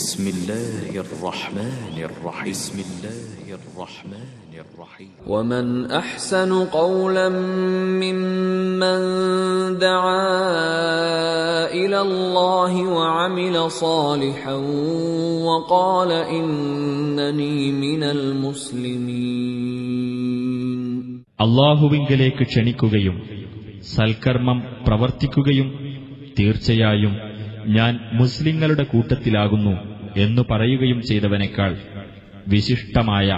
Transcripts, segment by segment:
بسم الله الرحمن الرحيم بسم الله الرحمن الرحيم ومن أحسن قولا ممن دعا إلى الله وعمل صالحا وقال إنني من المسلمين الله سالكرمم ക്ഷണിക്കുകയും സൽക്കർമ്മം പ്രവർത്തിക്കുകയും തീർച്ചയായും ഞാൻ മുസ്ലിങ്ങളുടെ കൂട്ടത്തിലാകുന്നു എന്നു പറയുകയും ചെയ്തവനേക്കാൾ വിശിഷ്ടമായ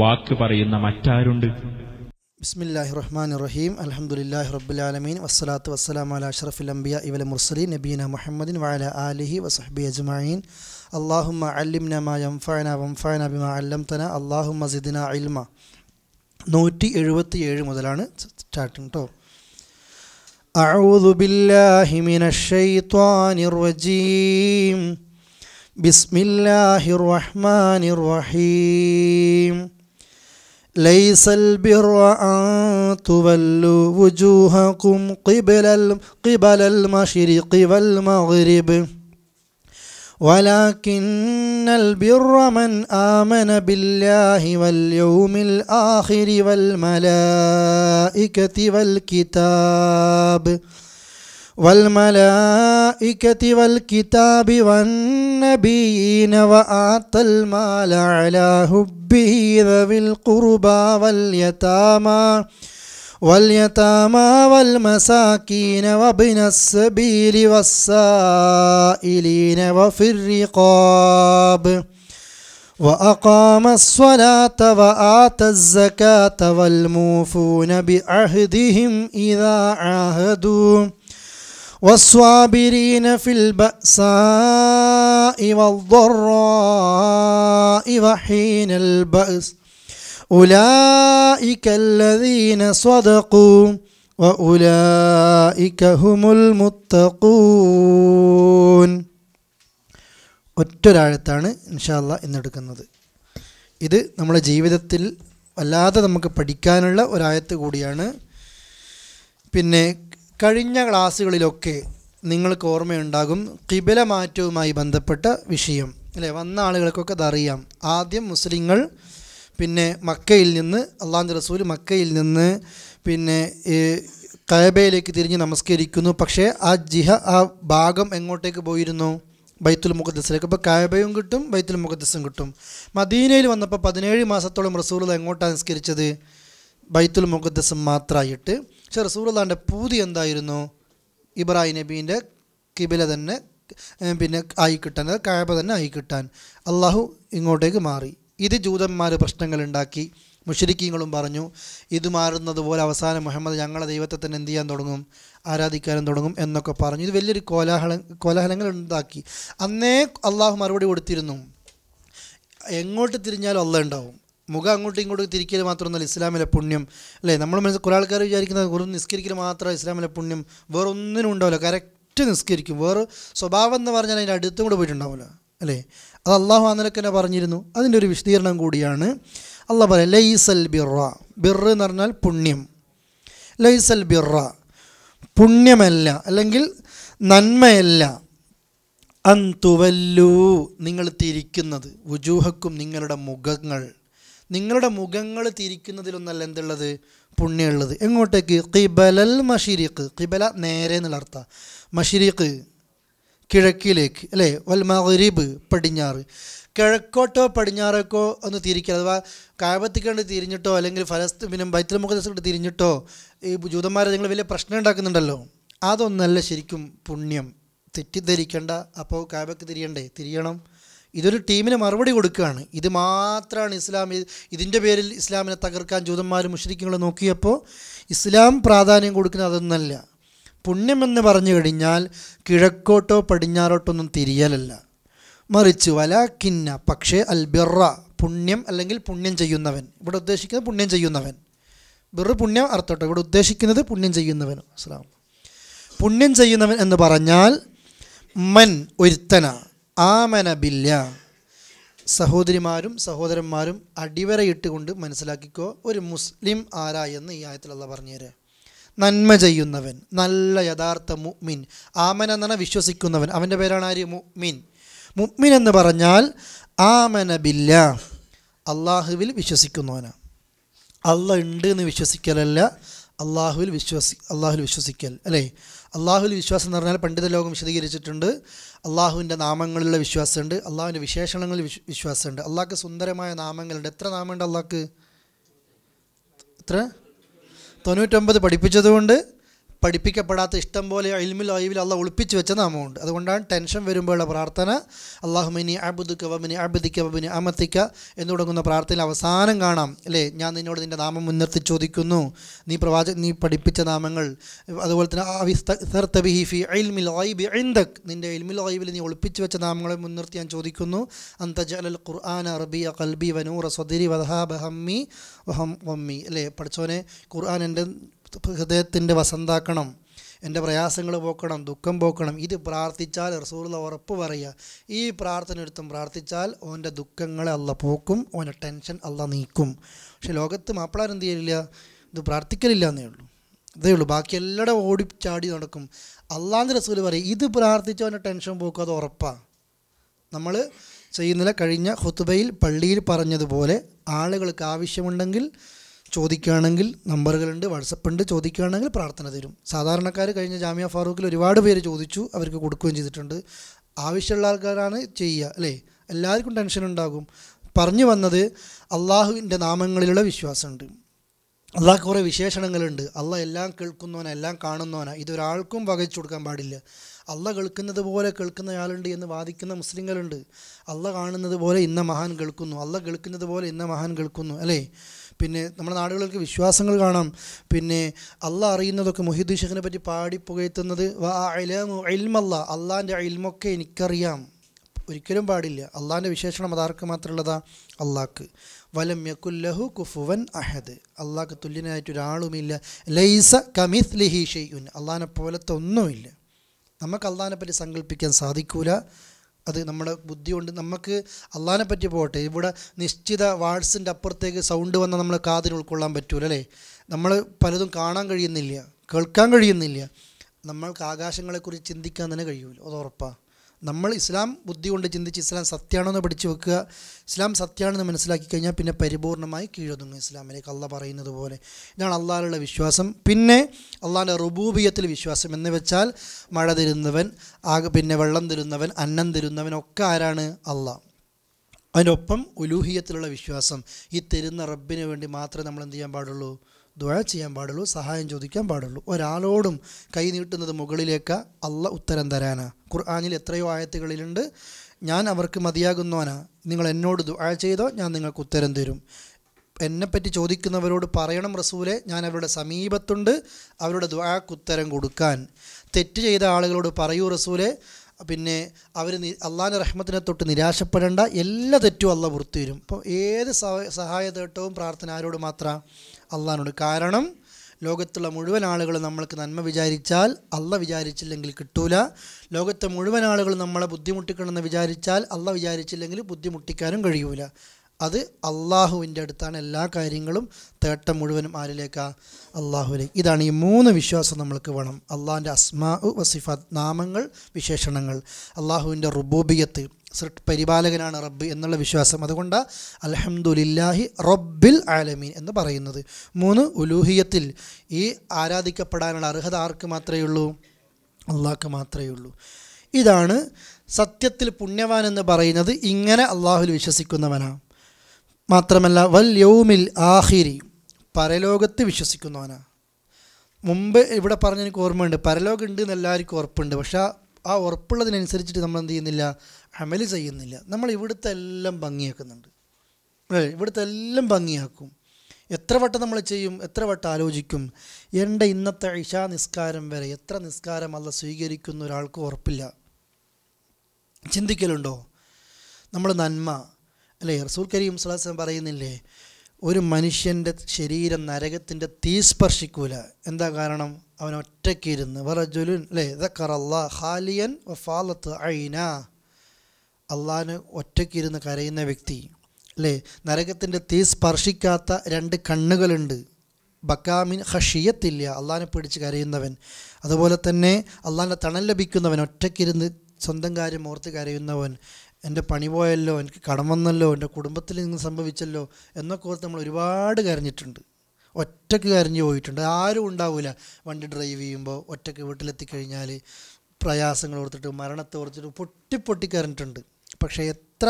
വാക്ക് പറയുന്ന മറ്റാരുണ്ട് ബിസ്മില്ലാഹി റഹ്മാൻ റഹീം അലഹമുല്ലാഹി റബ്ബുലാലമീൻ വസ്സലാത്തു വസ്സലാം അല അഷറഫുൽ അംബിയ ഇവല മുർസലി നബീന മുഹമ്മദിൻ വാല ആലിഹി വസഹബി അജ്മീൻ അള്ളാഹുമ്മ അല്ലിംന മാ യംഫാന വംഫാന ബിമ അല്ലംതന അള്ളാഹുമ്മ സിദിന ഇൽമ നൂറ്റി എഴുപത്തി ഏഴ് മുതലാണ് സ്റ്റാർട്ടിങ് കേട്ടോ أعوذ بالله من الشيطان الرجيم بسم الله الرحمن الرحيم ليس البر أن تولوا وجوهكم قبل, قبل المشرق والمغرب ولكن البر من آمن بالله واليوم الآخر والملائكة والكتاب والملائكة والكتاب والنبيين وآتى المال على حبه ذوي القربى واليتامى واليتامى واليتامى والمساكين وابن السبيل والسائلين وفي الرقاب وأقام الصلاة وآتى الزكاة والموفون بعهدهم إذا عاهدوا والصابرين في البأساء والضراء وحين البأس ഉലീന الذين صدقوا ഒറ്റൊരാഴത്താണ് ഇൻഷാല്ല ഇന്നെടുക്കുന്നത് ഇത് നമ്മുടെ ജീവിതത്തിൽ വല്ലാതെ നമുക്ക് പഠിക്കാനുള്ള ഒരായത്ത് കൂടിയാണ് പിന്നെ കഴിഞ്ഞ ക്ലാസ്സുകളിലൊക്കെ നിങ്ങൾക്ക് ഓർമ്മയുണ്ടാകും കിബില മാറ്റവുമായി ബന്ധപ്പെട്ട വിഷയം അല്ലേ വന്ന ആളുകൾക്കൊക്കെ അതറിയാം ആദ്യം മുസ്ലിങ്ങൾ പിന്നെ മക്കയിൽ നിന്ന് അള്ളാഹു റസൂൽ മക്കയിൽ നിന്ന് പിന്നെ കയബയിലേക്ക് തിരിഞ്ഞ് നമസ്കരിക്കുന്നു പക്ഷേ ആ ജിഹ ആ ഭാഗം എങ്ങോട്ടേക്ക് പോയിരുന്നു ബൈത്തുൽ മുഖദ്സിലേക്ക് അപ്പോൾ കായബയും കിട്ടും ബൈത്തുൽ മുഖദ്സും കിട്ടും മദീനയിൽ വന്നപ്പോൾ പതിനേഴ് മാസത്തോളം റസൂലുള്ള എങ്ങോട്ടാണ് നിസ്കരിച്ചത് ബൈത്തുൽ മുഖദ്സും മാത്രമായിട്ട് പക്ഷേ റസൂലുള്ളാൻ്റെ പൂതി എന്തായിരുന്നു ഇബ്രാഹിം നബീൻ്റെ കിബില തന്നെ പിന്നെ ആയി കിട്ടാൻ കായബ തന്നെ ആയി കിട്ടാൻ അള്ളാഹു ഇങ്ങോട്ടേക്ക് മാറി ഇത് ജൂതന്മാർ ഉണ്ടാക്കി മുഷരിക്കീങ്ങളും പറഞ്ഞു ഇത് മാറുന്നത് പോലെ അവസാനം മുഹമ്മദ് ഞങ്ങളെ ദൈവത്തെ തന്നെ എന്ത് ചെയ്യാൻ തുടങ്ങും ആരാധിക്കാനും തുടങ്ങും എന്നൊക്കെ പറഞ്ഞു ഇത് വലിയൊരു കോലാഹല കോലാഹലങ്ങൾ ഉണ്ടാക്കി അന്നേ അള്ളാഹു മറുപടി കൊടുത്തിരുന്നു എങ്ങോട്ട് തിരിഞ്ഞാലും അല്ല ഉണ്ടാവും മുഖം അങ്ങോട്ടും ഇങ്ങോട്ടും തിരിക്കൽ മാത്രമല്ല ഇസ്ലാമിലെ പുണ്യം അല്ലേ നമ്മൾ മനസ്സിൽ കുറേ ആൾക്കാർ വിചാരിക്കുന്നത് വെറും നിസ്കരിക്കൽ മാത്രമേ ഇസ്ലാമിലെ പുണ്യം വേറെ ഒന്നിനും ഉണ്ടാവില്ല കറക്റ്റ് നിസ്കരിക്കും വേറെ സ്വഭാവം എന്ന് പറഞ്ഞാൽ അതിൻ്റെ അടുത്തും കൂടെ പോയിട്ടുണ്ടാവില്ല അല്ലേ അത് അള്ളാഹു അന്നലക്കന്നെ പറഞ്ഞിരുന്നു അതിൻ്റെ ഒരു വിശദീകരണം കൂടിയാണ് അള്ളാഹ് പറയാം ലൈസൽ ബിറ ബിറ എന്ന് പറഞ്ഞാൽ പുണ്യം ലൈസൽ ബിറ പുണ്യമല്ല അല്ലെങ്കിൽ നന്മയല്ല അന്തുവല്ലു നിങ്ങൾ തിരിക്കുന്നത് വുജൂഹക്കും നിങ്ങളുടെ മുഖങ്ങൾ നിങ്ങളുടെ മുഖങ്ങൾ തിരിക്കുന്നതിലൊന്നല്ല എന്തുള്ളത് പുണ്യമുള്ളത് എങ്ങോട്ടേക്ക് കിബലൽ മഷിരീഖ് കിബല നേരെ എന്നുള്ള അർത്ഥ മഷിരീഖ് കിഴക്കിലേക്ക് അല്ലേ വൽ മഹരീബ് പടിഞ്ഞാറ് കിഴക്കോട്ടോ പടിഞ്ഞാറേക്കോ ഒന്ന് തിരിക്കുക അഥവാ കാബത്തിക്കണ്ട് തിരിഞ്ഞിട്ടോ അല്ലെങ്കിൽ ഫലസ്തീൻ പിന്നെ കണ്ട് തിരിഞ്ഞിട്ടോ ഈ ജൂതന്മാരെ നിങ്ങൾ വലിയ പ്രശ്നം ഉണ്ടാക്കുന്നുണ്ടല്ലോ അതൊന്നല്ല ശരിക്കും പുണ്യം തെറ്റിദ്ധരിക്കേണ്ട അപ്പോൾ കാബക്ക് തിരിയണ്ടേ തിരിയണം ഇതൊരു ടീമിന് മറുപടി കൊടുക്കുകയാണ് ഇത് മാത്രമാണ് ഇസ്ലാം ഇതിൻ്റെ പേരിൽ ഇസ്ലാമിനെ തകർക്കാൻ ജൂതന്മാരും മുഷരിക്കങ്ങളും നോക്കിയപ്പോൾ ഇസ്ലാം പ്രാധാന്യം കൊടുക്കുന്നത് അതൊന്നല്ല പുണ്യമെന്ന് പറഞ്ഞു കഴിഞ്ഞാൽ കിഴക്കോട്ടോ പടിഞ്ഞാറോട്ടോ ഒന്നും തിരിയലല്ല മറിച്ച് വലാക്കിന്ന പക്ഷേ അൽ ബിറ പുണ്യം അല്ലെങ്കിൽ പുണ്യം ചെയ്യുന്നവൻ ഇവിടെ ഉദ്ദേശിക്കുന്നത് പുണ്യം ചെയ്യുന്നവൻ ബിറു പുണ്യം അർത്ഥോട്ടോ ഇവിടെ ഉദ്ദേശിക്കുന്നത് പുണ്യം ചെയ്യുന്നവൻ അസ്ലാം പുണ്യം ചെയ്യുന്നവൻ എന്ന് പറഞ്ഞാൽ മൻ ഒരുത്തന ബില്ല സഹോദരിമാരും സഹോദരന്മാരും അടിവരയിട്ടുകൊണ്ട് മനസ്സിലാക്കിക്കോ ഒരു മുസ്ലിം ആരായെന്ന് ഈ ആയത്തിലുള്ള പറഞ്ഞുതരാം നന്മ ചെയ്യുന്നവൻ നല്ല യഥാർത്ഥ മുഅ്മിൻ ആമൻ എന്നാണ് വിശ്വസിക്കുന്നവൻ അവൻ്റെ പേരാണ് ആര് മുഅ്മിൻ മുഅ്മിൻ എന്ന് പറഞ്ഞാൽ ആമന ബില്ല അള്ളാഹുവിൽ വിശ്വസിക്കുന്നവനാണ് അള്ള ഉണ്ട് എന്ന് വിശ്വസിക്കലല്ല അള്ളാഹുവിൽ വിശ്വസി അള്ളാഹുൽ വിശ്വസിക്കൽ അല്ലേ അള്ളാഹുവിൽ വിശ്വാസം എന്ന് പറഞ്ഞാൽ പണ്ഡിത ലോകം വിശദീകരിച്ചിട്ടുണ്ട് അള്ളാഹുവിൻ്റെ നാമങ്ങളിലുള്ള വിശ്വാസമുണ്ട് അള്ളാഹുവിൻ്റെ വിശേഷണങ്ങളിൽ വിശ് വിശ്വാസമുണ്ട് അള്ളാഹ്ക്ക് സുന്ദരമായ നാമങ്ങളുണ്ട് എത്ര നാമമുണ്ട് അള്ളാഹ്ക്ക് എത്ര തൊണ്ണൂറ്റൊമ്പത് പഠിപ്പിച്ചതുകൊണ്ട് പഠിപ്പിക്കപ്പെടാത്ത ഇഷ്ടം പോലെ അയിൽമിൽ അയവിൽ അല്ല ഒളിപ്പിച്ചു വെച്ച നാമമുണ്ട് അതുകൊണ്ടാണ് ടെൻഷൻ വരുമ്പോഴുള്ള പ്രാർത്ഥന അള്ളാഹുമിനി അബുദുക്ക വമിനി അബുദിക്ക വമിനി അമത്തിക്ക എന്ന് തുടങ്ങുന്ന പ്രാർത്ഥന അവസാനം കാണാം അല്ലേ ഞാൻ നിന്നോട് നിൻ്റെ നാമം മുൻനിർത്തി ചോദിക്കുന്നു നീ പ്രവാചക നീ പഠിപ്പിച്ച നാമങ്ങൾ അതുപോലെ തന്നെ നിൻ്റെ അയിൽമിൽ അയവിൽ നീ ഒളിപ്പിച്ചു വെച്ച നാമങ്ങളെ മുൻനിർത്തി ഞാൻ ചോദിക്കുന്നു അന്തജ അൽ ഖുർആൻ അറബി അൽബി വനൂർ സദിരി വദഹാബ് ഹമ്മി വഹം വമ്മി അല്ലേ പഠിച്ചവനെ ഖുർആൻ എൻ്റെ ഹൃദയത്തിൻ്റെ വസന്താക്കണം എൻ്റെ പ്രയാസങ്ങൾ പോക്കണം ദുഃഖം പോക്കണം ഇത് പ്രാർത്ഥിച്ചാൽ റസൂറുള്ള ഉറപ്പ് പറയുക ഈ പ്രാർത്ഥന ഒരുത്തം പ്രാർത്ഥിച്ചാൽ ഓൻ്റെ ദുഃഖങ്ങളെ അല്ല പോക്കും ഓൻ്റെ ടെൻഷൻ അല്ല നീക്കും പക്ഷെ ലോകത്ത് മാപ്പിളാരെന്ത് ചെയ്യില്ല ഇത് പ്രാർത്ഥിക്കലില്ല എന്നേ ഉള്ളൂ അതേ ഉള്ളൂ ബാക്കി എല്ലാവരും ഓടിച്ചാടി നടക്കും അള്ളാൻ്റെ റസൂൽ പറയും ഇത് പ്രാർത്ഥിച്ചവൻ്റെ ടെൻഷൻ പോക്കും അത് ഉറപ്പാണ് നമ്മൾ ചെയ്യുന്നില്ല കഴിഞ്ഞ ഹുത്തുബയിൽ പള്ളിയിൽ പറഞ്ഞതുപോലെ ആളുകൾക്ക് ആവശ്യമുണ്ടെങ്കിൽ ചോദിക്കുകയാണെങ്കിൽ നമ്പറുകളുണ്ട് ഉണ്ട് ചോദിക്കുകയാണെങ്കിൽ പ്രാർത്ഥന തരും സാധാരണക്കാർ കഴിഞ്ഞ ജാമ്യ ഫാറൂഖിൽ ഒരുപാട് പേര് ചോദിച്ചു അവർക്ക് കൊടുക്കുകയും ചെയ്തിട്ടുണ്ട് ആവശ്യമുള്ള ആൾക്കാരാണ് ചെയ്യുക അല്ലേ എല്ലാവർക്കും ടെൻഷൻ ഉണ്ടാകും പറഞ്ഞു വന്നത് അള്ളാഹുവിൻ്റെ നാമങ്ങളിലുള്ള വിശ്വാസമുണ്ട് അള്ളാഹ് കുറേ വിശേഷണങ്ങളുണ്ട് അള്ളാഹ് എല്ലാം കേൾക്കുന്നവനാ എല്ലാം കാണുന്നവനാ ഇതൊരാൾക്കും വകച്ചു കൊടുക്കാൻ പാടില്ല അല്ല കേൾക്കുന്നത് പോലെ കേൾക്കുന്നയാളുണ്ട് എന്ന് വാദിക്കുന്ന മുസ്ലിങ്ങളുണ്ട് അല്ല കാണുന്നത് പോലെ ഇന്ന മഹാൻ കേൾക്കുന്നു അല്ല കേൾക്കുന്നത് പോലെ ഇന്ന മഹാൻ കേൾക്കുന്നു അല്ലേ പിന്നെ നമ്മുടെ നാടുകൾക്ക് വിശ്വാസങ്ങൾ കാണാം പിന്നെ അല്ല അറിയുന്നതൊക്കെ മൊഹീദ് ഷെഖിനെ പറ്റി പാടി പുകഴ്ത്തുന്നത് അല്ല അള്ളാൻ്റെ ഇൽമൊക്കെ എനിക്കറിയാം ഒരിക്കലും പാടില്ല അള്ളാൻ്റെ വിശേഷണം അതാർക്ക് മാത്രമുള്ളതാ അള്ളാക്ക് വലം യക്കുല്ലഹു കുഫുവൻ അഹദ് അള്ളാക്ക് തുല്യനായിട്ടൊരാളുമില്ല ഒരാളുമില്ല ലൈസ കമിത് ലിഹി ഷെയ്യുൻ അള്ളാഹിനെ പോലത്തെ ഒന്നുമില്ല നമുക്ക് പറ്റി സങ്കല്പിക്കാൻ സാധിക്കൂല അത് നമ്മുടെ ബുദ്ധി കൊണ്ട് നമുക്ക് അള്ളഹാനെ പറ്റി പോകട്ടെ ഇവിടെ നിശ്ചിത വാട്സിൻ്റെ അപ്പുറത്തേക്ക് സൗണ്ട് വന്നാൽ നമ്മൾ കാതിന് ഉൾക്കൊള്ളാൻ പറ്റൂല അല്ലേ നമ്മൾ പലതും കാണാൻ കഴിയുന്നില്ല കേൾക്കാൻ കഴിയുന്നില്ല നമ്മൾക്ക് ആകാശങ്ങളെക്കുറിച്ച് ചിന്തിക്കാൻ തന്നെ കഴിയൂല അത് ഉറപ്പാണ് നമ്മൾ ഇസ്ലാം ബുദ്ധി കൊണ്ട് ചിന്തിച്ച് ഇസ്ലാം സത്യമാണെന്ന് പഠിച്ചു വെക്കുക ഇസ്ലാം സത്യമാണെന്ന് മനസ്സിലാക്കി കഴിഞ്ഞാൽ പിന്നെ പരിപൂർണമായി കീഴൊതുങ്ങും ഇസ്ലാമിലേക്ക് അള്ള പറയുന്നത് പോലെ ഇതാണ് അള്ളാഹിലുള്ള വിശ്വാസം പിന്നെ അള്ളാഹിൻ്റെ റുബൂബിയത്തിൽ വിശ്വാസം എന്ന് വെച്ചാൽ മഴ തരുന്നവൻ ആകെ പിന്നെ വെള്ളം തരുന്നവൻ അന്നം തരുന്നവൻ ഒക്കെ ആരാണ് അള്ള അതിനൊപ്പം ഉലൂഹിയത്തിലുള്ള വിശ്വാസം ഈ തരുന്ന റബ്ബിന് വേണ്ടി മാത്രമേ നമ്മൾ എന്ത് ചെയ്യാൻ പാടുള്ളൂ ദുഴ ചെയ്യാൻ പാടുള്ളൂ സഹായം ചോദിക്കാൻ പാടുള്ളൂ ഒരാളോടും കൈ നീട്ടുന്നത് മുകളിലേക്ക് അല്ല ഉത്തരം തരാനാ ഖുർആാനിൽ എത്രയോ ആയത്തുകളിലുണ്ട് ഞാൻ അവർക്ക് മതിയാകുന്നവനാ നിങ്ങൾ എന്നോട് ദുആ ചെയ്തോ ഞാൻ നിങ്ങൾക്ക് ഉത്തരം തരും എന്നെപ്പറ്റി ചോദിക്കുന്നവരോട് പറയണം റസൂലെ ഞാൻ അവരുടെ സമീപത്തുണ്ട് അവരുടെ ദ്വാക്ക് ഉത്തരം കൊടുക്കാൻ തെറ്റ് ചെയ്ത ആളുകളോട് പറയൂ റസൂലെ പിന്നെ അവർ അള്ളാഹിൻ്റെ റഹ്മത്തിനെ തൊട്ട് നിരാശപ്പെടേണ്ട എല്ലാ തെറ്റും അല്ല പുറത്തു വരും അപ്പോൾ ഏത് സഹായ തേട്ടവും പ്രാർത്ഥന ആരോട് മാത്രമാണ് അള്ളാഹാനോട് കാരണം ലോകത്തുള്ള മുഴുവൻ ആളുകൾ നമ്മൾക്ക് നന്മ വിചാരിച്ചാൽ അള്ള വിചാരിച്ചില്ലെങ്കിൽ കിട്ടൂല ലോകത്തെ മുഴുവൻ ആളുകൾ നമ്മളെ ബുദ്ധിമുട്ടിക്കണമെന്ന് വിചാരിച്ചാൽ അള്ള വിചാരിച്ചില്ലെങ്കിൽ ബുദ്ധിമുട്ടിക്കാനും കഴിയൂല അത് അള്ളാഹുവിൻ്റെ അടുത്താണ് എല്ലാ കാര്യങ്ങളും തേട്ടം മുഴുവനും ആരിലേക്കാ അള്ളാഹുലേക്ക് ഇതാണ് ഈ മൂന്ന് വിശ്വാസം നമ്മൾക്ക് വേണം അള്ളാഹിൻ്റെ അസ്മാ വസിഫ നാമങ്ങൾ വിശേഷണങ്ങൾ അള്ളാഹുവിൻ്റെ റുബൂബിയത്ത് സൃട്ട് പരിപാലകനാണ് റബ്ബ് എന്നുള്ള വിശ്വാസം അതുകൊണ്ട് അലഹമുല്ലാഹി റബ്ബിൽ ആലമീൻ എന്ന് പറയുന്നത് മൂന്ന് ഉലൂഹിയത്തിൽ ഈ ആരാധിക്കപ്പെടാനുള്ള അർഹത ആർക്ക് മാത്രമേ ഉള്ളൂ അള്ളാഹ്ക്ക് മാത്രമേ ഉള്ളൂ ഇതാണ് സത്യത്തിൽ പുണ്യവാൻ എന്ന് പറയുന്നത് ഇങ്ങനെ അള്ളാഹുൽ വിശ്വസിക്കുന്നവനാണ് മാത്രമല്ല വൽ യൗമിൽ ആഹിരി പരലോകത്ത് വിശ്വസിക്കുന്നവനാണ് മുമ്പ് ഇവിടെ പറഞ്ഞ എനിക്ക് ഓർമ്മയുണ്ട് പരലോകം ഉണ്ട് എന്ന് എല്ലാവർക്കും ഉറപ്പുണ്ട് പക്ഷേ ആ ഉറപ്പുള്ളതിനനുസരിച്ചിട്ട് നമ്മൾ എന്ത് ചെയ്യുന്നില്ല അമൽ ചെയ്യുന്നില്ല നമ്മൾ ഇവിടുത്തെ എല്ലാം ഭംഗിയാക്കുന്നുണ്ട് ഇവിടുത്തെ എല്ലാം ഭംഗിയാക്കും എത്ര വട്ടം നമ്മൾ ചെയ്യും എത്ര വട്ടം ആലോചിക്കും എൻ്റെ ഇന്നത്തെ ഇഷാ നിസ്കാരം വരെ എത്ര നിസ്കാരം അല്ല സ്വീകരിക്കുന്ന ഒരാൾക്ക് ഉറപ്പില്ല ചിന്തിക്കലുണ്ടോ നമ്മൾ നന്മ അല്ലേ റസൂൽ കരീം സുലാസം പറയുന്നില്ലേ ഒരു മനുഷ്യൻ്റെ ശരീരം നരകത്തിൻ്റെ തീ സ്പർശിക്കൂല എന്താ കാരണം അവൻ ഒറ്റയ്ക്കിരുന്ന് വറജുലുൻ അല്ലേ ഇതൊക്കെ ഹാലിയൻ ഫാലത്ത് ഐന അള്ളാഹ്ന് ഒറ്റയ്ക്കിരുന്ന് കരയുന്ന വ്യക്തി അല്ലേ നരകത്തിൻ്റെ തീ സ്പർശിക്കാത്ത രണ്ട് കണ്ണുകളുണ്ട് ബക്കാമിൻ ഹഷിയത്തില്ല അള്ളാഹിനെ പിടിച്ച് കരയുന്നവൻ അതുപോലെ തന്നെ അള്ളാഹിൻ്റെ തണൽ ലഭിക്കുന്നവൻ ഒറ്റയ്ക്കിരുന്ന് സ്വന്തം കാര്യം ഓർത്ത് കരയുന്നവൻ എൻ്റെ പണി പോയല്ലോ എനിക്ക് കടം വന്നല്ലോ എൻ്റെ കുടുംബത്തിൽ നിന്ന് സംഭവിച്ചല്ലോ എന്നൊക്കെ ഓർത്ത് നമ്മൾ ഒരുപാട് കരഞ്ഞിട്ടുണ്ട് ഒറ്റയ്ക്ക് കരഞ്ഞു പോയിട്ടുണ്ട് ആരും ഉണ്ടാവില്ല വണ്ടി ഡ്രൈവ് ചെയ്യുമ്പോൾ ഒറ്റയ്ക്ക് വീട്ടിലെത്തിക്കഴിഞ്ഞാൽ പ്രയാസങ്ങൾ ഓർത്തിട്ട് മരണത്തെ ഓർത്തിട്ട് പൊട്ടി പൊട്ടി കരഞ്ഞിട്ടുണ്ട് പക്ഷേ എത്ര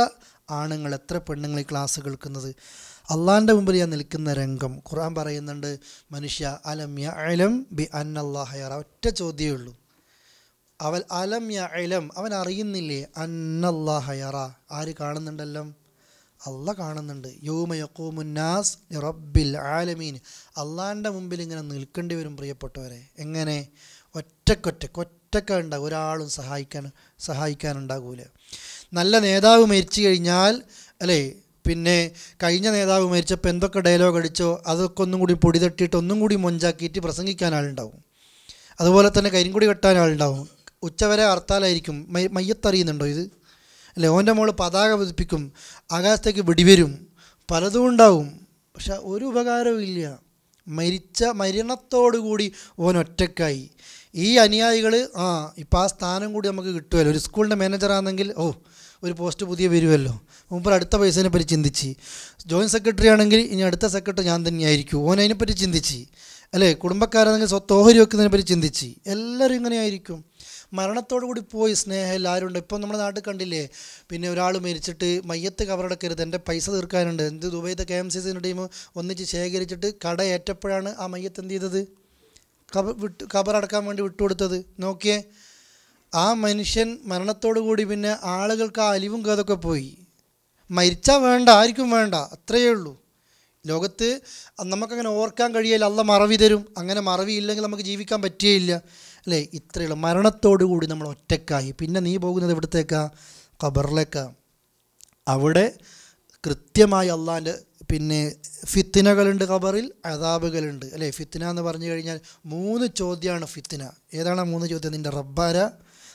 ആണുങ്ങൾ എത്ര പെണ്ണുങ്ങൾ ഈ ക്ലാസ് കേൾക്കുന്നത് അള്ളാൻ്റെ മുമ്പിൽ ഞാൻ നിൽക്കുന്ന രംഗം ഖുർആൻ പറയുന്നുണ്ട് മനുഷ്യ അലം യ അലം ബി അള്ളാഹയർ ഒറ്റ ചോദ്യമേ ഉള്ളൂ അവൽ അലം യ അലം അവൻ അറിയുന്നില്ലേ അള്ളാഹയറ ആര് കാണുന്നുണ്ടല്ലോ അല്ല കാണുന്നുണ്ട് യോമ യക്കോമുന്നാസ് റബ്ബിൽ ആലമീൻ അള്ളാൻ്റെ മുമ്പിൽ ഇങ്ങനെ നിൽക്കേണ്ടി വരും പ്രിയപ്പെട്ടവരെ എങ്ങനെ ഒറ്റക്കൊറ്റക്ക് ഒറ്റക്ക ഉണ്ടാകും ഒരാളും സഹായിക്കാൻ സഹായിക്കാനുണ്ടാകൂല നല്ല നേതാവ് മരിച്ചു കഴിഞ്ഞാൽ അല്ലേ പിന്നെ കഴിഞ്ഞ നേതാവ് മരിച്ചപ്പോൾ എന്തൊക്കെ ഡയലോഗ് അടിച്ചോ അതൊക്കെ ഒന്നും കൂടി പൊടി തട്ടിയിട്ട് ഒന്നും കൂടി മൊഞ്ചാക്കിയിട്ട് പ്രസംഗിക്കാൻ ആളുണ്ടാവും അതുപോലെ തന്നെ കരിങ്കുടി കെട്ടാൻ ആളുണ്ടാവും ഉച്ചവരെ ഹർത്താലായിരിക്കും മയ്യത്തറിയുന്നുണ്ടോ ഇത് അല്ലേ ഓൻ്റെ മോള് പതാക പതിപ്പിക്കും ആകാശത്തേക്ക് വെടിവരും പലതും ഉണ്ടാവും പക്ഷെ ഒരു ഉപകാരവും ഇല്ല മരിച്ച മരണത്തോടുകൂടി ഓൻ ഒറ്റക്കായി ഈ അനുയായികൾ ആ ഇപ്പം ആ സ്ഥാനം കൂടി നമുക്ക് കിട്ടുമല്ലോ ഒരു സ്കൂളിൻ്റെ മാനേജറാണെങ്കിൽ ഓ ഒരു പോസ്റ്റ് പുതിയ വരുമല്ലോ മുമ്പ് അടുത്ത പൈസനെ പറ്റി ചിന്തിച്ച് ജോയിൻറ്റ് സെക്രട്ടറി ആണെങ്കിൽ ഇനി അടുത്ത സെക്രട്ടറി ഞാൻ തന്നെയായിരിക്കും ഓൻ അതിനെപ്പറ്റി ചിന്തിച്ച് അല്ലേ കുടുംബക്കാരാണെങ്കിൽ സ്വത്തോഹരി വെക്കുന്നതിനെ പറ്റി ചിന്തിച്ച് എല്ലാവരും ഇങ്ങനെയായിരിക്കും മരണത്തോടു കൂടി പോയി എല്ലാവരും ഉണ്ട് ഇപ്പം നമ്മുടെ നാട്ടിൽ കണ്ടില്ലേ പിന്നെ ഒരാൾ മരിച്ചിട്ട് മയ്യത്ത് കവറടക്കരുത് എൻ്റെ പൈസ തീർക്കാനുണ്ട് എന്ത് ദുബൈത്തെ കെ എം സി സിൻ്റെ ടീം ഒന്നിച്ച് ശേഖരിച്ചിട്ട് കട ഏറ്റപ്പോഴാണ് ആ മയ്യത്ത് എന്ത് ചെയ്തത് കബ വിട്ട് കബറടക്കാൻ വേണ്ടി വിട്ടുകൊടുത്തത് നോക്കിയേ ആ മനുഷ്യൻ മരണത്തോടു കൂടി പിന്നെ ആളുകൾക്ക് ആ അലിവും കഥൊക്കെ പോയി മരിച്ചാൽ വേണ്ട ആർക്കും വേണ്ട അത്രയേ ഉള്ളൂ ലോകത്ത് നമുക്കങ്ങനെ ഓർക്കാൻ കഴിയില്ല അല്ല മറവി തരും അങ്ങനെ മറവി ഇല്ലെങ്കിൽ നമുക്ക് ജീവിക്കാൻ പറ്റുകയില്ല അല്ലേ ഉള്ളൂ മരണത്തോടു കൂടി നമ്മൾ ഒറ്റക്കായി പിന്നെ നീ പോകുന്നത് എവിടത്തേക്കാ ഖബറിലേക്കാണ് അവിടെ കൃത്യമായി അള്ളാൻ്റെ പിന്നെ ഫിത്തിനകളുണ്ട് ഖബറിൽ അതാബുകളുണ്ട് അല്ലേ ഫിത്തിന എന്ന് പറഞ്ഞു കഴിഞ്ഞാൽ മൂന്ന് ചോദ്യമാണ് ഫിത്തിന ഏതാണ് മൂന്ന് ചോദ്യം നിൻ്റെ റബ്ബാര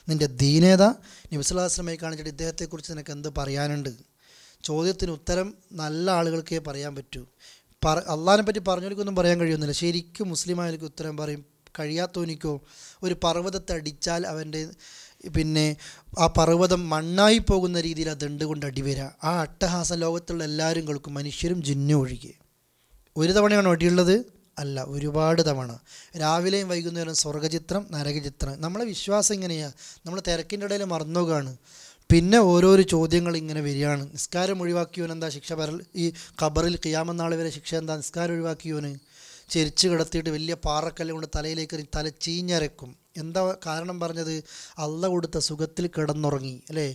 നിൻ്റെ ദീനേത നബിസ്വല്ലാസ്ലമയെ കാണിച്ചിട്ട് ഇദ്ദേഹത്തെക്കുറിച്ച് നിനക്ക് എന്ത് പറയാനുണ്ട് ചോദ്യത്തിന് ഉത്തരം നല്ല ആളുകൾക്കേ പറയാൻ പറ്റൂ പറ അള്ളാഹിനെ പറ്റി പറഞ്ഞവർക്കൊന്നും പറയാൻ കഴിയുന്നില്ല ശരിക്കും മുസ്ലിമായവർക്ക് ഉത്തരം പറയും കഴിയാത്തവനിക്കോ ഒരു പർവ്വതത്തെ അടിച്ചാൽ അവൻ്റെ പിന്നെ ആ പർവ്വതം മണ്ണായി പോകുന്ന രീതിയിൽ ആ ദണ്ട് കൊണ്ട് അടിവരിക ആ അട്ടഹാസം ലോകത്തുള്ള എല്ലാവരും കേൾക്കും മനുഷ്യരും ജിന്നു ഒഴികെ ഒരു തവണയാണ് അടിയുള്ളത് അല്ല ഒരുപാട് തവണ രാവിലെയും വൈകുന്നേരം സ്വർഗചിത്രം നരകചിത്രം നമ്മളെ വിശ്വാസം ഇങ്ങനെയാണ് നമ്മൾ തിരക്കിൻ്റെ ഇടയിൽ മറന്നുകയാണ് പിന്നെ ഓരോരോ ചോദ്യങ്ങൾ ഇങ്ങനെ വരികയാണ് നിസ്കാരം എന്താ ശിക്ഷ പരൽ ഈ ഖബറിൽ കിയാമെന്നാൾ വരെ ശിക്ഷ എന്താ നിസ്കാരം ഒഴിവാക്കിയവന് ചെരിച്ച് കിടത്തിയിട്ട് വലിയ പാറക്കല്ലുകൊണ്ട് തലയിലേക്ക് തല ചീഞ്ഞരക്കും എന്താ കാരണം പറഞ്ഞത് അള്ള കൊടുത്ത സുഖത്തിൽ കിടന്നുറങ്ങി അല്ലേ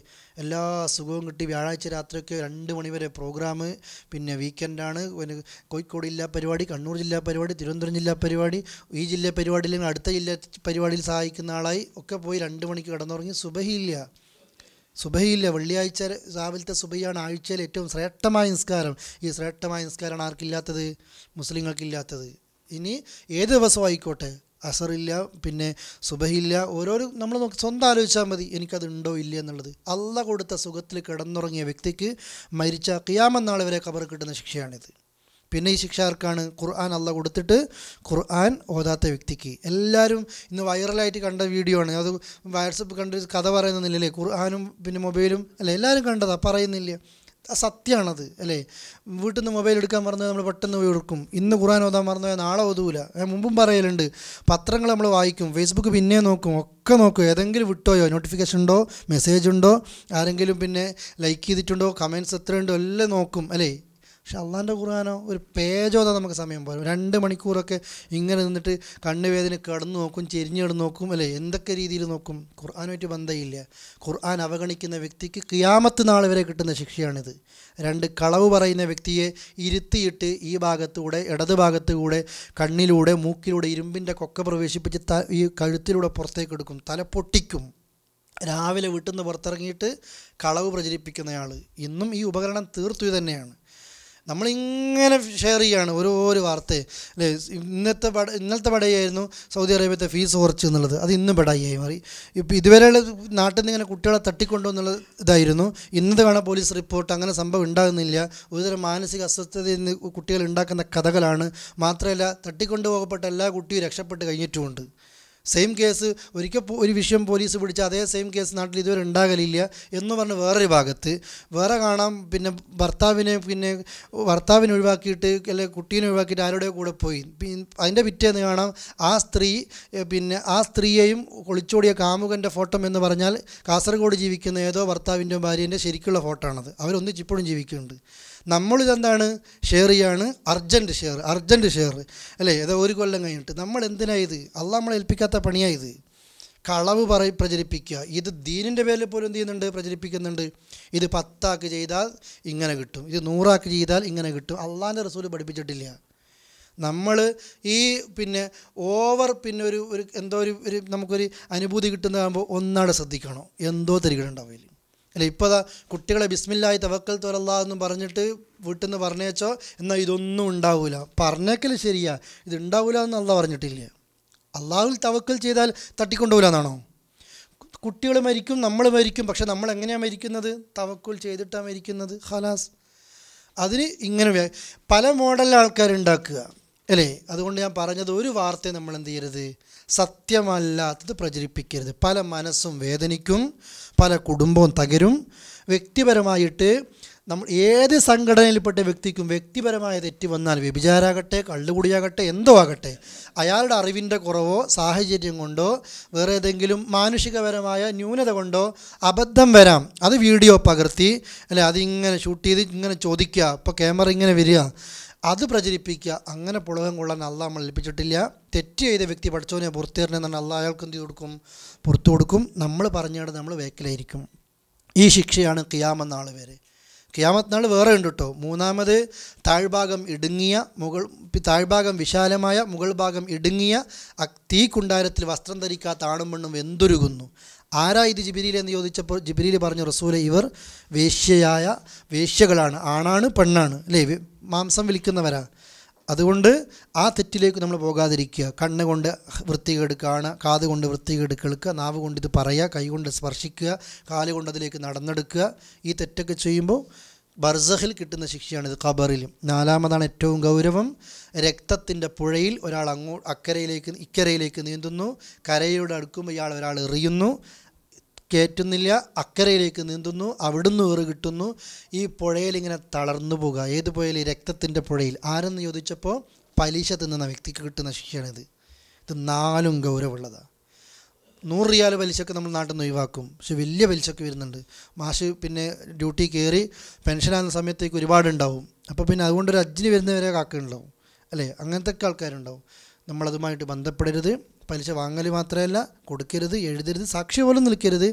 എല്ലാ സുഖവും കിട്ടി വ്യാഴാഴ്ച രാത്രിയൊക്കെ രണ്ട് മണിവരെ പ്രോഗ്രാം പിന്നെ വീക്കെൻഡാണ് കോഴിക്കോട് ജില്ലാ പരിപാടി കണ്ണൂർ ജില്ലാ പരിപാടി തിരുവനന്തപുരം ജില്ലാ പരിപാടി ഈ ജില്ലാ പരിപാടിയിൽ അടുത്ത ജില്ല പരിപാടിയിൽ സഹായിക്കുന്ന ആളായി ഒക്കെ പോയി രണ്ട് മണിക്ക് കിടന്നുറങ്ങി സുബഹിയില്ല സുബഹിയില്ല വെള്ളിയാഴ്ച രാവിലത്തെ സുബഹിയാണ് ആഴ്ചയിൽ ഏറ്റവും ശ്രേഷ്ഠമായ നിസ്കാരം ഈ ശ്രേഷ്ഠമായ നിസ്കാരമാണ് ആർക്കില്ലാത്തത് മുസ്ലിങ്ങൾക്കില്ലാത്തത് ഇനി ഏത് ദിവസം ആയിക്കോട്ടെ അസറില്ല പിന്നെ സുബഹില്ല ഓരോരോ നമ്മൾ നോക്കി സ്വന്തം ആലോചിച്ചാൽ മതി ഉണ്ടോ ഇല്ല എന്നുള്ളത് അല്ല കൊടുത്ത സുഖത്തിൽ കിടന്നുറങ്ങിയ വ്യക്തിക്ക് മരിച്ച കിയാമെന്നാൾ വരെ കബർ കിട്ടുന്ന ശിക്ഷയാണിത് പിന്നെ ഈ ശിക്ഷ ആർക്കാണ് ഖുർആൻ അല്ല കൊടുത്തിട്ട് ഖുർആൻ ഓതാത്ത വ്യക്തിക്ക് എല്ലാവരും ഇന്ന് വൈറലായിട്ട് കണ്ട വീഡിയോ ആണ് അത് വാട്സപ്പ് കണ്ട് കഥ പറയുന്നില്ലല്ലേ ഖുർആാനും പിന്നെ മൊബൈലും അല്ല എല്ലാവരും കണ്ടതാണ് പറയുന്നില്ല സത്യമാണത് അല്ലേ വീട്ടിൽ നിന്ന് മൊബൈൽ എടുക്കാൻ പറഞ്ഞാൽ നമ്മൾ പെട്ടെന്ന് കൊടുക്കും ഇന്ന് ഖുറാൻ ഓതാൻ പറഞ്ഞാൽ നാളെ ഓതൂല മുമ്പും പറയലുണ്ട് പത്രങ്ങൾ നമ്മൾ വായിക്കും ഫേസ്ബുക്ക് പിന്നെ നോക്കും ഒക്കെ നോക്കും ഏതെങ്കിലും വിട്ടോയോ നോട്ടിഫിക്കേഷൻ ഉണ്ടോ മെസ്സേജ് ഉണ്ടോ ആരെങ്കിലും പിന്നെ ലൈക്ക് ചെയ്തിട്ടുണ്ടോ കമൻസ് എത്ര ഉണ്ടോ എല്ലാം നോക്കും അല്ലേ പക്ഷെ അള്ളാൻ്റെ ഖുർആാനോ ഒരു അതാ നമുക്ക് സമയം പോലും രണ്ട് മണിക്കൂറൊക്കെ ഇങ്ങനെ നിന്നിട്ട് കണ്ണുവേദന കിടന്നു നോക്കും ചെരിഞ്ഞ് കിടന്നു നോക്കും അല്ലേ എന്തൊക്കെ രീതിയിൽ നോക്കും ഖുർആാനുമായിട്ട് ബന്ധമില്ല ഖുർആൻ അവഗണിക്കുന്ന വ്യക്തിക്ക് കിയാമത്ത് നാൾ വരെ കിട്ടുന്ന ശിക്ഷയാണിത് രണ്ട് കളവ് പറയുന്ന വ്യക്തിയെ ഇരുത്തിയിട്ട് ഈ ഭാഗത്തൂടെ ഇടത് ഭാഗത്തുകൂടെ കണ്ണിലൂടെ മൂക്കിലൂടെ ഇരുമ്പിൻ്റെ കൊക്ക പ്രവേശിപ്പിച്ച് ത ഈ കഴുത്തിലൂടെ പുറത്തേക്ക് എടുക്കും തല പൊട്ടിക്കും രാവിലെ വീട്ടിൽ നിന്ന് പുറത്തിറങ്ങിയിട്ട് കളവ് പ്രചരിപ്പിക്കുന്നയാൾ ഇന്നും ഈ ഉപകരണം തീർത്തു തന്നെയാണ് നമ്മളിങ്ങനെ ഷെയർ ചെയ്യുകയാണ് ഓരോരോ വാർത്തയെ അല്ലേ ഇന്നത്തെ പട ഇന്നത്തെ പടയായിരുന്നു സൗദി അറേബ്യത്തെ ഫീസ് കുറച്ച് എന്നുള്ളത് അത് ഇന്ന് പടായിയായി മാറി ഇപ്പോൾ ഇതുവരെയുള്ള നാട്ടിൽ നിന്ന് ഇങ്ങനെ കുട്ടികളെ തട്ടിക്കൊണ്ടുവന്നുള്ള ഇതായിരുന്നു ഇന്നത്തെ കാണാൻ പോലീസ് റിപ്പോർട്ട് അങ്ങനെ സംഭവം ഉണ്ടാകുന്നില്ല ഒരുതരം മാനസിക അസ്വസ്ഥതയിൽ നിന്ന് കുട്ടികൾ ഉണ്ടാക്കുന്ന കഥകളാണ് മാത്രമല്ല പോകപ്പെട്ട എല്ലാ കുട്ടിയും രക്ഷപ്പെട്ട് കഴിഞ്ഞിട്ടുമുണ്ട് സെയിം കേസ് ഒരിക്കൽ ഒരു വിഷയം പോലീസ് പിടിച്ച അതേ സെയിം കേസ് നാട്ടിൽ ഇതുവരെ ഉണ്ടാകലില്ല എന്ന് പറഞ്ഞ് വേറൊരു ഭാഗത്ത് വേറെ കാണാം പിന്നെ ഭർത്താവിനെ പിന്നെ ഭർത്താവിനെ ഒഴിവാക്കിയിട്ട് അല്ലെങ്കിൽ കുട്ടീനെ ഒഴിവാക്കിയിട്ട് ആരുടെ കൂടെ പോയി അതിൻ്റെ പിറ്റേന്ന് കാണാം ആ സ്ത്രീ പിന്നെ ആ സ്ത്രീയെയും ഒളിച്ചോടിയ കാമുകൻ്റെ ഫോട്ടോ എന്ന് പറഞ്ഞാൽ കാസർഗോഡ് ജീവിക്കുന്ന ഏതോ ഭർത്താവിൻ്റെയും ഭാര്യൻ്റെ ശരിക്കുള്ള ഫോട്ടോ ആണത് അവരൊന്നിച്ചിപ്പോഴും ജീവിക്കുന്നുണ്ട് നമ്മളിതെന്താണ് ഷെയർ ചെയ്യാണ് അർജൻറ്റ് ഷെയർ അർജൻറ്റ് ഷെയർ അല്ലേ ഏതോ ഒരു കൊല്ലം കഴിഞ്ഞിട്ട് നമ്മൾ എന്തിനായത് അല്ല നമ്മളെ ഏൽപ്പിക്കാത്ത പണിയായത് കളവ് പറയും പ്രചരിപ്പിക്കുക ഇത് ദീനിൻ്റെ പേരിൽ പോലും എന്ത് ചെയ്യുന്നുണ്ട് പ്രചരിപ്പിക്കുന്നുണ്ട് ഇത് പത്താക്ക് ചെയ്താൽ ഇങ്ങനെ കിട്ടും ഇത് നൂറാക്ക് ചെയ്താൽ ഇങ്ങനെ കിട്ടും അള്ളാൻ്റെ റസൂല് പഠിപ്പിച്ചിട്ടില്ല നമ്മൾ ഈ പിന്നെ ഓവർ പിന്നെ ഒരു ഒരു എന്തോ ഒരു ഒരു നമുക്കൊരു അനുഭൂതി കിട്ടുന്നതാകുമ്പോൾ ഒന്നാടെ ശ്രദ്ധിക്കണം എന്തോ തിരികെ ഉണ്ടാവില്ല അല്ല ഇപ്പോൾ കുട്ടികളെ ബിസ്മില്ലായി തവക്കൽ തോലല്ല എന്ന് പറഞ്ഞിട്ട് വീട്ടിൽ നിന്ന് പറഞ്ഞേച്ചോ എന്നാൽ ഇതൊന്നും ഉണ്ടാവില്ല പറഞ്ഞേക്കൽ ശരിയാ ഇത് ഉണ്ടാവില്ല എന്ന് അല്ല പറഞ്ഞിട്ടില്ല അള്ളാഹുൽ തവക്കൽ ചെയ്താൽ തട്ടിക്കൊണ്ടുപോകില്ല എന്നാണോ കുട്ടികൾ മരിക്കും നമ്മൾ മരിക്കും പക്ഷെ നമ്മൾ എങ്ങനെയാണ് മരിക്കുന്നത് തവക്കുൽ ചെയ്തിട്ടാണ് മരിക്കുന്നത് ഹലാസ് അതിന് ഇങ്ങനെ പല മോഡലിൽ ആൾക്കാരുണ്ടാക്കുക ഉണ്ടാക്കുക അല്ലേ അതുകൊണ്ട് ഞാൻ പറഞ്ഞത് ഒരു വാർത്തയെ നമ്മൾ എന്ത് ചെയ്യരുത് സത്യമല്ലാത്തത് പ്രചരിപ്പിക്കരുത് പല മനസ്സും വേദനിക്കും പല കുടുംബവും തകരും വ്യക്തിപരമായിട്ട് നമ്മൾ ഏത് സംഘടനയിൽപ്പെട്ട വ്യക്തിക്കും വ്യക്തിപരമായ തെറ്റ് വന്നാൽ വ്യഭിചാരാകട്ടെ കള്ളുകുടിയാകട്ടെ എന്തോ ആകട്ടെ അയാളുടെ അറിവിൻ്റെ കുറവോ സാഹചര്യം കൊണ്ടോ വേറെ ഏതെങ്കിലും മാനുഷികപരമായ ന്യൂനത കൊണ്ടോ അബദ്ധം വരാം അത് വീഡിയോ പകർത്തി അല്ലെ അതിങ്ങനെ ഷൂട്ട് ചെയ്ത് ഇങ്ങനെ ചോദിക്കുക ഇപ്പോൾ ക്യാമറ ഇങ്ങനെ വരിക അത് പ്രചരിപ്പിക്കുക അങ്ങനെ പുളകം കൊള്ളാൻ അല്ല നമ്മൾ ഏൽപ്പിച്ചിട്ടില്ല തെറ്റ് ചെയ്ത വ്യക്തി പഠിച്ചവനെ പുറത്തേറിനെ തരണമെന്നാണ് അല്ല അയാൾക്ക് എന്ത് കൊടുക്കും പുറത്തു കൊടുക്കും നമ്മൾ പറഞ്ഞിടത്ത് നമ്മൾ വേക്കിലായിരിക്കും ഈ ശിക്ഷയാണ് കിയാമെന്നാൾ വരെ കിയാമത്ത് നാൾ വേറെ ഉണ്ട് കേട്ടോ മൂന്നാമത് താഴ്ഭാഗം ഇടുങ്ങിയ മുകൾ താഴ്ഭാഗം വിശാലമായ മുകൾ ഭാഗം ഇടുങ്ങിയ കുണ്ടാരത്തിൽ വസ്ത്രം ധരിക്കാത്ത ആണും പെണ്ണും എന്തൊരുകുന്നു ആരാ ഇത് ജിബിരിയിൽ എന്ന് ചോദിച്ചപ്പോൾ ജിബിരിയിൽ പറഞ്ഞു റസൂല ഇവർ വേശ്യയായ വേശ്യകളാണ് ആണാണ് പെണ്ണാണ് അല്ലേ മാംസം വിളിക്കുന്നവരാ അതുകൊണ്ട് ആ തെറ്റിലേക്ക് നമ്മൾ പോകാതിരിക്കുക കണ്ണുകൊണ്ട് വൃത്തികേട് കാത് കൊണ്ട് വൃത്തി കേൾക്കുക നാവ് കൊണ്ട് ഇത് പറയുക കൈകൊണ്ട് സ്പർശിക്കുക കാലുകൊണ്ട് അതിലേക്ക് നടന്നെടുക്കുക ഈ തെറ്റൊക്കെ ചെയ്യുമ്പോൾ ബർസഹിൽ കിട്ടുന്ന ശിക്ഷയാണിത് ഖബറിലും നാലാമതാണ് ഏറ്റവും ഗൗരവം രക്തത്തിൻ്റെ പുഴയിൽ ഒരാൾ അങ്ങോ അക്കരയിലേക്ക് ഇക്കരയിലേക്ക് നീന്തുന്നു കരയോട് അടുക്കുമ്പോൾ ഇയാൾ ഒരാൾ എറിയുന്നു കയറ്റുന്നില്ല അക്കരയിലേക്ക് നീന്തുന്നു അവിടുന്ന് ഏറ് കിട്ടുന്നു ഈ പുഴയിൽ ഇങ്ങനെ തളർന്നു പോകുക ഏത് പുഴയിൽ രക്തത്തിൻ്റെ പുഴയിൽ ആരെന്ന് ചോദിച്ചപ്പോൾ പലിശ തിന്നുന്ന വ്യക്തിക്ക് കിട്ടുന്ന ശിക്ഷയാണിത് ഇത് നാലും ഗൗരവമുള്ളതാണ് നൂറ് റിയാൽ പലിശക്ക് നമ്മൾ നാട്ടിൽ നിന്ന് ഒഴിവാക്കും പക്ഷെ വലിയ പലിശക്ക് വരുന്നുണ്ട് മാഷ് പിന്നെ ഡ്യൂട്ടി കയറി പെൻഷനാകുന്ന സമയത്തേക്ക് ഒരുപാടുണ്ടാവും അപ്പോൾ പിന്നെ അതുകൊണ്ട് ഒരു അജ്ജിന് വരുന്നവരെ കാക്കുണ്ടാവും അല്ലേ അങ്ങനത്തെ ഒക്കെ ആൾക്കാരുണ്ടാവും നമ്മളതുമായിട്ട് ബന്ധപ്പെടരുത് പലിശ വാങ്ങൽ മാത്രമല്ല കൊടുക്കരുത് എഴുതരുത് സാക്ഷി പോലും നിൽക്കരുത്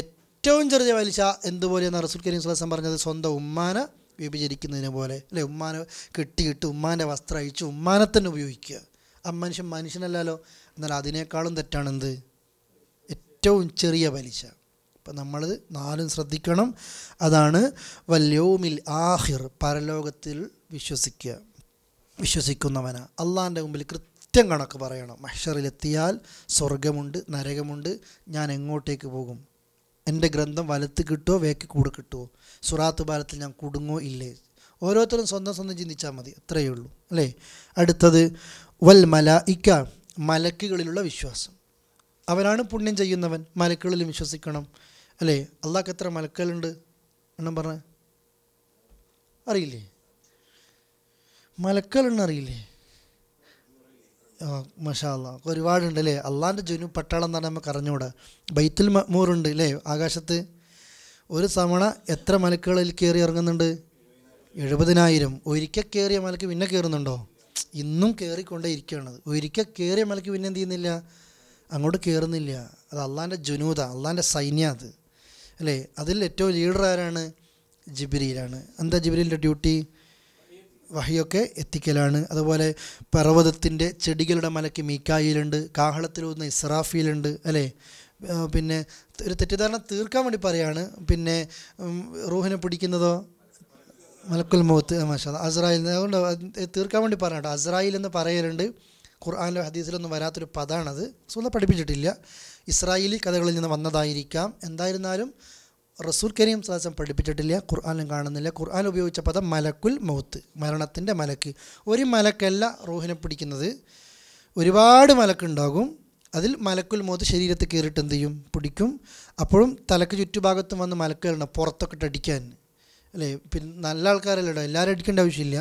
ഏറ്റവും ചെറിയ പലിശ എന്തുപോലെയാണ് റസൂൽ കരീം സുലസം പറഞ്ഞത് സ്വന്തം ഉമ്മാനെ വ്യഭിചരിക്കുന്നതിനെ പോലെ അല്ലെ ഉമ്മാനെ കെട്ടിയിട്ട് ഉമ്മാൻ്റെ വസ്ത്രം അഴിച്ച് ഉമ്മാനെ തന്നെ ഉപയോഗിക്കുക ആ മനുഷ്യൻ മനുഷ്യനല്ലല്ലോ എന്നാൽ അതിനേക്കാളും തെറ്റാണെന്ത് ഏറ്റവും ചെറിയ പലിശ അപ്പം നമ്മൾ നാലും ശ്രദ്ധിക്കണം അതാണ് വല്യോമിൽ ആഹിർ പരലോകത്തിൽ വിശ്വസിക്കുക വിശ്വസിക്കുന്നവന് അള്ളാൻ്റെ മുമ്പിൽ കൃത്യം കണക്ക് പറയണം മഷറിലെത്തിയാൽ സ്വർഗമുണ്ട് നരകമുണ്ട് ഞാൻ എങ്ങോട്ടേക്ക് പോകും എൻ്റെ ഗ്രന്ഥം വലത്ത് കിട്ടുമോ വേക്ക് കൂടെ കിട്ടുമോ സുറാത്ത് ബാലത്തിൽ ഞാൻ കുടുങ്ങോ ഇല്ലേ ഓരോരുത്തരും സ്വന്തം സ്വന്തം ചിന്തിച്ചാൽ മതി അത്രയേ ഉള്ളൂ അല്ലേ അടുത്തത് വൽ മല ഇക്ക മലക്കുകളിലുള്ള വിശ്വാസം അവനാണ് പുണ്യം ചെയ്യുന്നവൻ മലക്കുകളിൽ വിശ്വസിക്കണം അല്ലേ അള്ളാഹ്ക്ക് എത്ര മലക്കുകളുണ്ട് എണ്ണം പറഞ്ഞ അറിയില്ലേ മലക്കലെണ്ണറിയില്ലേ ആ മഷാല്ല ഒരുപാടുണ്ട് അല്ലേ അള്ളാൻ്റെ ജനു പട്ടാളം എന്നാണ് നമുക്ക് അറിഞ്ഞുകൂടെ ബൈത്തിൽ മൂറുണ്ട് അല്ലേ ആകാശത്ത് ഒരു തവണ എത്ര മലക്കുകളിൽ കയറി ഇറങ്ങുന്നുണ്ട് എഴുപതിനായിരം ഒരിക്കൽ കയറിയ മലക്ക് പിന്നെ കയറുന്നുണ്ടോ ഇന്നും കയറിക്കൊണ്ടേ ഇരിക്കുകയാണത് ഒരിക്കൽ കയറിയ മലക്ക് പിന്നെ എന്ത് ചെയ്യുന്നില്ല അങ്ങോട്ട് കയറുന്നില്ല അത് അള്ളാൻ്റെ ജുനൂത അള്ളാൻ്റെ സൈന്യ അത് അല്ലേ അതിൽ ഏറ്റവും ലീഡർ ആരാണ് ജിബിരിയിലാണ് എന്താ ജിബിരിയിൻ്റെ ഡ്യൂട്ടി വഹിയൊക്കെ എത്തിക്കലാണ് അതുപോലെ പർവ്വതത്തിൻ്റെ ചെടികളുടെ മലയ്ക്ക് മീക്കായിലുണ്ട് കാഹളത്തിലൂന്ന ഇസ്രാഫിയിലുണ്ട് അല്ലേ പിന്നെ ഒരു തെറ്റിദ്ധാരണ തീർക്കാൻ വേണ്ടി പറയാണ് പിന്നെ റൂഹിനെ പിടിക്കുന്നതോ മലക്കുൽ മൗത്ത് മാഷാ അസ്രായിൽ അതുകൊണ്ട് തീർക്കാൻ വേണ്ടി പറയാട്ടോ അസ്രായിൽ എന്ന് പറയലുണ്ട് ഖുർആാനിലോ ഹദീസിലൊന്നും വരാത്തൊരു പദമാണത് സുഹൃത്ത് പഠിപ്പിച്ചിട്ടില്ല ഇസ്രായേലി കഥകളിൽ നിന്ന് വന്നതായിരിക്കാം എന്തായിരുന്നാലും റസൂൽ കരീം സാസം പഠിപ്പിച്ചിട്ടില്ല ഖുർആാനും കാണുന്നില്ല ഖുർആൻ ഉപയോഗിച്ച പദം മലക്കുൽ മൗത്ത് മരണത്തിൻ്റെ മലക്ക് ഒരു മലക്കല്ല റൂഹിനെ പിടിക്കുന്നത് ഒരുപാട് മലക്കുണ്ടാകും അതിൽ മലക്കുൽ മൗത്ത് ശരീരത്ത് കയറിയിട്ട് എന്ത് ചെയ്യും പിടിക്കും അപ്പോഴും തലക്ക് ചുറ്റുഭാഗത്തും വന്ന് മലക്കുകളുണ്ട് പുറത്തൊക്കെ അടിക്കാൻ അല്ലേ പിന്നെ നല്ല ആൾക്കാരല്ല എല്ലാവരും അടിക്കേണ്ട ആവശ്യമില്ല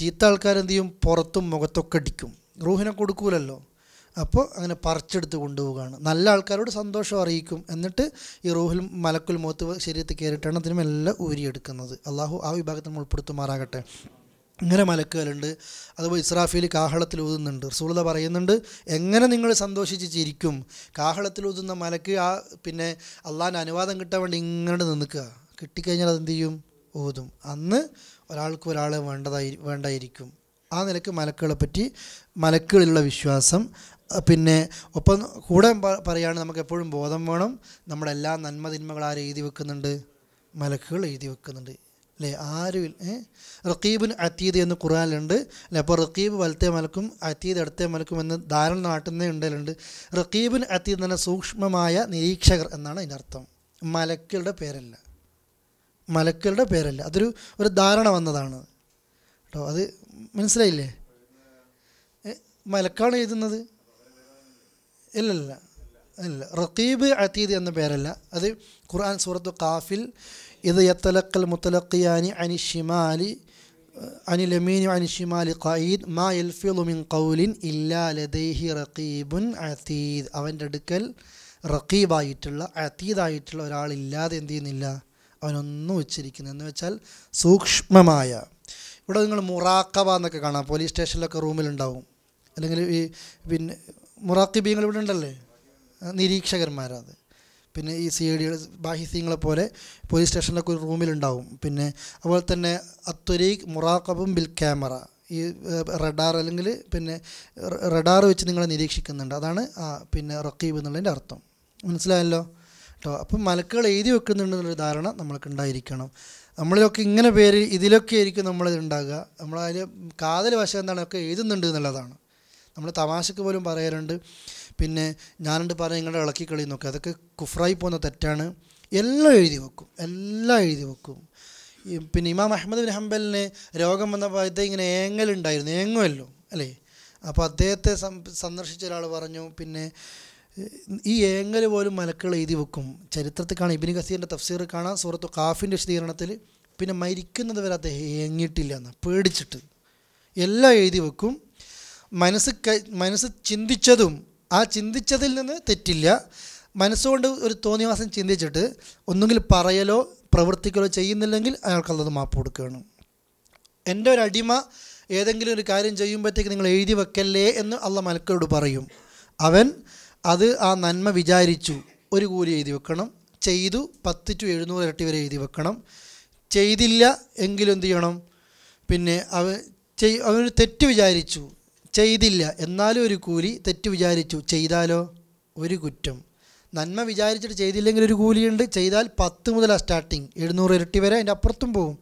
ചീത്ത ആൾക്കാരെന്ത് ചെയ്യും പുറത്തും മുഖത്തൊക്കെ അടിക്കും റൂഹിനെ കൊടുക്കൂലല്ലോ അപ്പോൾ അങ്ങനെ പറിച്ചെടുത്ത് കൊണ്ടുപോവുകയാണ് നല്ല ആൾക്കാരോട് സന്തോഷം അറിയിക്കും എന്നിട്ട് ഈ റൂഹിൽ മലക്കുൽ മോത്ത് ശരീരത്തിൽ കയറിയിട്ടാണ് അതിനും എല്ലാം ഊരിയെടുക്കുന്നത് അള്ളാഹു ആ വിഭാഗത്തിന് ഉൾപ്പെടുത്തുമാറാകട്ടെ ഇങ്ങനെ മലക്കുകളുണ്ട് അതുപോലെ ഇസ്രാഫീൽ കാഹളത്തിൽ ഊതുന്നുണ്ട് റസൂളത പറയുന്നുണ്ട് എങ്ങനെ നിങ്ങൾ സന്തോഷിച്ച് ചിരിക്കും കാഹളത്തിൽ ഊതുന്ന മലക്ക് ആ പിന്നെ അള്ളാഹിൻ്റെ അനുവാദം കിട്ടാൻ വേണ്ടി ഇങ്ങനെ നിൽക്കുക കിട്ടിക്കഴിഞ്ഞാൽ അതെന്ത് ചെയ്യും ഊതും അന്ന് ഒരാൾക്ക് ഒരാൾ വേണ്ടതായി വേണ്ടായിരിക്കും ആ നിലക്ക് മലക്കുകളെ പറ്റി മലക്കുകളിലുള്ള വിശ്വാസം പിന്നെ ഒപ്പം കൂടെ പറയുകയാണെങ്കിൽ നമുക്ക് എപ്പോഴും ബോധം വേണം നമ്മുടെ എല്ലാ നന്മതിന്മകൾ ആര് എഴുതി വെക്കുന്നുണ്ട് മലക്കുകൾ എഴുതി വെക്കുന്നുണ്ട് അല്ലേ ആരും റക്കീബിൻ അത്തീത് എന്ന് ഖുറാനിലുണ്ട് അല്ലേ അപ്പോൾ റക്കീബ് വലത്തെ മലക്കും അത്തീത് അടുത്ത മലക്കും എന്ന് ധാരണ നാട്ടുന്നേ ഉണ്ടല്ലുണ്ട് റക്കീബിൻ അത്തീത് തന്നെ സൂക്ഷ്മമായ നിരീക്ഷകർ എന്നാണ് അതിൻ്റെ അർത്ഥം മലക്കുകളുടെ പേരല്ല മലക്കുകളുടെ പേരല്ല അതൊരു ഒരു ധാരണ വന്നതാണ് കേട്ടോ അത് മനസ്സിലായില്ലേ മലക്കാണ് എഴുതുന്നത് ഇല്ല ഇല്ല ഇല്ല റക്കീബ് അതീദ് എന്ന പേരല്ല അത് ഖുർആൻ സൂറത്ത് കാഫിൽ ഇത് യത്തലക്കൽ മുത്തലക്കിയാനി അനി ഷിമാലി അനി ലമീനി അനി ഷിമാലി ഖായിദ് മാ മിൻ കൗലിൻ ഇല്ലാ ലദൈഹി റക്കീബുൻ അതീദ് അവൻ്റെ അടുക്കൽ റക്കീബായിട്ടുള്ള അതീതായിട്ടുള്ള ഒരാളില്ലാതെ എന്ത് ചെയ്യുന്നില്ല അവനൊന്നും വെച്ചിരിക്കുന്നു എന്ന് വെച്ചാൽ സൂക്ഷ്മമായ ഇവിടെ നിങ്ങൾ മുറാക്കബ എന്നൊക്കെ കാണാം പോലീസ് സ്റ്റേഷനിലൊക്കെ റൂമിലുണ്ടാവും അല്ലെങ്കിൽ ഈ പിന്നെ മുറാക്കിബീങ്ങൾ ഇവിടെ ഉണ്ടല്ലേ നിരീക്ഷകന്മാരത് പിന്നെ ഈ സി ഐ ഡികൾ പോലെ പോലീസ് സ്റ്റേഷനിലൊക്കെ ഒരു റൂമിലുണ്ടാവും പിന്നെ അതുപോലെ തന്നെ അത്വരീഖ് മുറാക്കബും ബിൽ ക്യാമറ ഈ റഡാർ അല്ലെങ്കിൽ പിന്നെ റഡാർ വെച്ച് നിങ്ങളെ നിരീക്ഷിക്കുന്നുണ്ട് അതാണ് പിന്നെ റക്കീബ് എന്നുള്ളതിൻ്റെ അർത്ഥം മനസ്സിലായല്ലോ കേട്ടോ അപ്പം മലക്കുകൾ എഴുതി വെക്കുന്നുണ്ടെന്നുള്ളൊരു ധാരണ നമ്മൾക്ക് ഉണ്ടായിരിക്കണം നമ്മളിലൊക്കെ ഇങ്ങനെ പേര് ഇതിലൊക്കെ ആയിരിക്കും നമ്മളിത് ഉണ്ടാകുക നമ്മളതിൽ കാതൽ വശം എന്താണ് ഒക്കെ എഴുതുന്നുണ്ട് എന്നുള്ളതാണ് നമ്മൾ തമാശക്ക് പോലും പറയാറുണ്ട് പിന്നെ ഞാനുണ്ട് പറയാം നിങ്ങളുടെ ഇളക്കി കളിയെന്നൊക്കെ അതൊക്കെ കുഫ്രായി പോകുന്ന തെറ്റാണ് എല്ലാം എഴുതി വെക്കും എല്ലാം എഴുതി വെക്കും പിന്നെ ഇമാം അഹമ്മദ് ബിൻ ഹംബലിന് രോഗം വന്നപ്പോൾ അദ്ദേഹം ഇങ്ങനെ ഏങ്ങലുണ്ടായിരുന്നു ഏങ്ങുമല്ലോ അല്ലേ അപ്പോൾ അദ്ദേഹത്തെ സന്ദർശിച്ച ഒരാൾ പറഞ്ഞു പിന്നെ ഈ ഏങ്ങൽ പോലും മലക്കുകൾ എഴുതി വെക്കും ചരിത്രത്തിൽ കാണാം ഇബിനി കസീറിൻ്റെ തഫ്സീർ കാണാം സൂറത്ത് കാഫിൻ്റെ വിശദീകരണത്തിൽ പിന്നെ മരിക്കുന്നത് വരെ അദ്ദേഹം ഏങ്ങിയിട്ടില്ല എന്നാണ് പേടിച്ചിട്ട് എല്ലാം എഴുതി വെക്കും മനസ്സ് മനസ്സ് ചിന്തിച്ചതും ആ ചിന്തിച്ചതിൽ നിന്ന് തെറ്റില്ല മനസ്സുകൊണ്ട് ഒരു തോന്നിവാസം ചിന്തിച്ചിട്ട് ഒന്നുകിൽ പറയലോ പ്രവർത്തിക്കലോ ചെയ്യുന്നില്ലെങ്കിൽ അയാൾക്കള്ളത് മാപ്പ് കൊടുക്കുകയാണ് എൻ്റെ ഒരു അടിമ ഏതെങ്കിലും ഒരു കാര്യം ചെയ്യുമ്പോഴത്തേക്ക് നിങ്ങൾ എഴുതി വെക്കല്ലേ എന്ന് അള്ള മലക്കരോട് പറയും അവൻ അത് ആ നന്മ വിചാരിച്ചു ഒരു കൂലി എഴുതി വെക്കണം ചെയ്തു പത്ത് ടു എഴുന്നൂറ് ഇരട്ടി വരെ എഴുതി വെക്കണം ചെയ്തില്ല എങ്കിലും എന്ത് ചെയ്യണം പിന്നെ അവൻ ചെയ് അവനൊരു തെറ്റ് വിചാരിച്ചു ചെയ്തില്ല എന്നാലും ഒരു കൂലി തെറ്റ് വിചാരിച്ചു ചെയ്താലോ ഒരു കുറ്റം നന്മ വിചാരിച്ചിട്ട് ചെയ്തില്ലെങ്കിൽ ഒരു കൂലിയുണ്ട് ചെയ്താൽ പത്ത് മുതലാണ് സ്റ്റാർട്ടിങ് എഴുന്നൂറ് ഇരട്ടി വരെ അതിൻ്റെ അപ്പുറത്തും പോകും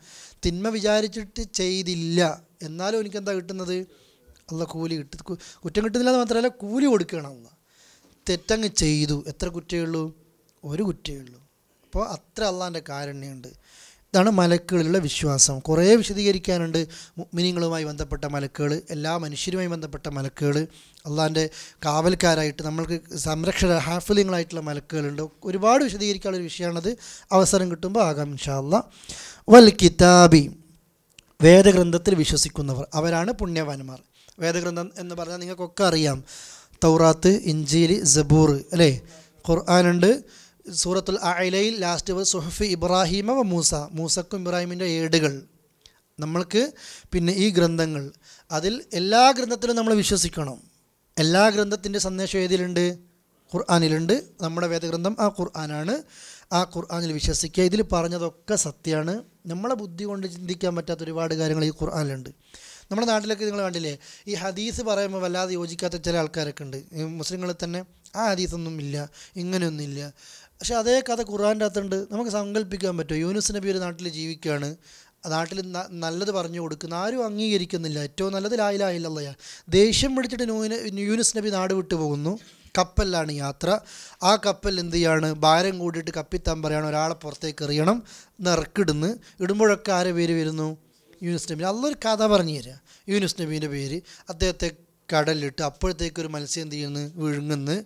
തിന്മ വിചാരിച്ചിട്ട് ചെയ്തില്ല എന്നാലും എനിക്ക് എന്താ കിട്ടുന്നത് അല്ല കൂലി കിട്ടി കുറ്റം കിട്ടുന്നില്ല എന്ന് മാത്രമല്ല കൂലി കൊടുക്കണം അല്ല തെറ്റങ്ങ് ചെയ്തു എത്ര കുറ്റമേ ഉള്ളൂ ഒരു കുറ്റമേ ഉള്ളൂ അപ്പോൾ അത്ര അല്ലാൻ്റെ കാരുണ്യമുണ്ട് ഇതാണ് മലക്കുകളിലുള്ള വിശ്വാസം കുറേ വിശദീകരിക്കാനുണ്ട് മുഗ്മിനിങ്ങളുമായി ബന്ധപ്പെട്ട മലക്കുകൾ എല്ലാ മനുഷ്യരുമായി ബന്ധപ്പെട്ട മലക്കുകൾ അള്ളാൻ്റെ കാവൽക്കാരായിട്ട് നമ്മൾക്ക് സംരക്ഷക ഹാഫിലിങ്ങളായിട്ടുള്ള മലക്കുകളുണ്ട് ഒരുപാട് വിശദീകരിക്കാനുള്ള വിഷയമാണത് അവസരം കിട്ടുമ്പോൾ ആകാം ഇൻഷാല്ല വൽ കിതാബി വേദഗ്രന്ഥത്തിൽ വിശ്വസിക്കുന്നവർ അവരാണ് പുണ്യവാന്മാർ വേദഗ്രന്ഥം എന്ന് പറഞ്ഞാൽ നിങ്ങൾക്കൊക്കെ അറിയാം തൗറാത്ത് ഇഞ്ചിയിൽ ജബൂർ അല്ലേ ഖുർആാനുണ്ട് സൂറത്തുൽ അയിലയിൽ ലാസ്റ്റ് സുഹഫ് ഇബ്രാഹിമ വ മൂസ മൂസക്കും ഇബ്രാഹിമിൻ്റെ ഏടുകൾ നമ്മൾക്ക് പിന്നെ ഈ ഗ്രന്ഥങ്ങൾ അതിൽ എല്ലാ ഗ്രന്ഥത്തിലും നമ്മൾ വിശ്വസിക്കണം എല്ലാ ഗ്രന്ഥത്തിൻ്റെ സന്ദേശം ഏതിലുണ്ട് ഖുർആാനിലുണ്ട് നമ്മുടെ വേദഗ്രന്ഥം ആ ഖുർആനാണ് ആ ഖുർആാനിൽ വിശ്വസിക്കുക ഇതിൽ പറഞ്ഞതൊക്കെ സത്യമാണ് നമ്മളെ ബുദ്ധി കൊണ്ട് ചിന്തിക്കാൻ പറ്റാത്ത ഒരുപാട് കാര്യങ്ങൾ ഈ ഖുർആാനിലുണ്ട് നമ്മുടെ നാട്ടിലൊക്കെ നിങ്ങൾ കണ്ടില്ലേ ഈ ഹദീസ് പറയുമ്പോൾ വല്ലാതെ യോജിക്കാത്ത ചില ആൾക്കാരൊക്കെ ഉണ്ട് മുസ്ലിങ്ങളിൽ തന്നെ ആ ഹദീസൊന്നും ഇല്ല ഇങ്ങനെയൊന്നുമില്ല പക്ഷേ അതേ കഥ ഖുറാൻ്റെ അകത്തുണ്ട് നമുക്ക് സങ്കല്പിക്കാൻ പറ്റുമോ യൂനുസ് നബി ഒരു നാട്ടിൽ ജീവിക്കുകയാണ് നാട്ടിൽ നല്ലത് പറഞ്ഞു കൊടുക്കുന്ന ആരും അംഗീകരിക്കുന്നില്ല ഏറ്റവും നല്ലത് ലായിലായില്ലല്ലയാ ദേഷ്യം പിടിച്ചിട്ട് നൂന് യൂനുസ് നബി നാട് വിട്ടു പോകുന്നു കപ്പലിലാണ് യാത്ര ആ കപ്പൽ എന്ത് ചെയ്യാണ് ഭാരം കൂടിയിട്ട് കപ്പിത്താൻ പറയാണ് ഒരാളെ പുറത്തേക്ക് എറിയണം നിറക്കിടുന്ന് ഇടുമ്പോഴൊക്കെ ആരെ പേര് വരുന്നു യൂനുസ് നബി നല്ലൊരു കഥ പറഞ്ഞു തരിക യൂനുസ് നബീൻ്റെ പേര് അദ്ദേഹത്തെ കടലിലിട്ട് അപ്പോഴത്തേക്കൊരു മത്സ്യം എന്ത് ചെയ്യുന്നു വിഴുങ്ങുന്നു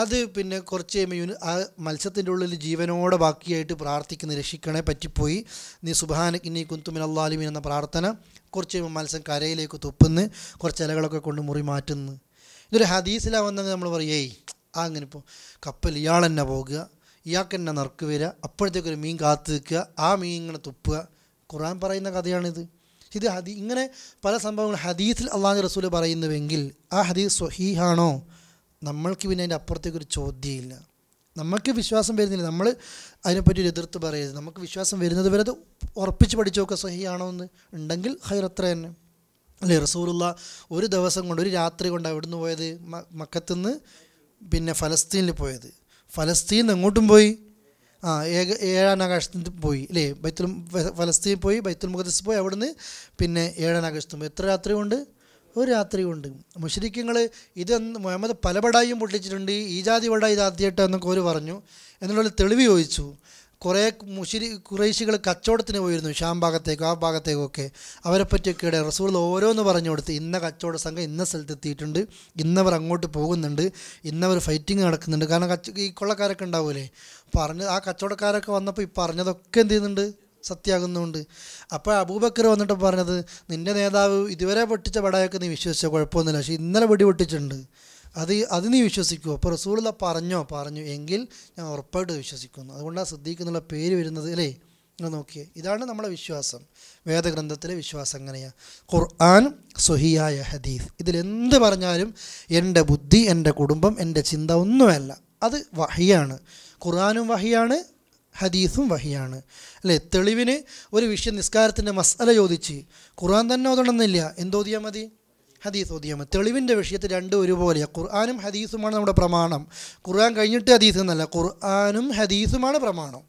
അത് പിന്നെ കുറച്ച് കഴിയുമ്പോൾ ആ മത്സ്യത്തിൻ്റെ ഉള്ളിൽ ജീവനോടെ ബാക്കിയായിട്ട് പ്രാർത്ഥിക്കുന്ന രക്ഷിക്കണേ പറ്റിപ്പോയി നീ സുബാന നീ കുന്തുമിൻ അള്ളാലിമിൻ എന്ന പ്രാർത്ഥന കുറച്ച് കഴിയുമ്പോൾ മത്സ്യം കരയിലേക്ക് തുപ്പുന്ന് കുറച്ച് ഇലകളൊക്കെ കൊണ്ട് മുറി മാറ്റുന്നു ഇതൊരു ഹദീസിലാവുന്നെങ്കിൽ നമ്മൾ പറയും ഏയ് ആ അങ്ങനെ ഇപ്പോൾ കപ്പൽ ഇയാൾ തന്നെ പോകുക ഇയാൾക്ക് തന്നെ നറുക്ക് വരിക അപ്പോഴത്തേക്കൊരു മീൻ കാത്തു നിൽക്കുക ആ മീൻ ഇങ്ങനെ തുപ്പുക ഖുറാൻ പറയുന്ന കഥയാണിത് ഇത് ഹദീ ഇങ്ങനെ പല സംഭവങ്ങൾ ഹദീസിൽ അള്ളാഹു റസൂൽ പറയുന്നുവെങ്കിൽ ആ ഹദീസ് സ്വഹീഹാണോ നമ്മൾക്ക് പിന്നെ അതിൻ്റെ അപ്പുറത്തേക്കൊരു ചോദ്യമില്ല നമുക്ക് വിശ്വാസം വരുന്നില്ല നമ്മൾ അതിനെപ്പറ്റി ഒരു എതിർത്ത് പറയരുത് നമുക്ക് വിശ്വാസം വരുന്നത് വരെ അത് ഉറപ്പിച്ച് പഠിച്ചു നോക്കുക സഹിയാണോ എന്ന് ഉണ്ടെങ്കിൽ അത്ര തന്നെ അല്ലെ റസൂലുള്ള ഒരു ദിവസം കൊണ്ട് ഒരു രാത്രി കൊണ്ട് അവിടുന്ന് പോയത് മക്കത്തുനിന്ന് പിന്നെ ഫലസ്തീനിൽ പോയത് ഫലസ്തീനിൽ നിന്ന് എങ്ങോട്ടും പോയി ആ ഏക ഏഴാനാകാശത്ത് പോയി അല്ലേ ബൈത്തുൽ ഫലസ്തീൻ പോയി ബൈത്തുൽ മുഖദസ് പോയി അവിടുന്ന് പിന്നെ ഏഴാനാകാശത്തും എത്ര രാത്രി കൊണ്ട് ഒരു രാത്രി കൊണ്ട് മുഷരിക്കങ്ങൾ ഇത് മുഹമ്മദ് പല പടായും പൊട്ടിച്ചിട്ടുണ്ട് ഈജാതി പടായി ഇത് ആദ്യമായിട്ട് എന്നൊക്കെ ഒരു പറഞ്ഞു എന്നുള്ള തെളിവ് ചോദിച്ചു കുറേ മുഷിരി കുറേശികൾ കച്ചവടത്തിന് പോയിരുന്നു ഷാം ഭാഗത്തേക്കും ആ ഭാഗത്തേക്കൊക്കെ അവരെ പറ്റിയൊക്കെയുടെ റസൂൾ ഓരോന്ന് പറഞ്ഞു കൊടുത്ത് ഇന്ന കച്ചവട സംഘം ഇന്ന സ്ഥലത്ത് എത്തിയിട്ടുണ്ട് ഇന്നവർ അങ്ങോട്ട് പോകുന്നുണ്ട് ഇന്നവർ ഫൈറ്റിംഗ് നടക്കുന്നുണ്ട് കാരണം കച്ച ഈ കൊള്ളക്കാരൊക്കെ ഉണ്ടാവൂലേ പറഞ്ഞ് ആ കച്ചവടക്കാരൊക്കെ വന്നപ്പോൾ ഈ പറഞ്ഞതൊക്കെ എന്ത് ചെയ്യുന്നുണ്ട് സത്യാകുന്നുണ്ട് അപ്പോൾ അബൂബക്കർ വന്നിട്ട് പറഞ്ഞത് നിൻ്റെ നേതാവ് ഇതുവരെ പൊട്ടിച്ച പടയൊക്കെ നീ വിശ്വസിച്ചോ കുഴപ്പമൊന്നുമില്ല പക്ഷേ ഇന്നലെ വെടി പൊട്ടിച്ചിട്ടുണ്ട് അത് അത് നീ വിശ്വസിക്കുമോ അപ്പോൾ റസൂലുള്ള പറഞ്ഞോ പറഞ്ഞു എങ്കിൽ ഞാൻ ഉറപ്പായിട്ട് വിശ്വസിക്കുന്നു അതുകൊണ്ടാണ് സിദ്ദീഖ് എന്നുള്ള പേര് വരുന്നത് അല്ലേ നിങ്ങൾ നോക്കിയേ ഇതാണ് നമ്മുടെ വിശ്വാസം വേദഗ്രന്ഥത്തിലെ വിശ്വാസം എങ്ങനെയാണ് ഖുർആൻ സുഹിയായ ഹദീസ് ഇതിലെന്ത് പറഞ്ഞാലും എൻ്റെ ബുദ്ധി എൻ്റെ കുടുംബം എൻ്റെ ചിന്ത ഒന്നുമല്ല അത് വഹിയാണ് ഖുർആാനും വഹിയാണ് ഹദീസും വഹിയാണ് അല്ലേ തെളിവിന് ഒരു വിഷയം നിസ്കാരത്തിൻ്റെ മസല ചോദിച്ച് ഖുർആൻ തന്നെ ഓതണമെന്നില്ല എന്തോതിയാൽ മതി ഹദീസ് ഓതിയാൽ മതി തെളിവിൻ്റെ വിഷയത്തിൽ രണ്ടും ഒരുപോലെയാണ് ഖുർആാനും ഹദീസുമാണ് നമ്മുടെ പ്രമാണം ഖുർആൻ കഴിഞ്ഞിട്ട് ഹദീസ് എന്നല്ല ഖുർആാനും ഹദീസുമാണ് പ്രമാണം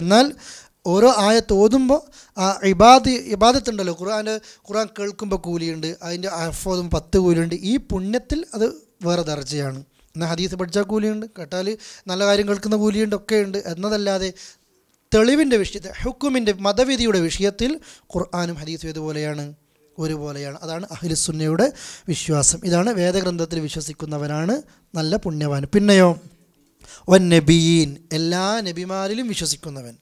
എന്നാൽ ഓരോ ആയത്ത് ഓതുമ്പോൾ ആ ഇബാദ് ഇബാദത്തുണ്ടല്ലോ ഖുർആാൻ്റെ ഖുർആൻ കേൾക്കുമ്പോൾ കൂലിയുണ്ട് അതിൻ്റെ അഫോദും പത്ത് കൂലിയുണ്ട് ഈ പുണ്യത്തിൽ അത് വേറെ ദർജയാണ് എന്നാൽ ഹദീസ് പഠിച്ചാൽ കൂലിയുണ്ട് കേട്ടാൽ നല്ല കാര്യം കേൾക്കുന്ന കൂലിയുണ്ട് ഒക്കെയുണ്ട് എന്നതല്ലാതെ തെളിവിൻ്റെ വിഷയത്തിൽ ഹുക്കുമിൻ്റെ മതവിധിയുടെ വിഷയത്തിൽ ഖുർആാനും ഹദീസും ഇതുപോലെയാണ് ഒരുപോലെയാണ് അതാണ് അഹിലുസുന്നയുടെ വിശ്വാസം ഇതാണ് വേദഗ്രന്ഥത്തിൽ വിശ്വസിക്കുന്നവനാണ് നല്ല പുണ്യവാൻ പിന്നെയോ വൻ നബിയീൻ എല്ലാ നബിമാരിലും വിശ്വസിക്കുന്നവൻ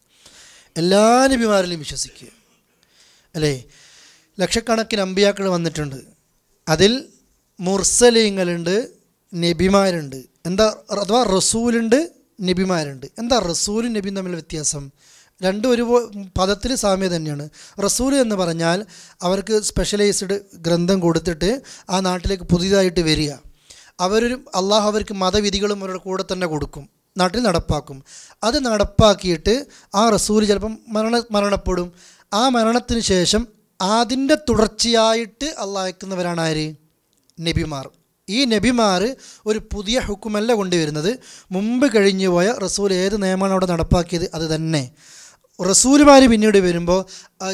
എല്ലാ നബിമാരിലും വിശ്വസിക്കുക അല്ലേ ലക്ഷക്കണക്കിന് അമ്പിയാക്കൾ വന്നിട്ടുണ്ട് അതിൽ മുർസലീങ്ങളുണ്ട് നബിമാരുണ്ട് എന്താ അഥവാ റസൂലുണ്ട് നബിമാരുണ്ട് എന്താ റസൂലും നബിയും തമ്മിൽ വ്യത്യാസം രണ്ടും ഒരു പദത്തിൽ സാമ്യ തന്നെയാണ് റസൂൽ എന്ന് പറഞ്ഞാൽ അവർക്ക് സ്പെഷ്യലൈസ്ഡ് ഗ്രന്ഥം കൊടുത്തിട്ട് ആ നാട്ടിലേക്ക് പുതിയതായിട്ട് വരിക അവരൊരു അള്ളാഹു അവർക്ക് മതവിധികളും അവരുടെ കൂടെ തന്നെ കൊടുക്കും നാട്ടിൽ നടപ്പാക്കും അത് നടപ്പാക്കിയിട്ട് ആ റസൂൽ ചിലപ്പം മരണ മരണപ്പെടും ആ മരണത്തിന് ശേഷം അതിൻ്റെ തുടർച്ചയായിട്ട് അള്ളാഹ് അയക്കുന്നവരാണ് ആര് നബിമാർ ഈ നബിമാർ ഒരു പുതിയ ഹുക്കുമല്ല കൊണ്ടുവരുന്നത് മുമ്പ് കഴിഞ്ഞു പോയ റസൂൽ ഏത് നിയമമാണ് അവിടെ നടപ്പാക്കിയത് അത് തന്നെ റസൂലുമാർ പിന്നീട് വരുമ്പോൾ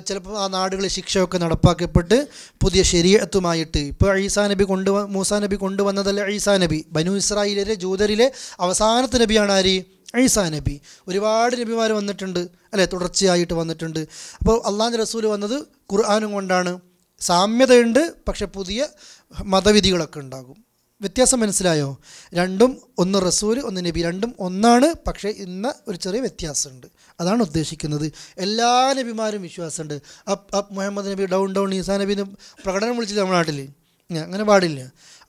ചിലപ്പോൾ ആ നാടുകളിൽ ശിക്ഷയൊക്കെ നടപ്പാക്കപ്പെട്ട് പുതിയ ശരീരത്തുമായിട്ട് ഇപ്പോൾ ഈസാ നബി കൊണ്ടു മൂസാ നബി കൊണ്ടുവന്നതല്ല ഈസാ നബി ബനു ഇസ്രായിലെ ജൂതരിലെ അവസാനത്തെ നബിയാണ് ആര് ഈസാ നബി ഒരുപാട് നബിമാർ വന്നിട്ടുണ്ട് അല്ലേ തുടർച്ചയായിട്ട് വന്നിട്ടുണ്ട് അപ്പോൾ അള്ളാഹ് റസൂൽ വന്നത് ഖുർആാനും കൊണ്ടാണ് സാമ്യതയുണ്ട് പക്ഷെ പുതിയ മതവിധികളൊക്കെ ഉണ്ടാകും വ്യത്യാസം മനസ്സിലായോ രണ്ടും ഒന്ന് റസൂൽ ഒന്ന് നബി രണ്ടും ഒന്നാണ് പക്ഷേ ഇന്ന് ഒരു ചെറിയ വ്യത്യാസമുണ്ട് അതാണ് ഉദ്ദേശിക്കുന്നത് എല്ലാ നബിമാരും വിശ്വാസമുണ്ട് അപ്പ് അപ്പ് മുഹമ്മദ് നബി ഡൗൺ ഡൗൺ ഈസാ നബി പ്രകടനം വിളിച്ചില്ല നമ്മുടെ നാട്ടിൽ അങ്ങനെ പാടില്ല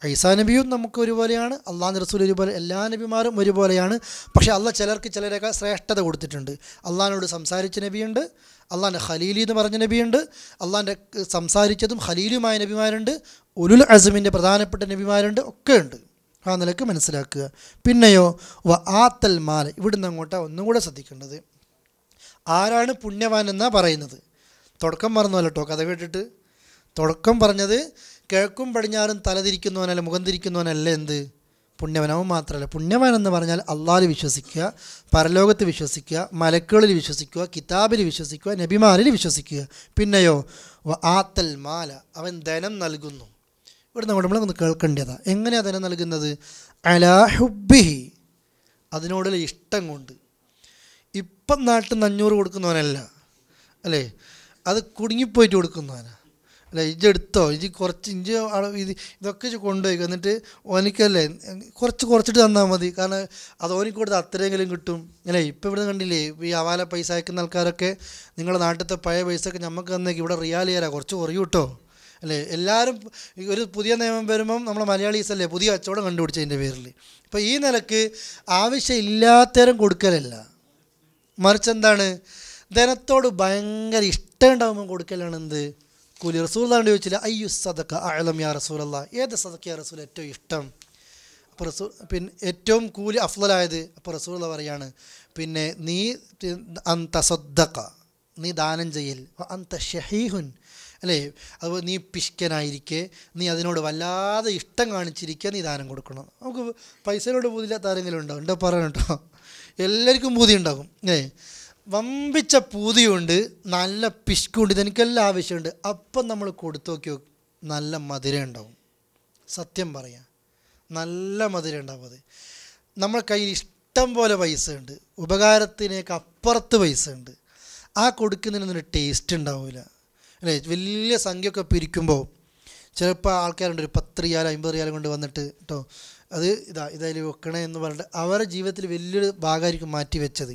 ഐസാ നബിയും നമുക്ക് ഒരുപോലെയാണ് അള്ളാഹ് റസൂൽ ഒരുപോലെ എല്ലാ നബിമാരും ഒരുപോലെയാണ് പക്ഷേ അല്ല ചിലർക്ക് ചിലരൊക്കെ ശ്രേഷ്ഠത കൊടുത്തിട്ടുണ്ട് അള്ളാഹിനോട് സംസാരിച്ച നബിയുണ്ട് അള്ളാൻ്റെ ഖലീലി എന്ന് പറഞ്ഞ നബിയുണ്ട് അള്ളാൻ്റെ സംസാരിച്ചതും ഖലീലുമായ നബിമാരുണ്ട് ഉലുൽ അസമിൻ്റെ പ്രധാനപ്പെട്ട നബിമാരുണ്ട് ഒക്കെ ഉണ്ട് ആ നിലക്ക് മനസ്സിലാക്കുക പിന്നെയോ വ ആത്തൽ മാല ഇവിടുന്ന് അങ്ങോട്ടാണ് ഒന്നും കൂടെ ശ്രദ്ധിക്കേണ്ടത് ആരാണ് പുണ്യവാൻ എന്നാണ് പറയുന്നത് തുടക്കം മറന്നുവല്ലോ കേട്ടോ കഥ കേട്ടിട്ട് തുടക്കം പറഞ്ഞത് കിഴക്കും പടിഞ്ഞാറും തലതിരിക്കുന്നവനല്ല മുഖം തിരിക്കുന്നവനല്ല എന്ത് പുണ്യവനവും മാത്രമല്ല പുണ്യവൻ എന്ന് പറഞ്ഞാൽ അള്ളാഹിൽ വിശ്വസിക്കുക പരലോകത്ത് വിശ്വസിക്കുക മലക്കുകളിൽ വിശ്വസിക്കുക കിതാബിൽ വിശ്വസിക്കുക നബിമാരിൽ വിശ്വസിക്കുക പിന്നെയോ ആത്തൽ മാല അവൻ ധനം നൽകുന്നു ഇവിടെ നമ്മൾ നമ്മളൊന്ന് കേൾക്കേണ്ടതാണ് എങ്ങനെയാണ് ധനം നൽകുന്നത് അലാഹുബിഹി അതിനോടുള്ള ഇഷ്ടം കൊണ്ട് ഇപ്പം നാട്ടിൽ നിന്ന് അഞ്ഞൂറ് കൊടുക്കുന്നവനല്ല അല്ലേ അത് കുടുങ്ങിപ്പോയിട്ട് കൊടുക്കുന്നവനാണ് അല്ല ഇജ്ജ് എടുത്തോ ഇജ് കുറച്ച് ഇഞ്ച് ഇത് ഇതൊക്കെ കൊണ്ടുപോയി എന്നിട്ട് ഓനിക്കല്ലേ കുറച്ച് കുറച്ചിട്ട് തന്നാൽ മതി കാരണം അത് ഓനിക്ക് അത്രയെങ്കിലും കിട്ടും അല്ലേ ഇപ്പം ഇവിടെ കണ്ടില്ലേ ഈ അവാല പൈസ അയക്കുന്ന ആൾക്കാരൊക്കെ നിങ്ങളുടെ നാട്ടിലത്തെ പഴയ പൈസ ഒക്കെ നമുക്ക് തന്നേക്ക് ഇവിടെ റിയാൽ ചെയ്യാൻ കുറച്ച് കുറയും കേട്ടോ അല്ലേ എല്ലാവരും ഒരു പുതിയ നിയമം വരുമ്പം നമ്മൾ മലയാളീസ് അല്ലേ പുതിയ കച്ചവടം കണ്ടുപിടിച്ചതിൻ്റെ പേരിൽ ഇപ്പം ഈ നിലക്ക് ആവശ്യമില്ലാത്തരം കൊടുക്കലല്ല മറിച്ച് എന്താണ് ധനത്തോട് ഭയങ്കര ഇഷ്ടം ഉണ്ടാകുമ്പോൾ കൊടുക്കലാണ് എന്ത് കൂലി റസൂൽ ചോദിച്ചില്ല അയ്യു സദക്ക അഴലം യാ റസൂലല്ല ഏത് സദക്ക യാ റസൂൽ ഏറ്റവും ഇഷ്ടം അപ്പോൾ റസൂ പിന്നെ ഏറ്റവും കൂലി അഫ്ലലായത് അപ്പോൾ റസൂൽ പറയാണ് പിന്നെ നീ അന്ത സദ്ദക്ക നീ ദാനം ചെയ്യൽ അന്ത ഷഹീഹുൻ അല്ലേ അതുപോലെ നീ പിഷ്കനായിരിക്കെ നീ അതിനോട് വല്ലാതെ ഇഷ്ടം കാണിച്ചിരിക്കുക നീ ദാനം കൊടുക്കണം നമുക്ക് പൈസയിലോട് ബോധില്ലാത്ത ആരെങ്കിലും ഉണ്ടാവും ഉണ്ടോ പറയണം കേട്ടോ എല്ലാവർക്കും ബോധി ഉണ്ടാകും ഏ വമ്പിച്ച പൂതിയുണ്ട് നല്ല പിശുക്കുണ്ട് ഇതെനിക്കെല്ലാം ആവശ്യമുണ്ട് അപ്പം നമ്മൾ കൊടുത്തു നോക്കി നല്ല മധുരം ഉണ്ടാവും സത്യം പറയാം നല്ല മധുരം ഉണ്ടാവും അത് നമ്മുടെ കയ്യിൽ ഇഷ്ടം പോലെ പൈസ ഉണ്ട് ഉപകാരത്തിനേക്ക് അപ്പുറത്ത് പൈസ ഉണ്ട് ആ കൊടുക്കുന്നതിനൊന്നും ടേസ്റ്റ് ഉണ്ടാവില്ല അല്ലേ വലിയ സംഖ്യയൊക്കെ പിരിക്കുമ്പോൾ ചിലപ്പോൾ ആൾക്കാരുണ്ട് ഒരു പത്ത് റിയാലും അമ്പത് റിയാലും കൊണ്ട് വന്നിട്ട് കേട്ടോ അത് ഇതാ ഇതായാലും വെക്കണേ എന്ന് പറഞ്ഞിട്ട് അവരുടെ ജീവിതത്തിൽ വലിയൊരു ഭാഗമായിരിക്കും മാറ്റി വെച്ചത്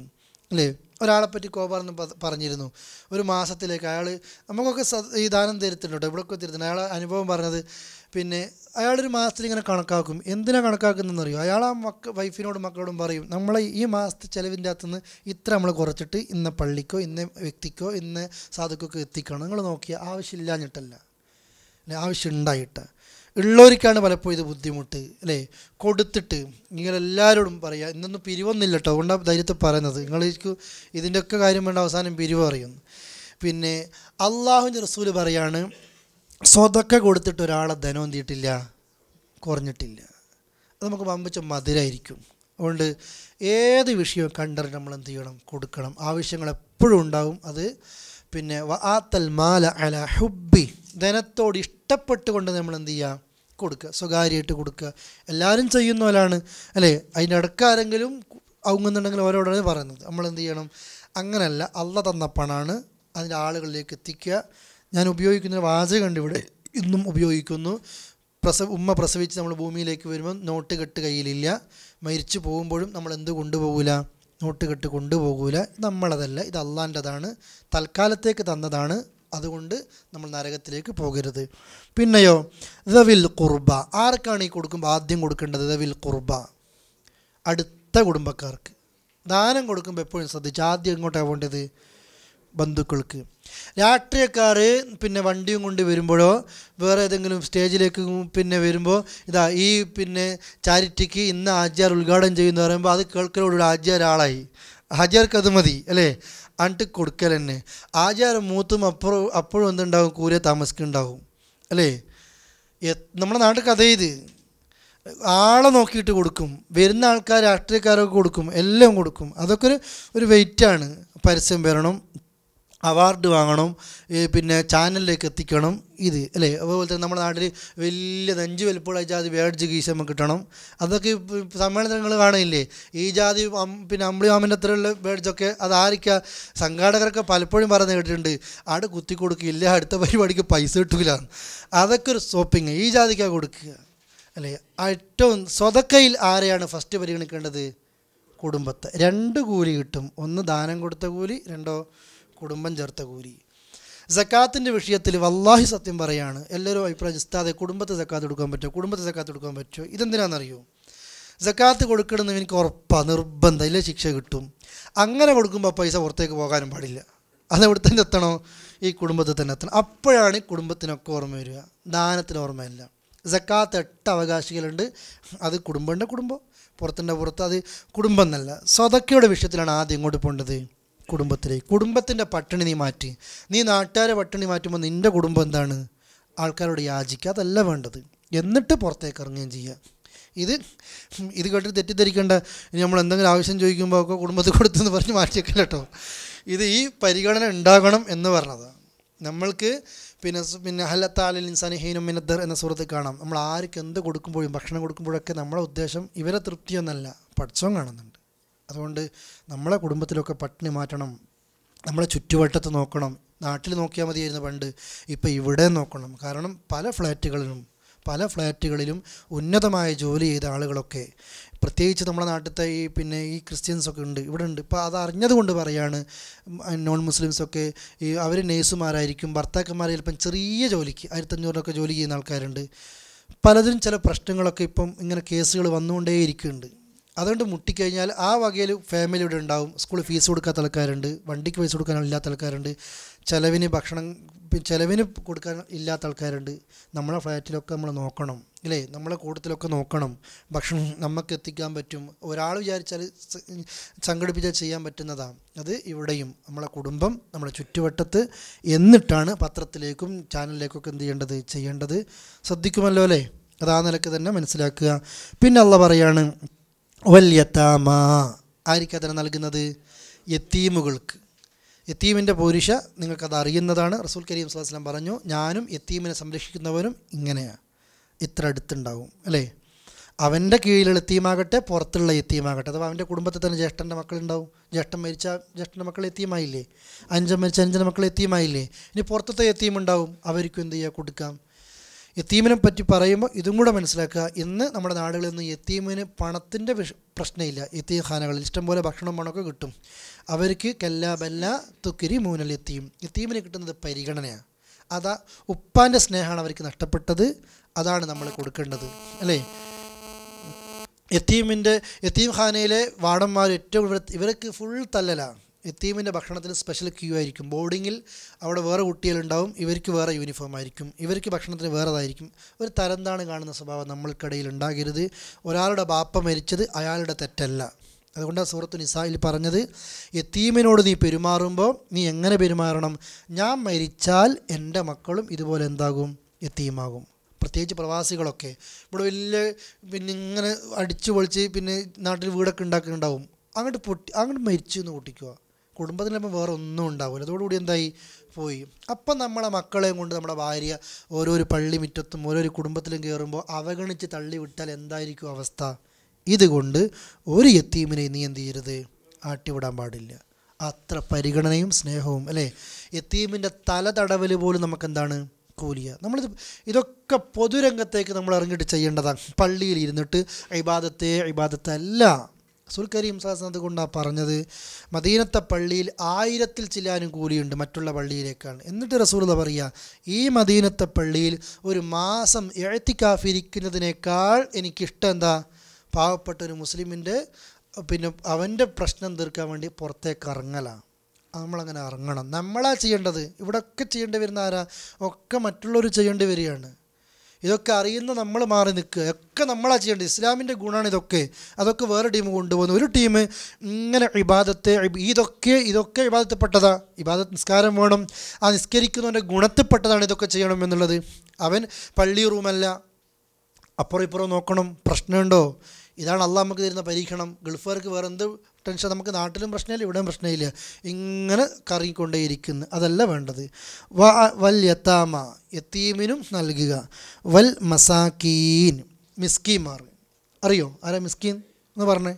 അല്ലേ ഒരാളെപ്പറ്റി കോപാർന്ന് പറഞ്ഞിരുന്നു ഒരു മാസത്തിലേക്ക് അയാൾ നമുക്കൊക്കെ ഈ ദാനം തരുത്തിട്ടുണ്ട് ഇവിടെയൊക്കെ തരുന്നുണ്ട് അയാളെ അനുഭവം പറഞ്ഞത് പിന്നെ അയാളൊരു മാസത്തിൽ ഇങ്ങനെ കണക്കാക്കും എന്തിനാണ് കണക്കാക്കുന്നതെന്ന് അറിയോ അയാൾ ആ മക്ക വൈഫിനോടും മക്കളോടും പറയും നമ്മളെ ഈ മാസത്തെ ചിലവിൻ്റെ അകത്തുനിന്ന് ഇത്ര നമ്മൾ കുറച്ചിട്ട് ഇന്ന പള്ളിക്കോ ഇന്ന വ്യക്തിക്കോ ഇന്ന സാധുക്കൊക്കെ എത്തിക്കണം നിങ്ങൾ നോക്കിയാൽ ആവശ്യമില്ലാഞ്ഞിട്ടല്ല ആവശ്യം ഉണ്ടായിട്ട് ഉള്ളവർക്കാണ് പലപ്പോഴും ഇത് ബുദ്ധിമുട്ട് അല്ലേ കൊടുത്തിട്ട് നിങ്ങളെല്ലാവരോടും പറയുക ഇന്നൊന്നും പിരിവൊന്നുമില്ല കേട്ടോ അതുകൊണ്ടാണ് ധൈര്യത്തിൽ പറയുന്നത് നിങ്ങൾക്ക് ഇതിൻ്റെയൊക്കെ കാര്യം വേണ്ട അവസാനം പിരിവ് അറിയുന്നു പിന്നെ അള്ളാഹുവിൻ്റെ റസൂല് പറയാണ് സ്വതൊക്കെ കൊടുത്തിട്ട് ഒരാളെ ധനം എന്തിയിട്ടില്ല കുറഞ്ഞിട്ടില്ല അത് നമുക്ക് പമ്പിച്ച മധുരായിരിക്കും അതുകൊണ്ട് ഏത് വിഷയവും കണ്ടറി നമ്മൾ എന്ത് ചെയ്യണം കൊടുക്കണം ആവശ്യങ്ങൾ എപ്പോഴും ഉണ്ടാവും അത് പിന്നെ വാത്തൽ മാല അല ഹുബി ധനത്തോട് ഇഷ്ടം ഇഷ്ടപ്പെട്ട് കൊണ്ട് നമ്മൾ എന്ത് ചെയ്യുക കൊടുക്കുക സ്വകാര്യമായിട്ട് കൊടുക്കുക എല്ലാവരും ചെയ്യുന്ന പോലാണ് അല്ലേ അതിൻ്റെ ഇടയ്ക്ക് ആരെങ്കിലും അവങ്ങുന്നുണ്ടെങ്കിൽ ഓരോടാണ് പറയുന്നത് നമ്മൾ എന്ത് ചെയ്യണം അങ്ങനെയല്ല അല്ല തന്ന പണമാണ് അതിൻ്റെ ആളുകളിലേക്ക് എത്തിക്കുക ഞാൻ ഉപയോഗിക്കുന്ന വാചകമുണ്ട് ഇവിടെ ഇന്നും ഉപയോഗിക്കുന്നു പ്രസവ ഉമ്മ പ്രസവിച്ച് നമ്മൾ ഭൂമിയിലേക്ക് വരുമ്പോൾ നോട്ട് കെട്ട് കയ്യിലില്ല മരിച്ചു പോകുമ്പോഴും നമ്മൾ എന്ത് കൊണ്ടുപോകില്ല നോട്ട് കെട്ട് കൊണ്ടുപോകൂല നമ്മളതല്ല ഇത് അള്ളാൻ്റെതാണ് തൽക്കാലത്തേക്ക് തന്നതാണ് അതുകൊണ്ട് നമ്മൾ നരകത്തിലേക്ക് പോകരുത് പിന്നെയോ ദവിൽ കുർബ ആർക്കാണ് ഈ കൊടുക്കുമ്പോൾ ആദ്യം കൊടുക്കേണ്ടത് ദവിൽ കുർബ അടുത്ത കുടുംബക്കാർക്ക് ദാനം കൊടുക്കുമ്പോൾ എപ്പോഴും ശ്രദ്ധിച്ചു ആദ്യം എങ്ങോട്ടാണ് പോകേണ്ടത് ബന്ധുക്കൾക്ക് രാഷ്ട്രീയക്കാർ പിന്നെ വണ്ടിയും കൊണ്ട് വരുമ്പോഴോ വേറെ ഏതെങ്കിലും സ്റ്റേജിലേക്ക് പിന്നെ വരുമ്പോൾ ഇതാ ഈ പിന്നെ ചാരിറ്റിക്ക് ഇന്ന് ആചാർ ഉദ്ഘാടനം ചെയ്യുമെന്ന് പറയുമ്പോൾ അത് കേൾക്കലോടുകൂടി ആചാർ ആളായി ആചാർക്ക് മതി അല്ലേ അണ്ട് കൊടുക്കൽ തന്നെ ആചാരം മൂത്തും അപ്പുറം അപ്പോഴും എന്തുണ്ടാവും കൂരെ താമസിക്കുന്നുണ്ടാവും അല്ലേ നമ്മുടെ നാട്ടിൽ കഥ ഇത് ആളെ നോക്കിയിട്ട് കൊടുക്കും വരുന്ന ആൾക്കാർ രാഷ്ട്രീയക്കാരൊക്കെ കൊടുക്കും എല്ലാം കൊടുക്കും അതൊക്കെ ഒരു ഒരു വെയിറ്റാണ് പരസ്യം വരണം അവാർഡ് വാങ്ങണം പിന്നെ ചാനലിലേക്ക് എത്തിക്കണം ഇത് അല്ലേ അതുപോലെ തന്നെ നമ്മുടെ നാട്ടിൽ വലിയ നെഞ്ച് വലിപ്പമുള്ള ജാതി വേഡ്ജ് ഗീസ് നമുക്ക് കിട്ടണം അതൊക്കെ സമ്മേളനങ്ങൾ കാണില്ലേ ഈ ജാതി പിന്നെ അമ്പിളി മാമിൻ്റെ അത്രയുള്ള വേഡ്ജൊക്കെ അത് ആരിക്ക സംഘാടകരൊക്കെ പലപ്പോഴും പറഞ്ഞ് കേട്ടിട്ടുണ്ട് ആട് കുത്തി കൊടുക്കില്ല അടുത്ത പരിപാടിക്ക് പൈസ കിട്ടില്ല അതൊക്കെ ഒരു സ്റ്റോപ്പിങ് ഈ ജാതിക്കാണ് കൊടുക്കുക അല്ലേ ഏറ്റവും സ്വതക്കയിൽ ആരെയാണ് ഫസ്റ്റ് പരിഗണിക്കേണ്ടത് കുടുംബത്തെ രണ്ട് കൂലി കിട്ടും ഒന്ന് ദാനം കൊടുത്ത കൂലി രണ്ടോ കുടുംബം ചേർത്ത കൂലി സക്കാത്തിൻ്റെ വിഷയത്തിൽ വല്ലാഹി സത്യം പറയാണ് എല്ലാവരും അഭിപ്രായം ഉസ്താദെ കുടുംബത്തെ സക്കാത്ത് കൊടുക്കാൻ പറ്റുമോ കുടുംബത്തെ സക്കാത്ത് കൊടുക്കാൻ പറ്റുമോ ഇതെന്തിനാണെന്നറിയോ സക്കാത്ത് കൊടുക്കണമെന്ന് എനിക്ക് ഉറപ്പാണ് നിർബന്ധം ഇല്ലേ ശിക്ഷ കിട്ടും അങ്ങനെ കൊടുക്കുമ്പോൾ പൈസ പുറത്തേക്ക് പോകാനും പാടില്ല എവിടെ തന്നെ എത്തണോ ഈ കുടുംബത്തിൽ തന്നെ എത്തണം അപ്പോഴാണ് ഈ കുടുംബത്തിനൊക്കെ ഓർമ്മ വരിക ദാനത്തിന് ഓർമ്മയില്ല സക്കാത്ത് എട്ട് അവകാശികളുണ്ട് അത് കുടുംബമുണ്ട് കുടുംബം പുറത്തിൻ്റെ പുറത്ത് അത് കുടുംബം എന്നല്ല സ്വതക്കയുടെ വിഷയത്തിലാണ് ആദ്യം ഇങ്ങോട്ട് പോകേണ്ടത് കുടുംബത്തിലേക്ക് കുടുംബത്തിൻ്റെ പട്ടിണി നീ മാറ്റി നീ നാട്ടുകാരെ പട്ടിണി മാറ്റുമ്പോൾ നിൻ്റെ കുടുംബം എന്താണ് ആൾക്കാരോട് യാചിക്കുക അതല്ല വേണ്ടത് എന്നിട്ട് പുറത്തേക്ക് ഇറങ്ങുകയും ചെയ്യുക ഇത് ഇത് കേട്ടിട്ട് തെറ്റിദ്ധരിക്കേണ്ട ഇനി നമ്മൾ എന്തെങ്കിലും ആവശ്യം ചോദിക്കുമ്പോൾ ഒക്കെ കുടുംബത്തിൽ കൊടുത്തെന്ന് പറഞ്ഞ് മാറ്റിയൊക്കെ കേട്ടോ ഇത് ഈ പരിഗണന ഉണ്ടാകണം എന്ന് പറഞ്ഞതാണ് നമ്മൾക്ക് പിന്നെ പിന്നെ ഹലത്താലിൽ ഇൻസാനഹീനും മിനദ്ദർ എന്ന സുഹൃത്ത് കാണാം നമ്മൾ ആർക്കെന്ത് കൊടുക്കുമ്പോഴും ഭക്ഷണം കൊടുക്കുമ്പോഴൊക്കെ നമ്മളെ ഉദ്ദേശം ഇവരെ തൃപ്തിയൊന്നല്ല പഠിച്ചവും കാണുന്നുണ്ട് അതുകൊണ്ട് നമ്മളെ കുടുംബത്തിലൊക്കെ പട്ടിണി മാറ്റണം നമ്മളെ ചുറ്റുവട്ടത്ത് നോക്കണം നാട്ടിൽ നോക്കിയാൽ മതിയായിരുന്നു പണ്ട് ഇപ്പോൾ ഇവിടെ നോക്കണം കാരണം പല ഫ്ലാറ്റുകളിലും പല ഫ്ലാറ്റുകളിലും ഉന്നതമായ ജോലി ചെയ്ത ആളുകളൊക്കെ പ്രത്യേകിച്ച് നമ്മുടെ നാട്ടിലത്തെ ഈ പിന്നെ ഈ ക്രിസ്ത്യൻസൊക്കെ ഉണ്ട് ഇവിടെ ഉണ്ട് ഇപ്പോൾ അത് അറിഞ്ഞതുകൊണ്ട് പറയാണ് നോൺ മുസ്ലിംസൊക്കെ ഈ അവർ നേഴ്സുമാരായിരിക്കും ഭർത്താക്കന്മാർ ചിലപ്പം ചെറിയ ജോലിക്ക് ആയിരത്തഞ്ഞൂറിലൊക്കെ ജോലി ചെയ്യുന്ന ആൾക്കാരുണ്ട് പലതിനും ചില പ്രശ്നങ്ങളൊക്കെ ഇപ്പം ഇങ്ങനെ കേസുകൾ വന്നുകൊണ്ടേയിരിക്കുന്നുണ്ട് അതുകൊണ്ട് മുട്ടിക്കഴിഞ്ഞാൽ ആ വകയിൽ ഫാമിലി ഇവിടെ ഉണ്ടാവും സ്കൂളിൽ ഫീസ് കൊടുക്കാത്ത ആൾക്കാരുണ്ട് വണ്ടിക്ക് ഫീസ് കൊടുക്കാൻ ഇല്ലാത്ത ആൾക്കാരുണ്ട് ചിലവിന് ഭക്ഷണം ചിലവിന് കൊടുക്കാൻ ഇല്ലാത്ത ആൾക്കാരുണ്ട് നമ്മളെ ഫ്ലാറ്റിലൊക്കെ നമ്മൾ നോക്കണം അല്ലേ നമ്മളെ കൂട്ടത്തിലൊക്കെ നോക്കണം ഭക്ഷണം നമുക്ക് എത്തിക്കാൻ പറ്റും ഒരാൾ വിചാരിച്ചാൽ സംഘടിപ്പിച്ചാൽ ചെയ്യാൻ പറ്റുന്നതാണ് അത് ഇവിടെയും നമ്മളെ കുടുംബം നമ്മളെ ചുറ്റുവട്ടത്ത് എന്നിട്ടാണ് പത്രത്തിലേക്കും ചാനലിലേക്കൊക്കെ എന്ത് ചെയ്യേണ്ടത് ചെയ്യേണ്ടത് ശ്രദ്ധിക്കുമല്ലോ അല്ലേ അത് ആ നിലക്ക് തന്നെ മനസ്സിലാക്കുക പിന്നെ അല്ല പറയാണ് വല്യത്താമ ആയിരിക്കും അതിനെ നൽകുന്നത് യത്തീമുകൾക്ക് യത്തീമിൻ്റെ പൗരുഷ നിങ്ങൾക്കത് അറിയുന്നതാണ് റസൂൽ കരീം സ്വലാസ്ലം പറഞ്ഞു ഞാനും യത്തീമിനെ സംരക്ഷിക്കുന്നവരും ഇങ്ങനെയാണ് ഇത്ര അടുത്തുണ്ടാവും അല്ലേ അവൻ്റെ കീഴിലുള്ള എത്തിയുമാകട്ടെ പുറത്തുള്ള എത്തിയുമാകട്ടെ അഥവാ അവൻ്റെ കുടുംബത്തിൽ തന്നെ ജ്യേഷ്ഠൻ്റെ മക്കളുണ്ടാവും ജ്യേഷ്ഠൻ മരിച്ച ജ്യേഷ്ഠൻ്റെ മക്കൾ എത്തിയുമായില്ലേ അഞ്ചൻ മരിച്ച അഞ്ചൻ്റെ മക്കൾ എത്തിയുമായില്ലേ ഇനി പുറത്തത്തെ എത്തിയും അവർക്കും എന്ത് ചെയ്യുക കൊടുക്കാം എത്തീമിനെ പറ്റി പറയുമ്പോൾ ഇതും കൂടെ മനസ്സിലാക്കുക ഇന്ന് നമ്മുടെ നാടുകളിൽ നിന്ന് എത്തീമിന് പണത്തിൻ്റെ വിഷ പ്രശ്നമില്ല എത്തീം ഖാനകളിൽ ഇഷ്ടംപോലെ ഭക്ഷണം പണമൊക്കെ കിട്ടും അവർക്ക് കല്ല ബല്ല തുക്കിരി മൂനൽ യത്തീം എത്തീമിന് കിട്ടുന്നത് പരിഗണനയാണ് അതാ ഉപ്പാൻ്റെ സ്നേഹമാണ് അവർക്ക് നഷ്ടപ്പെട്ടത് അതാണ് നമ്മൾ കൊടുക്കേണ്ടത് അല്ലേ എത്തീമിൻ്റെ എത്തീം ഖാനയിലെ വാടന്മാർ ഏറ്റവും ഇവർക്ക് ഫുൾ തല്ലലാണ് എത്തീമിൻ്റെ ഭക്ഷണത്തിന് സ്പെഷ്യൽ ക്യൂ ആയിരിക്കും ബോർഡിങ്ങിൽ അവിടെ വേറെ കുട്ടികളുണ്ടാവും ഇവർക്ക് വേറെ യൂണിഫോം ആയിരിക്കും ഇവർക്ക് ഭക്ഷണത്തിന് വേറെതായിരിക്കും ഒരു തരംതാണ് കാണുന്ന സ്വഭാവം നമ്മൾക്കിടയിൽ ഉണ്ടാകരുത് ഒരാളുടെ ബാപ്പ മരിച്ചത് അയാളുടെ തെറ്റല്ല അതുകൊണ്ടാണ് സൂറത്ത് നിസായിൽ പറഞ്ഞത് എത്തീമിനോട് നീ പെരുമാറുമ്പോൾ നീ എങ്ങനെ പെരുമാറണം ഞാൻ മരിച്ചാൽ എൻ്റെ മക്കളും ഇതുപോലെ എന്താകും എത്തീമാകും പ്രത്യേകിച്ച് പ്രവാസികളൊക്കെ ഇവിടെ വലിയ പിന്നെ ഇങ്ങനെ അടിച്ചു പൊളിച്ച് പിന്നെ നാട്ടിൽ വീടൊക്കെ ഉണ്ടാക്കുന്നുണ്ടാവും അങ്ങോട്ട് പൊട്ടി അങ്ങോട്ട് മരിച്ചു എന്ന് പൊട്ടിക്കുക നമ്മൾ വേറെ ഒന്നും ഉണ്ടാവില്ല അതോടുകൂടി എന്തായി പോയി അപ്പം നമ്മളെ മക്കളെയും കൊണ്ട് നമ്മുടെ ഭാര്യ ഓരോരു പള്ളിമുറ്റത്തും ഓരോരു കുടുംബത്തിലും കയറുമ്പോൾ അവഗണിച്ച് തള്ളി വിട്ടാൽ എന്തായിരിക്കും അവസ്ഥ ഇതുകൊണ്ട് ഒരു എത്തീമിനെ നീ എന്ത് ചെയ്യരുത് ആട്ടിവിടാൻ പാടില്ല അത്ര പരിഗണനയും സ്നേഹവും അല്ലേ എത്തീമിൻ്റെ തല തടവൽ പോലും നമുക്കെന്താണ് കൂലിയ നമ്മളിത് ഇതൊക്കെ പൊതുരംഗത്തേക്ക് നമ്മൾ ഇറങ്ങിയിട്ട് ചെയ്യേണ്ടതാണ് പള്ളിയിൽ ഇരുന്നിട്ട് ഇബാദത്തെ ഇബാദത്തല്ല റസൂൽ കരീം സാസനത് കൊണ്ടാണ് പറഞ്ഞത് മദീനത്തെ പള്ളിയിൽ ആയിരത്തിൽ ചില്ലാനും കൂലിയുണ്ട് മറ്റുള്ള പള്ളിയിലേക്കാണ് എന്നിട്ട് റസൂലത പറയുക ഈ മദീനത്തെ പള്ളിയിൽ ഒരു മാസം എഴുത്തിക്കാഫിരിക്കുന്നതിനേക്കാൾ എനിക്കിഷ്ടം എന്താ പാവപ്പെട്ട ഒരു മുസ്ലിമിൻ്റെ പിന്നെ അവൻ്റെ പ്രശ്നം തീർക്കാൻ വേണ്ടി പുറത്തേക്ക് ഇറങ്ങലാണ് നമ്മളങ്ങനെ ഇറങ്ങണം നമ്മളാ ചെയ്യേണ്ടത് ഒക്കെ ചെയ്യേണ്ടി വരുന്ന ആരാ ഒക്കെ മറ്റുള്ളവർ ചെയ്യേണ്ടി വരികയാണ് ഇതൊക്കെ അറിയുന്ന നമ്മൾ മാറി നിൽക്കുക ഒക്കെ നമ്മളാണ് ചെയ്യേണ്ടത് ഇസ്ലാമിൻ്റെ ഗുണമാണ് ഇതൊക്കെ അതൊക്കെ വേറെ ടീം കൊണ്ടുപോകുന്നു ഒരു ടീം ഇങ്ങനെ ഇബാദത്തെ ഇതൊക്കെ ഇതൊക്കെ ഇബാദത്തിൽപ്പെട്ടതാ ഇബാദത്ത് നിസ്കാരം വേണം ആ നിസ്കരിക്കുന്നവൻ്റെ ഗുണത്തിൽപ്പെട്ടതാണ് ഇതൊക്കെ ചെയ്യണം എന്നുള്ളത് അവൻ പള്ളി റൂമല്ല അപ്പുറം ഇപ്പുറം നോക്കണം പ്രശ്നമുണ്ടോ ഇതാണ് അള്ളാഹ് നമുക്ക് തരുന്ന പരീക്ഷണം ഗൾഫുകാർക്ക് വേറെ എന്ത് ടെൻഷൻ നമുക്ക് നാട്ടിലും പ്രശ്നമില്ല ഇവിടെയും പ്രശ്നമില്ല ഇങ്ങനെ കറങ്ങിക്കൊണ്ടേയിരിക്കുന്നു അതല്ല വേണ്ടത് വ വൽ യത്താമ യത്തീമിനും നൽകുക വൽ മസാക്കീൻ മിസ്കീമാർ അറിയോ ആരാ മിസ്കീൻ എന്ന് പറഞ്ഞേ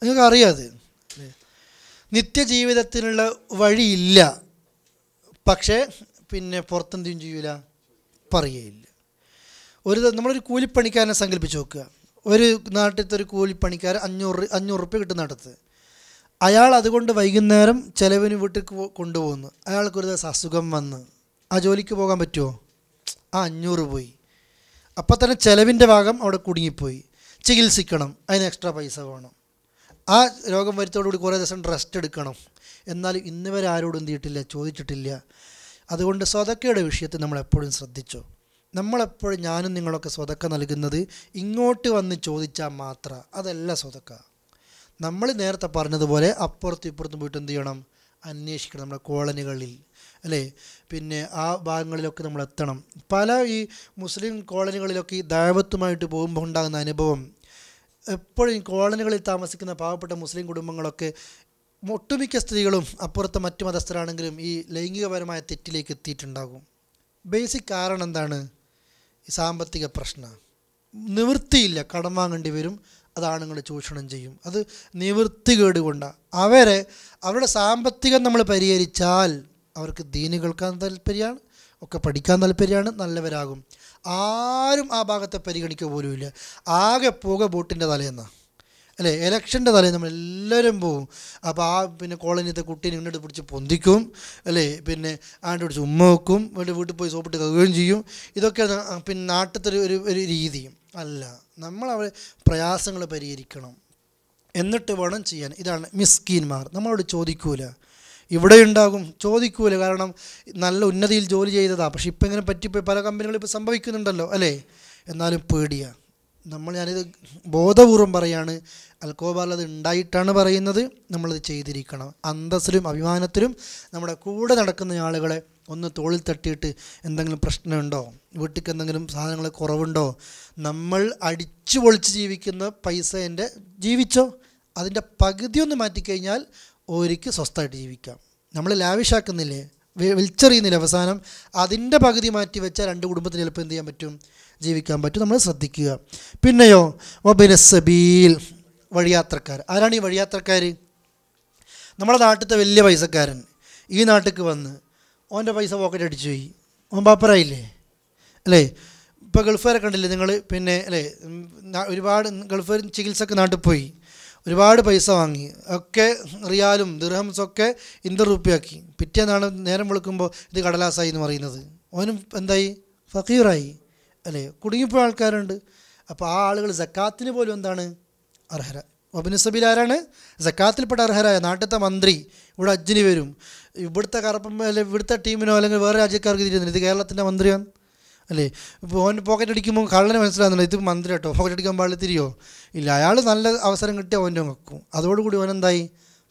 നിങ്ങൾക്ക് അറിയാതെ നിത്യജീവിതത്തിനുള്ള വഴിയില്ല പക്ഷേ പിന്നെ പുറത്തെന്തും ചെയ്യൂല പറയുകയില്ല ഒരു നമ്മളൊരു കൂലിപ്പണിക്കാരനെ സങ്കല്പിച്ച് നോക്കുക ഒരു നാട്ടിലത്തെ ഒരു കൂലിപ്പണിക്കാർ അഞ്ഞൂറ് അഞ്ഞൂറ് റുപ്യ കിട്ടുന്ന അയാൾ അതുകൊണ്ട് വൈകുന്നേരം ചിലവിന് വീട്ടിൽ കൊണ്ടുപോകുന്നു അയാൾക്കൊരു ദിവസം അസുഖം വന്ന് ആ ജോലിക്ക് പോകാൻ പറ്റുമോ ആ അഞ്ഞൂറ് പോയി അപ്പം തന്നെ ചിലവിൻ്റെ ഭാഗം അവിടെ കുടുങ്ങിപ്പോയി ചികിത്സിക്കണം അതിന് എക്സ്ട്രാ പൈസ വേണം ആ രോഗം വരുത്തോടുകൂടി കുറേ ദിവസം റെസ്റ്റ് എടുക്കണം എന്നാലും ഇന്നുവരെ ആരോടും ചെയ്തിട്ടില്ല ചോദിച്ചിട്ടില്ല അതുകൊണ്ട് സ്വതക്കയുടെ വിഷയത്തിൽ നമ്മൾ എപ്പോഴും ശ്രദ്ധിച്ചു നമ്മളെപ്പോഴും ഞാനും നിങ്ങളൊക്കെ സ്വതക്ക നൽകുന്നത് ഇങ്ങോട്ട് വന്ന് ചോദിച്ചാൽ മാത്ര അതല്ല സ്വതക്ക നമ്മൾ നേരത്തെ പറഞ്ഞതുപോലെ അപ്പുറത്തും ഇപ്പുറത്തും പോയിട്ട് എന്ത് ചെയ്യണം അന്വേഷിക്കണം നമ്മുടെ കോളനികളിൽ അല്ലേ പിന്നെ ആ ഭാഗങ്ങളിലൊക്കെ നമ്മൾ എത്തണം പല ഈ മുസ്ലിം കോളനികളിലൊക്കെ ഈ ദൈവത്വമായിട്ട് പോകുമ്പോൾ ഉണ്ടാകുന്ന അനുഭവം എപ്പോഴും കോളനികളിൽ താമസിക്കുന്ന പാവപ്പെട്ട മുസ്ലിം കുടുംബങ്ങളൊക്കെ ഒട്ടുമിക്ക സ്ത്രീകളും അപ്പുറത്തെ മറ്റു മതസ്ഥരാണെങ്കിലും ഈ ലൈംഗികപരമായ തെറ്റിലേക്ക് എത്തിയിട്ടുണ്ടാകും ബേസിക് കാരണം എന്താണ് ഈ സാമ്പത്തിക പ്രശ്ന നിവൃത്തിയില്ല കടം വാങ്ങേണ്ടി വരും അതാണ് നിങ്ങൾ ചൂഷണം ചെയ്യും അത് നിവൃത്തി കൊണ്ടാണ് അവരെ അവരുടെ സാമ്പത്തികം നമ്മൾ പരിഹരിച്ചാൽ അവർക്ക് ദീന് കേൾക്കാൻ താല്പര്യമാണ് ഒക്കെ പഠിക്കാൻ താല്പര്യമാണ് നല്ലവരാകും ആരും ആ ഭാഗത്തെ പരിഗണിക്കുക പോലുമില്ല ആകെ പുക ബോട്ടിൻ്റെ തലേന്നാണ് അല്ലേ എലക്ഷൻ്റെ തലേ നമ്മൾ എല്ലാവരും പോവും അപ്പോൾ ആ പിന്നെ കോളനിത്തെ കുട്ടീനെ ഇങ്ങോട്ട് പിടിച്ച് പൊന്തിക്കും അല്ലേ പിന്നെ ആണ്ട് പിടിച്ച് ഉമ്മ വെക്കും വീട്ടിൽ വീട്ടിൽ പോയി സോപ്പിട്ട് കഴുകുകയും ചെയ്യും ഇതൊക്കെ പിന്നെ നാട്ടിലത്തെ ഒരു ഒരു രീതിയും അല്ല നമ്മൾ അവരെ പ്രയാസങ്ങൾ പരിഹരിക്കണം എന്നിട്ട് വേണം ചെയ്യാൻ ഇതാണ് മിസ്കീൻമാർ നമ്മളോട് ചോദിക്കൂല ഇവിടെ ഉണ്ടാകും ചോദിക്കൂല കാരണം നല്ല ഉന്നതിയിൽ ജോലി ചെയ്തതാണ് പക്ഷേ ഇപ്പം ഇങ്ങനെ പറ്റിപ്പോയി പല കമ്പനികളും ഇപ്പോൾ സംഭവിക്കുന്നുണ്ടല്ലോ അല്ലേ എന്നാലും പേടിയാണ് നമ്മൾ ഞാനിത് ബോധപൂർവം പറയാണ് അൽക്കോബാൽ അത് ഉണ്ടായിട്ടാണ് പറയുന്നത് നമ്മളത് ചെയ്തിരിക്കണം അന്തസ്സിലും അഭിമാനത്തിലും നമ്മുടെ കൂടെ നടക്കുന്ന ആളുകളെ ഒന്ന് തോളിൽ തട്ടിയിട്ട് എന്തെങ്കിലും പ്രശ്നമുണ്ടോ വീട്ടിൽ എന്തെങ്കിലും സാധനങ്ങൾ കുറവുണ്ടോ നമ്മൾ അടിച്ചു പൊളിച്ച് ജീവിക്കുന്ന പൈസ എൻ്റെ ജീവിച്ചോ അതിൻ്റെ പകുതി ഒന്ന് മാറ്റിക്കഴിഞ്ഞാൽ ഓരിക്ക് സ്വസ്ഥമായിട്ട് ജീവിക്കാം നമ്മൾ ലാവിഷാക്കുന്നില്ലേ വിളിച്ചെറിയുന്നില്ല അവസാനം അതിൻ്റെ പകുതി മാറ്റി വെച്ചാൽ രണ്ട് കുടുംബത്തിന് ചിലപ്പോൾ എന്ത് ചെയ്യാൻ പറ്റും ജീവിക്കാൻ പറ്റും നമ്മൾ ശ്രദ്ധിക്കുക പിന്നെയോ വബിനസബീൽ വഴിയാത്രക്കാർ ആരാണ് ഈ വഴിയാത്രക്കാർ നമ്മുടെ നാട്ടിലത്തെ വലിയ പൈസക്കാരൻ ഈ നാട്ടിൽ വന്ന് ഓൻ്റെ പൈസ പോക്കറ്റ് അടിച്ചു പോയി ഓൻ പാപ്പറായില്ലേ അല്ലേ ഇപ്പോൾ ഗൾഫുകാരെ കണ്ടില്ലേ നിങ്ങൾ പിന്നെ അല്ലേ ഒരുപാട് ഗൾഫുകാർ ചികിത്സക്ക് നാട്ടിൽ പോയി ഒരുപാട് പൈസ വാങ്ങി ഒക്കെ റിയാലും ദിർഹംസ് ഒക്കെ ഇന്ത്യൻ പിറ്റേന്നാണ് നേരം വിളിക്കുമ്പോൾ ഇത് കടലാസായി എന്ന് പറയുന്നത് ഓനും എന്തായി ഫക്കീറായി അല്ലേ കുടുങ്ങിപ്പോയ ആൾക്കാരുണ്ട് അപ്പോൾ ആ ആളുകൾ ജക്കാത്തിന് പോലും എന്താണ് അർഹര വബിനുസബിൽ ആരാണ് ജക്കാത്തിൽപ്പെട്ട അർഹരായ നാട്ടിലത്തെ മന്ത്രി ഇവിടെ അജ്ജിന് വരും ഇവിടുത്തെ കറപ്പം അല്ലെ ഇവിടുത്തെ ടീമിനോ അല്ലെങ്കിൽ വേറെ രാജ്യക്കാർക്ക് തിരിയുന്നില്ല ഇത് കേരളത്തിൻ്റെ മന്ത്രിയാണ് അല്ലേ ഇപ്പോൾ ഓൻ പോക്കറ്റ് അടിക്കുമ്പോൾ കള്ളന് മനസ്സിലാകുന്നില്ല ഇത് മന്ത്രി കേട്ടോ പോക്കറ്റ് അടിക്കാൻ പാടില്ല തിരിയോ ഇല്ല അയാൾ നല്ല അവസരം കിട്ടിയ ഓൻ്റെ വെക്കും അതോടുകൂടി ഓൻ എന്തായി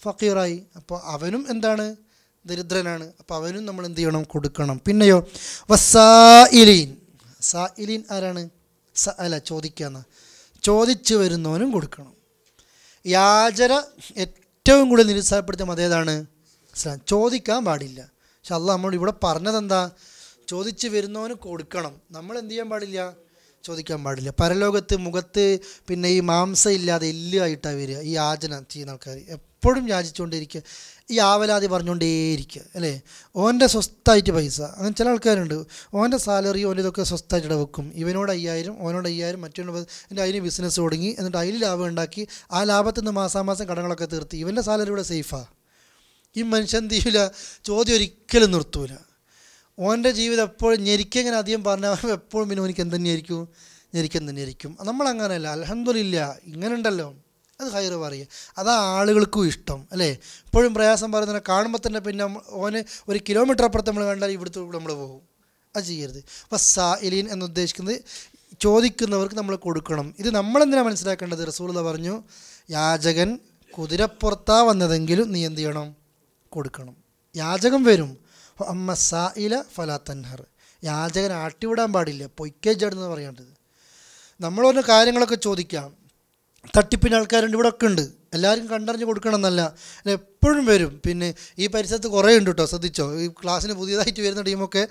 ഫക്കീറായി അപ്പോൾ അവനും എന്താണ് ദരിദ്രനാണ് അപ്പോൾ അവനും നമ്മൾ എന്ത് ചെയ്യണം കൊടുക്കണം പിന്നെയോ ഇലീൻ സായിലിൻ ആരാണ് സ അല്ല ചോദിക്കാന്ന് ചോദിച്ചു വരുന്നവനും കൊടുക്കണം യാചന ഏറ്റവും കൂടുതൽ നിരുത്സാഹപ്പെടുത്തിയ മതേതാണ് ഇസ്ലാം ചോദിക്കാൻ പാടില്ല പക്ഷെ അല്ല നമ്മൾ ഇവിടെ പറഞ്ഞതെന്താ ചോദിച്ചു വരുന്നവന് കൊടുക്കണം നമ്മൾ എന്ത് ചെയ്യാൻ പാടില്ല ചോദിക്കാൻ പാടില്ല പരലോകത്ത് മുഖത്ത് പിന്നെ ഈ മാംസം ഇല്ലാതെ എല്ലുമായിട്ടാണ് വരിക ഈ യാചന ചെയ്യുന്ന ആൾക്കാർ എപ്പോഴും യാചിച്ചുകൊണ്ടിരിക്കുക ഈ ആവലാതി പറഞ്ഞുകൊണ്ടേയിരിക്കുക അല്ലേ ഓൻ്റെ സ്വസ്ഥായിട്ട് പൈസ അങ്ങനെ ചില ആൾക്കാരുണ്ട് ഓൻ്റെ സാലറി ഓൻ്റെ ഇതൊക്കെ സ്വസ്ഥായിട്ട് വെക്കും ഇവനോട് അയ്യായിരം ഓനോട് അയ്യായിരം മറ്റുള്ള എൻ്റെ അതിന് ബിസിനസ് തുടങ്ങി എന്നിട്ട് അതിൽ ലാഭം ഉണ്ടാക്കി ആ ലാഭത്തിൽ നിന്ന് മാസാമാസം കടങ്ങളൊക്കെ തീർത്തി ഇവൻ്റെ സാലറി ഇവിടെ സേഫാണ് ഈ മനുഷ്യൻ തീയില്ല ചോദ്യം ഒരിക്കലും നിർത്തൂല ഓൻ്റെ ജീവിതം എപ്പോഴും ഞെരിക്കങ്ങനെ അധികം പറഞ്ഞാൽ എപ്പോഴും പിന്നെ ഓനിക്ക് എന്ത് തന്നെയായിരിക്കും ഞെരിക്കം തന്നെയായിരിക്കും നമ്മളങ്ങനെയല്ല അലഹമില്ല ഇങ്ങനെ ഉണ്ടല്ലോ അത് ഹൈറ് പറയുക അതാ ആളുകൾക്കും ഇഷ്ടം അല്ലേ ഇപ്പോഴും പ്രയാസം പറയുന്നതിനെ കാണുമ്പോൾ തന്നെ പിന്നെ ഓന് ഒരു കിലോമീറ്റർ അപ്പുറത്ത് നമ്മൾ കണ്ടാൽ ഇവിടുത്തെ നമ്മൾ പോകും അത് ചെയ്യരുത് സാ ഇലീൻ എന്നുദ്ദേശിക്കുന്നത് ചോദിക്കുന്നവർക്ക് നമ്മൾ കൊടുക്കണം ഇത് നമ്മളെന്തിനാണ് മനസ്സിലാക്കേണ്ടത് റസൂലത പറഞ്ഞു യാചകൻ കുതിരപ്പുറത്താ വന്നതെങ്കിലും നീ എന്ത് ചെയ്യണം കൊടുക്കണം യാചകം വരും അമ്മ സാ ഇല തൻഹർ യാചകൻ ആട്ടിവിടാൻ പാടില്ല പൊയ്ക്കേജാടെന്ന് പറയേണ്ടത് നമ്മളൊന്ന് കാര്യങ്ങളൊക്കെ ചോദിക്കാം തട്ടിപ്പിന് ആൾക്കാരുണ്ട് ഇവിടെ ഒക്കെ ഉണ്ട് എല്ലാവരും കണ്ടറിഞ്ഞ് കൊടുക്കണം എന്നല്ല എപ്പോഴും വരും പിന്നെ ഈ പരിസരത്ത് കുറേ ഉണ്ട് കേട്ടോ ശ്രദ്ധിച്ചോ ഈ ക്ലാസ്സിന് പുതിയതായിട്ട് വരുന്ന ടീമൊക്കെ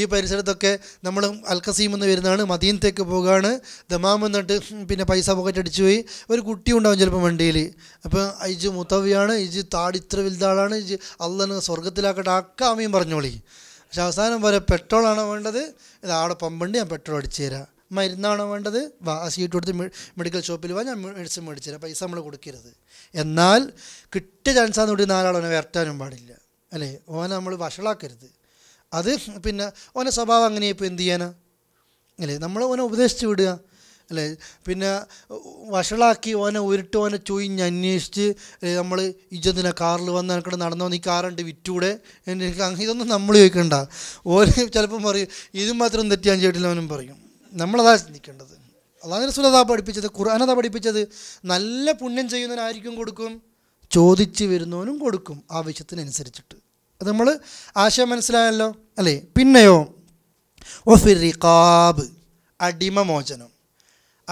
ഈ പരിസരത്തൊക്കെ നമ്മൾ അൽക്കസീം എന്ന് വരുന്നതാണ് മദീനത്തേക്ക് പോകുകയാണ് ദമാം എന്നിട്ട് പിന്നെ പൈസ പോക്കറ്റ് അടിച്ചു പോയി ഒരു കുട്ടി ഉണ്ടാവും ചിലപ്പോൾ വണ്ടിയിൽ അപ്പോൾ ഇജ് മുത്തവിയാണ് ഇജ് താടി ഇത്ര വലുതാളാണ് ഇജ് അള്ളന്ന് സ്വർഗത്തിലാക്കട്ടെ അക്കാമയും പറഞ്ഞോളി പക്ഷെ അവസാനം പോലെ പെട്രോളാണോ വേണ്ടത് ഇത് ആടെ പമ്പുണ്ട് ഞാൻ പെട്രോൾ അടിച്ചു തരാം മരുന്നാണോ വേണ്ടത് വാ ആ സീറ്റ് കൊടുത്ത് മെഡിക്കൽ ഷോപ്പിൽ വാ ഞാൻ മെഡിസിൻ മേടിച്ചു തരാം പൈസ നമ്മൾ കൊടുക്കരുത് എന്നാൽ കിട്ടിയ ചാൻസാന്ന് കൂടി നാലാളോനെ വരട്ടാനും പാടില്ല അല്ലേ ഓനെ നമ്മൾ വഷളാക്കരുത് അത് പിന്നെ ഓനെ സ്വഭാവം അങ്ങനെ ഇപ്പോൾ എന്ത് ചെയ്യാനാ അല്ലേ നമ്മൾ ഓനെ ഉപദേശിച്ച് വിടുക അല്ലേ പിന്നെ വഷളാക്കി ഓനെ ഉരുട്ട് ഓനെ ചൊയിഞ്ഞ് അന്വേഷിച്ച് നമ്മൾ ഇജ്ജെന്തിനാ കാറിൽ വന്ന് നടന്നു നടന്നോ ഈ കാറുണ്ട് വിറ്റൂടെ എനിക്ക് ഇതൊന്നും നമ്മൾ ചോദിക്കണ്ട ഓരോ ചിലപ്പം പറയും ഇതും മാത്രം തെറ്റിയാൻ ചെയ്തിട്ടില്ല അവനും പറയും നമ്മളതാ ചിന്തിക്കേണ്ടത് അള്ളാഹു റസൂലതാ പഠിപ്പിച്ചത് ഖുർആാനതാ പഠിപ്പിച്ചത് നല്ല പുണ്യം ചെയ്യുന്നതിനായിരിക്കും കൊടുക്കും ചോദിച്ചു വരുന്നവനും കൊടുക്കും ആവശ്യത്തിനനുസരിച്ചിട്ട് അത് നമ്മൾ ആശയം മനസ്സിലായല്ലോ അല്ലേ പിന്നെയോ ഒഫിർ റിഖാബ് അടിമമോചനം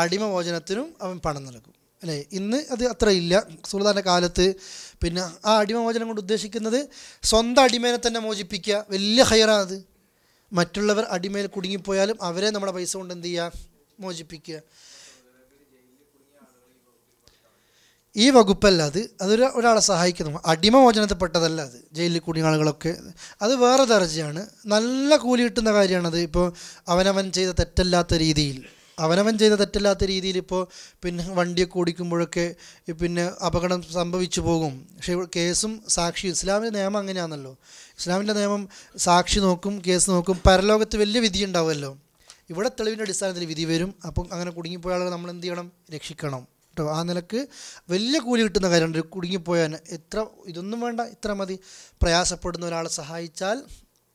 അടിമമോചനത്തിനും അവൻ പണം നൽകും അല്ലേ ഇന്ന് അത് അത്ര ഇല്ല സുൽത്താൻ്റെ കാലത്ത് പിന്നെ ആ അടിമമോചനം കൊണ്ട് ഉദ്ദേശിക്കുന്നത് സ്വന്തം അടിമേനെ തന്നെ മോചിപ്പിക്കുക വലിയ ഹയറാണ് അത് മറ്റുള്ളവർ അടിമയിൽ കുടുങ്ങിപ്പോയാലും അവരെ നമ്മുടെ പൈസ കൊണ്ട് എന്ത് ചെയ്യുക മോചിപ്പിക്കുക ഈ വകുപ്പല്ല അത് അതൊരു ഒരാളെ സഹായിക്കുന്നു അടിമ മോചനത്തിൽപ്പെട്ടതല്ല അത് ജയിലിൽ കുടുങ്ങിയ ആളുകളൊക്കെ അത് വേറെ ദർജയാണ് നല്ല കൂലി കിട്ടുന്ന കാര്യമാണത് ഇപ്പോൾ അവനവൻ ചെയ്ത തെറ്റല്ലാത്ത രീതിയിൽ അവനവൻ ചെയ്ത തെറ്റല്ലാത്ത രീതിയിൽ ഇപ്പോൾ പിന്നെ വണ്ടിയൊക്കെ ഓടിക്കുമ്പോഴൊക്കെ പിന്നെ അപകടം സംഭവിച്ചു പോകും പക്ഷെ കേസും സാക്ഷി ഇസ്ലാമിൻ്റെ നിയമം അങ്ങനെയാണല്ലോ ഇസ്ലാമിൻ്റെ നിയമം സാക്ഷി നോക്കും കേസ് നോക്കും പരലോകത്ത് വലിയ വിധി ഉണ്ടാവുമല്ലോ ഇവിടെ തെളിവിൻ്റെ അടിസ്ഥാനത്തിൽ വിധി വരും അപ്പം അങ്ങനെ കുടുങ്ങിപ്പോയ ആളുകൾ നമ്മൾ എന്ത് ചെയ്യണം രക്ഷിക്കണം കേട്ടോ ആ നിലക്ക് വലിയ കൂലി കിട്ടുന്ന കാര്യമുണ്ട് കുടുങ്ങിപ്പോയാൽ എത്ര ഇതൊന്നും വേണ്ട ഇത്ര മതി പ്രയാസപ്പെടുന്ന ഒരാളെ സഹായിച്ചാൽ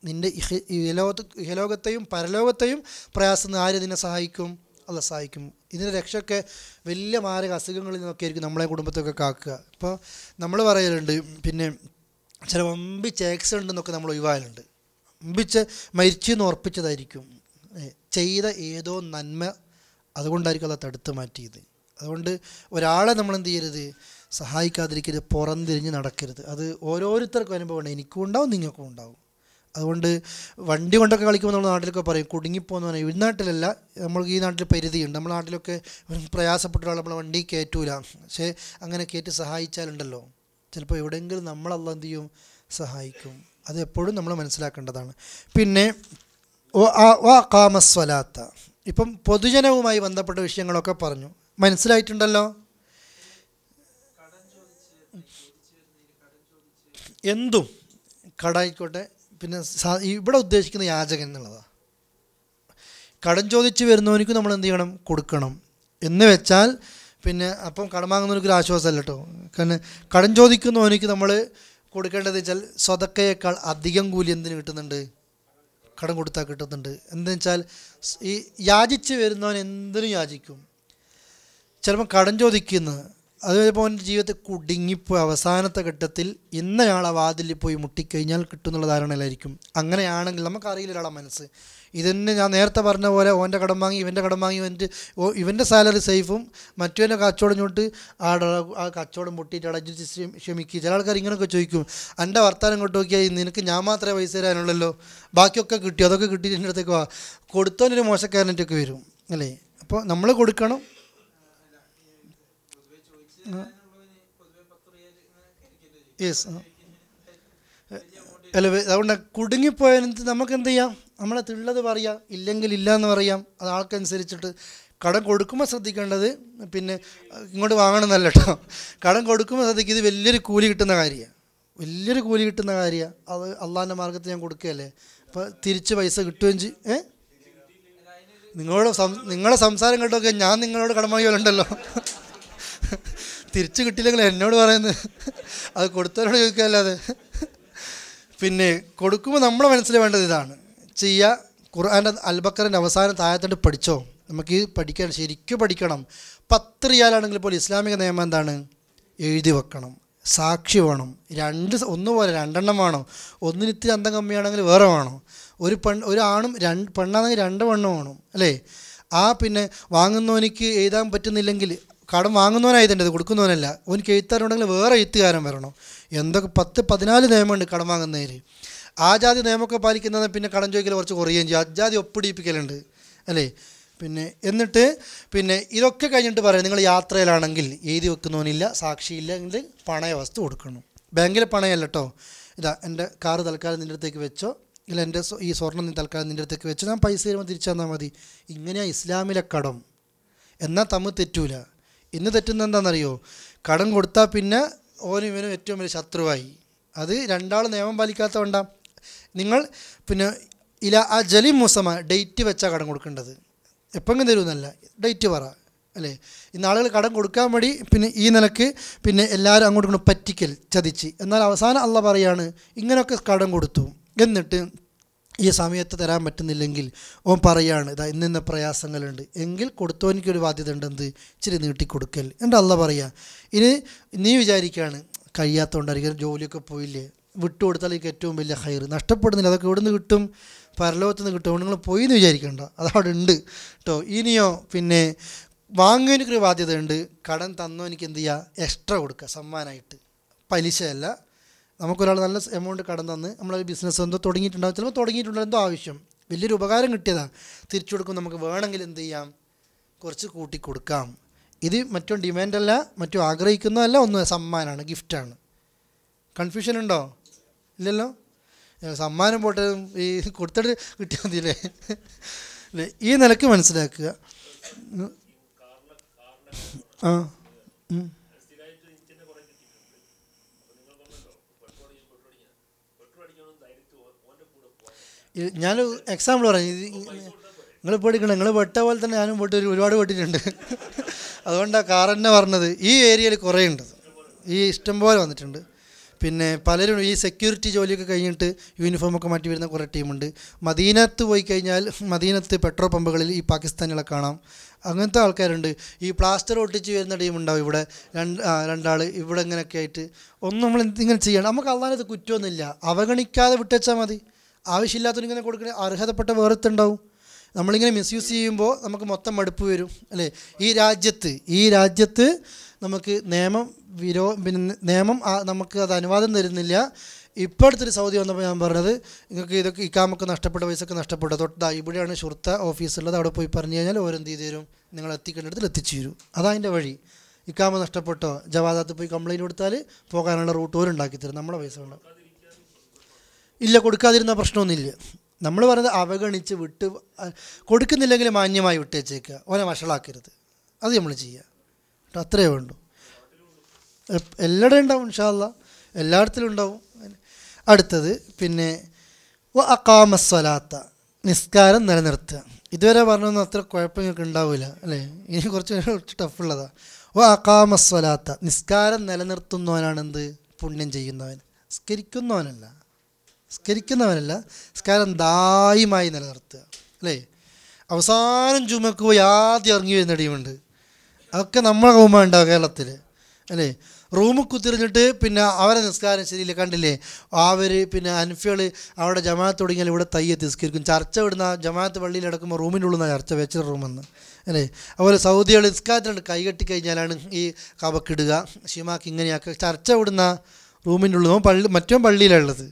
നിൻ്റെ ഇഹലോകത്ത് ഇഹലോകത്തെയും പരലോകത്തെയും പ്രയാസം ആര് നിന്നെ സഹായിക്കും അല്ല സഹായിക്കും ഇതിൻ്റെ രക്ഷയൊക്കെ വലിയ മാരക അസുഖങ്ങളിൽ നിന്നൊക്കെ ആയിരിക്കും നമ്മളെ കുടുംബത്തൊക്കെ കാക്കുക ഇപ്പോൾ നമ്മൾ പറയലുണ്ട് പിന്നെ ചില വമ്പിച്ച ആക്സിഡൻ്റ് എന്നൊക്കെ നമ്മൾ ഒഴിവാകലുണ്ട് വമ്പിച്ച മരിച്ചു എന്ന് ഉറപ്പിച്ചതായിരിക്കും ചെയ്ത ഏതോ നന്മ അതുകൊണ്ടായിരിക്കും അത് തടുത്ത് മാറ്റിയത് അതുകൊണ്ട് ഒരാളെ നമ്മൾ എന്ത് ചെയ്യരുത് സഹായിക്കാതിരിക്കരുത് തിരിഞ്ഞ് നടക്കരുത് അത് ഓരോരുത്തർക്കും അനുഭവമാണ് എനിക്കും ഉണ്ടാവും നിങ്ങൾക്കും ഉണ്ടാവും അതുകൊണ്ട് വണ്ടി കൊണ്ടൊക്കെ കളിക്കുമ്പോൾ നമ്മൾ നാട്ടിലൊക്കെ പറയും കുടുങ്ങിപ്പോന്ന് പറയും ഉൾനാട്ടിലല്ല നമ്മൾ ഈ നാട്ടിൽ പരിധിയുണ്ട് നമ്മുടെ നാട്ടിലൊക്കെ പ്രയാസപ്പെട്ട ഒരാൾ നമ്മളെ വണ്ടി കയറ്റൂല പക്ഷേ അങ്ങനെ കയറ്റി സഹായിച്ചാലുണ്ടല്ലോ ചിലപ്പോൾ എവിടെയെങ്കിലും നമ്മളല്ല എന്ത് ചെയ്യും സഹായിക്കും അത് എപ്പോഴും നമ്മൾ മനസ്സിലാക്കേണ്ടതാണ് പിന്നെ വാ കാമസ്വലാത്ത ഇപ്പം പൊതുജനവുമായി ബന്ധപ്പെട്ട വിഷയങ്ങളൊക്കെ പറഞ്ഞു മനസ്സിലായിട്ടുണ്ടല്ലോ എന്തും കടായിക്കോട്ടെ പിന്നെ ഇവിടെ ഉദ്ദേശിക്കുന്ന യാചകൻ എന്നുള്ളതാണ് കടം ചോദിച്ച് വരുന്നവനിക്ക് നമ്മൾ എന്ത് ചെയ്യണം കൊടുക്കണം എന്ന് വെച്ചാൽ പിന്നെ അപ്പം കടം വാങ്ങുന്നവർക്ക് ഒരു ആശ്വാസമല്ല കേട്ടോ കാരണം കടം ചോദിക്കുന്നവനിക്ക് നമ്മൾ കൊടുക്കേണ്ടത് വെച്ചാൽ സ്വതക്കയേക്കാൾ അധികം കൂലി എന്തിന് കിട്ടുന്നുണ്ട് കടം കൊടുത്താൽ കിട്ടുന്നുണ്ട് എന്തെന്ന് വെച്ചാൽ ഈ യാചിച്ച് വരുന്നവൻ എന്തിനും യാചിക്കും ചിലപ്പോൾ കടം ചോദിക്കുന്നത് അതേപോലെ എൻ്റെ ജീവിതത്തിൽ കുടുങ്ങിപ്പോയി അവസാനത്തെ ഘട്ടത്തിൽ ഇന്നയാളെ വാതിലിൽ പോയി മുട്ടിക്കഴിഞ്ഞാൽ കിട്ടുന്നുള്ള എന്നുള്ള ധാരണയിലായിരിക്കും അങ്ങനെയാണെങ്കിൽ നമുക്കറിയില്ല ഒരാളെ മനസ്സ് ഇതന്നെ ഞാൻ നേരത്തെ പറഞ്ഞ പോലെ ഓൻ്റെ കടം വാങ്ങി ഇവൻ്റെ കടം വാങ്ങി ഓ ഇവൻ്റെ സാലറി സേഫും മറ്റവൻ്റെ കച്ചവടം ചോട്ട് ആ ആ കച്ചവടം പൊട്ടിയിട്ട് അടച്ചു ക്ഷമിക്കുക ചില ആൾക്കാർ ഇങ്ങനെയൊക്കെ ചോദിക്കും എൻ്റെ വർത്താനം കൊണ്ട് നോക്കിയാൽ നിനക്ക് ഞാൻ മാത്രമേ പൈസ തരാനുള്ളല്ലോ ബാക്കിയൊക്കെ കിട്ടി അതൊക്കെ കിട്ടിയിട്ട് എൻ്റെ അടുത്തേക്ക് വാ കൊടുത്തവനൊരു മോശക്കാരനൊക്കെ വരും അല്ലേ അപ്പോൾ നമ്മൾ കൊടുക്കണം യെസ് അല്ല uh-huh. അതുകൊണ്ട് കുടുങ്ങിപ്പോയതിന് നമുക്ക് എന്ത് ചെയ്യാം നമ്മളെ തിള്ളത് പറയാം ഇല്ലെങ്കിൽ ഇല്ല എന്ന് പറയാം അത് ആൾക്കനുസരിച്ചിട്ട് കടം കൊടുക്കുമ്പോൾ ശ്രദ്ധിക്കേണ്ടത് പിന്നെ ഇങ്ങോട്ട് വാങ്ങണമെന്നല്ല കേട്ടോ കടം കൊടുക്കുമ്പോൾ ശ്രദ്ധിക്കുക ഇത് വലിയൊരു കൂലി കിട്ടുന്ന കാര്യമാണ് വലിയൊരു കൂലി കിട്ടുന്ന കാര്യമാണ് അത് അള്ളാഹിൻ്റെ മാർഗത്തിൽ ഞാൻ കൊടുക്കുകയല്ലേ അപ്പോൾ തിരിച്ച് പൈസ കിട്ടുകയും ചെയ്യും ഏ നിങ്ങളോട് സം നിങ്ങളെ സംസാരം കേട്ടൊക്കെ ഞാൻ നിങ്ങളോട് കടമായി പോലുണ്ടല്ലോ തിരിച്ചു കിട്ടിയില്ലെങ്കിൽ എന്നോട് പറയുന്നത് അത് കൊടുത്തവരോട് ചോദിക്കാല്ലാതെ പിന്നെ കൊടുക്കുമ്പോൾ നമ്മളെ മനസ്സിൽ വേണ്ടത് ഇതാണ് ചെയ്യുക ഖുർആാൻ്റെ അൽബക്കറിൻ്റെ അവസാനം താഴത്തോട്ട് പഠിച്ചോ നമുക്ക് ഈ പഠിക്കാൻ ശരിക്കും പഠിക്കണം പത്ത് റിയാലാണെങ്കിൽ പോലും ഇസ്ലാമിക നിയമം എന്താണ് എഴുതി വെക്കണം സാക്ഷി വേണം രണ്ട് ഒന്ന് പോലെ രണ്ടെണ്ണം വേണം ഒന്നിന് ഇത്തിരി അന്തം കമ്മിയാണെങ്കിൽ വേറെ വേണം ഒരു പെൺ ഒരു ആണും രണ്ട് പെണ്ണാണെങ്കിൽ രണ്ട് പെണ്ണും വേണം അല്ലേ ആ പിന്നെ വാങ്ങുന്നവനിക്ക് എഴുതാൻ പറ്റുന്നില്ലെങ്കിൽ കടം വാങ്ങുന്നവനായതിൻ്റെ അത് കൊടുക്കുന്നവനല്ല ഓനിക്ക് എഴുത്താറുണ്ടെങ്കിൽ വേറെ എഴുത്തുകാരൻ വരണം എന്തൊക്കെ പത്ത് പതിനാല് നിയമമുണ്ട് കടം വാങ്ങുന്നതിൽ ആജാതി നിയമമൊക്കെ പാലിക്കുന്നത് പിന്നെ കടം ചോദിക്കൽ കുറച്ച് കുറയുകയും ചെയ്യും അജാതി ഒപ്പിടിപ്പിക്കലുണ്ട് അല്ലേ പിന്നെ എന്നിട്ട് പിന്നെ ഇതൊക്കെ കഴിഞ്ഞിട്ട് പറയാം നിങ്ങൾ യാത്രയിലാണെങ്കിൽ എഴുതി വെക്കുന്നവനില്ല സാക്ഷിയില്ലെങ്കിൽ പണയ വസ്തു കൊടുക്കണം ബാങ്കിൽ പണയല്ല കേട്ടോ ഇതാ എൻ്റെ കാറ് തൽക്കാലം നിൻ്റെ അടുത്തേക്ക് വെച്ചോ ഇല്ല എൻ്റെ ഈ സ്വർണ്ണം നീ തൽക്കാലം നിൻ്റെ അടുത്തേക്ക് വെച്ചോ ഞാൻ പൈസ തരുമ്പോൾ തിരിച്ചു തന്നാൽ മതി ഇങ്ങനെയാണ് ഇസ്ലാമിലെ കടം എന്നാൽ തമ്മിൽ തെറ്റൂല ഇന്ന് തെറ്റുന്ന എന്താണെന്നറിയോ കടം കൊടുത്താൽ പിന്നെ ഓനും ഇവനും ഏറ്റവും വലിയ ശത്രുവായി അത് രണ്ടാൾ നിയമം പാലിക്കാത്ത നിങ്ങൾ പിന്നെ ഇല ആ ജലി മൂസമ ഡേറ്റ് വെച്ചാൽ കടം കൊടുക്കേണ്ടത് എപ്പോഴും തരുമെന്നല്ല ഡേറ്റ് പറ അല്ലേ ഇന്ന് ആളുകൾ കടം കൊടുക്കാൻ വേണ്ടി പിന്നെ ഈ നിലക്ക് പിന്നെ എല്ലാവരും അങ്ങോട്ട് ഇങ്ങോട്ട് പറ്റിക്കൽ ചതിച്ച് എന്നാൽ അവസാനം അല്ല പറയാണ് ഇങ്ങനെയൊക്കെ കടം കൊടുത്തു എന്നിട്ട് ഈ സമയത്ത് തരാൻ പറ്റുന്നില്ലെങ്കിൽ ഓൻ പറയാണ് ഇതാ ഇന്നിന്ന പ്രയാസങ്ങളുണ്ട് എങ്കിൽ കൊടുത്തവനിക്കൊരു ബാധ്യത ഉണ്ടെന്ന് ഇച്ചിരി നീട്ടിക്കൊടുക്കൽ എൻ്റെ അല്ല പറയുക ഇനി നീ വിചാരിക്കുകയാണ് കഴിയാത്തതുകൊണ്ടായിരിക്കും ജോലിയൊക്കെ പോയില്ലേ വിട്ടു കൊടുത്താൽ എനിക്ക് ഏറ്റവും വലിയ ഹയർ നഷ്ടപ്പെടുന്നില്ല അതൊക്കെ ഇവിടുന്ന് കിട്ടും പരലോകത്ത് നിന്ന് കിട്ടും നിങ്ങൾ പോയി എന്ന് വിചാരിക്കേണ്ട അതവിടെ ഉണ്ട് കേട്ടോ ഇനിയോ പിന്നെ വാങ്ങുവാനൊരു ബാധ്യതയുണ്ട് കടം തന്നോ എനിക്ക് എന്ത് ചെയ്യുക എക്സ്ട്രാ കൊടുക്കുക സമ്മാനമായിട്ട് പലിശയല്ല നമുക്കൊരാൾ നല്ല എമൗണ്ട് കടം തന്ന് നമ്മളൊരു ബിസിനസ് എന്തോ തുടങ്ങിയിട്ടുണ്ടാകും ചിലപ്പോൾ തുടങ്ങിയിട്ടുണ്ടോ എന്തോ ആവശ്യം വലിയൊരു ഉപകാരം കിട്ടിയതാണ് തിരിച്ചു കൊടുക്കും നമുക്ക് വേണമെങ്കിൽ എന്ത് ചെയ്യാം കുറച്ച് കൂട്ടി കൊടുക്കാം ഇത് മറ്റും ഡിമാൻഡല്ല മറ്റും ആഗ്രഹിക്കുന്നതല്ല ഒന്ന് സമ്മാനമാണ് ഗിഫ്റ്റാണ് കൺഫ്യൂഷൻ ഉണ്ടോ ഇല്ലല്ലോ സമ്മാനം പോട്ടെ ഈ കൊടുത്തിട്ട് കിട്ടിയാൽ അല്ലേ ഈ നിലക്ക് മനസ്സിലാക്കുക ആ ഞാൻ എക്സാമ്പിൾ പറഞ്ഞു നിങ്ങൾ പേടിക്കണം നിങ്ങൾ പെട്ട പോലെ തന്നെ ഞാനും പെട്ട് ഒരുപാട് പെട്ടിട്ടുണ്ട് അതുകൊണ്ടാണ് കാർ തന്നെ പറഞ്ഞത് ഈ ഏരിയയിൽ കുറേ ഉണ്ട് ഈ ഇഷ്ടം പോലെ വന്നിട്ടുണ്ട് പിന്നെ പലരും ഈ സെക്യൂരിറ്റി ജോലിയൊക്കെ കഴിഞ്ഞിട്ട് യൂണിഫോമൊക്കെ മാറ്റി വരുന്ന കുറേ ടീമുണ്ട് മദീനത്ത് പോയി കഴിഞ്ഞാൽ മദീനത്ത് പെട്രോൾ പമ്പുകളിൽ ഈ പാകിസ്ഥാനികളെ കാണാം അങ്ങനത്തെ ആൾക്കാരുണ്ട് ഈ പ്ലാസ്റ്റർ ഒട്ടിച്ച് വരുന്ന ടീമുണ്ടാവും ഇവിടെ രണ്ട് രണ്ടാൾ ഇവിടെ ഇങ്ങനെയൊക്കെ ആയിട്ട് ഒന്നും നമ്മൾ ഇങ്ങനെ ചെയ്യണം നമുക്ക് അള്ളാനത് കുറ്റമൊന്നുമില്ല അവഗണിക്കാതെ വിട്ടുവച്ചാൽ മതി ആവശ്യമില്ലാത്തവനിങ്ങനെ കൊടുക്കുന്ന അർഹതപ്പെട്ട വേറെത്തുണ്ടാവും നമ്മളിങ്ങനെ മിസ്യൂസ് ചെയ്യുമ്പോൾ നമുക്ക് മൊത്തം മടുപ്പ് വരും അല്ലേ ഈ രാജ്യത്ത് ഈ രാജ്യത്ത് നമുക്ക് നിയമം വിരോ പിന്നെ നിയമം നമുക്ക് അത് അനുവാദം തരുന്നില്ല ഇപ്പോഴത്തെ സൗദി വന്നപ്പോൾ ഞാൻ പറഞ്ഞത് നിങ്ങൾക്ക് ഇതൊക്കെ ഇക്കാമൊക്കെ നഷ്ടപ്പെട്ട ഒക്കെ നഷ്ടപ്പെട്ടു തൊട്ട് ഇവിടെയാണ് ഷുർത്ത ഓഫീസ് അവിടെ പോയി പറഞ്ഞു കഴിഞ്ഞാൽ ഓരോ എന്ത് തരും നിങ്ങൾ എത്തിക്കേണ്ടിടത്തിൽ എത്തിച്ചു തരും അതതിൻ്റെ വഴി ഇക്കാമ നഷ്ടപ്പെട്ടോ ജവാദാത്ത് പോയി കംപ്ലയിൻറ്റ് കൊടുത്താൽ പോകാനുള്ള റൂട്ട് ഉണ്ടാക്കി തരും നമ്മളെ പൈസ കൊണ്ടാണ് ഇല്ല കൊടുക്കാതിരുന്ന പ്രശ്നമൊന്നുമില്ല നമ്മൾ പറയുന്നത് അവഗണിച്ച് വിട്ട് കൊടുക്കുന്നില്ലെങ്കിൽ മാന്യമായി വിട്ടേച്ചേക്കുക ഓനെ വഷളാക്കരുത് അത് നമ്മൾ ചെയ്യുക കേട്ടോ അത്രയേ വേണ്ടു എല്ലായിടും ഉണ്ടാവും ഇൻഷാല്ല എല്ലായിടത്തിലും ഉണ്ടാവും അടുത്തത് പിന്നെ അക്കാമസ്വലാത്ത നിസ്കാരം നിലനിർത്തുക ഇതുവരെ പറഞ്ഞൊന്നും അത്ര കുഴപ്പം നിങ്ങൾക്ക് ഉണ്ടാവില്ല അല്ലേ ഇനി കുറച്ച് കുറച്ച് ടഫുള്ളതാണ് ഓ അക്കാമസ്വലാത്ത നിസ്കാരം നിലനിർത്തുന്നവനാണെന്ത് പുണ്യം ചെയ്യുന്നവൻ നിസ്കരിക്കുന്നവനല്ല സ്കരിക്കുന്നവനല്ല സ്കാരം ദായിമായി നിലനിർത്തുക അല്ലേ അവസാനം ചുമക്ക് പോയി ആദ്യം ഇറങ്ങി വരുന്ന ടീമുണ്ട് അതൊക്കെ നമ്മളെ റൂമാണ് കേരളത്തിൽ അല്ലേ റൂമിൽ കുത്തിരിഞ്ഞിട്ട് പിന്നെ അവരെ നിസ്കാരം ശരിയില്ല കണ്ടില്ലേ അവർ പിന്നെ അൻഫികൾ അവിടെ ജമാഅത്ത് തുടങ്ങിയാൽ ഇവിടെ തയ്യെ നിസ്കരിക്കും ചർച്ച വിടുന്ന ജമാഅത്ത് പള്ളിയിൽ അടക്കുമ്പോൾ റൂമിൻ്റെ ഉള്ളിൽ നിന്നാണ് ചർച്ച വെച്ചിട്ട് റൂമെന്ന് അല്ലേ അതുപോലെ സൗദികൾ കൈ കൈകെട്ടി കഴിഞ്ഞാലാണ് ഈ കവക്കിടുക ഷിമാക്ക് ഇങ്ങനെയൊക്കെ ചർച്ച വിടുന്ന റൂമിൻ്റെ ഉള്ളതും പള്ളി മറ്റും പള്ളിയിലുള്ളത്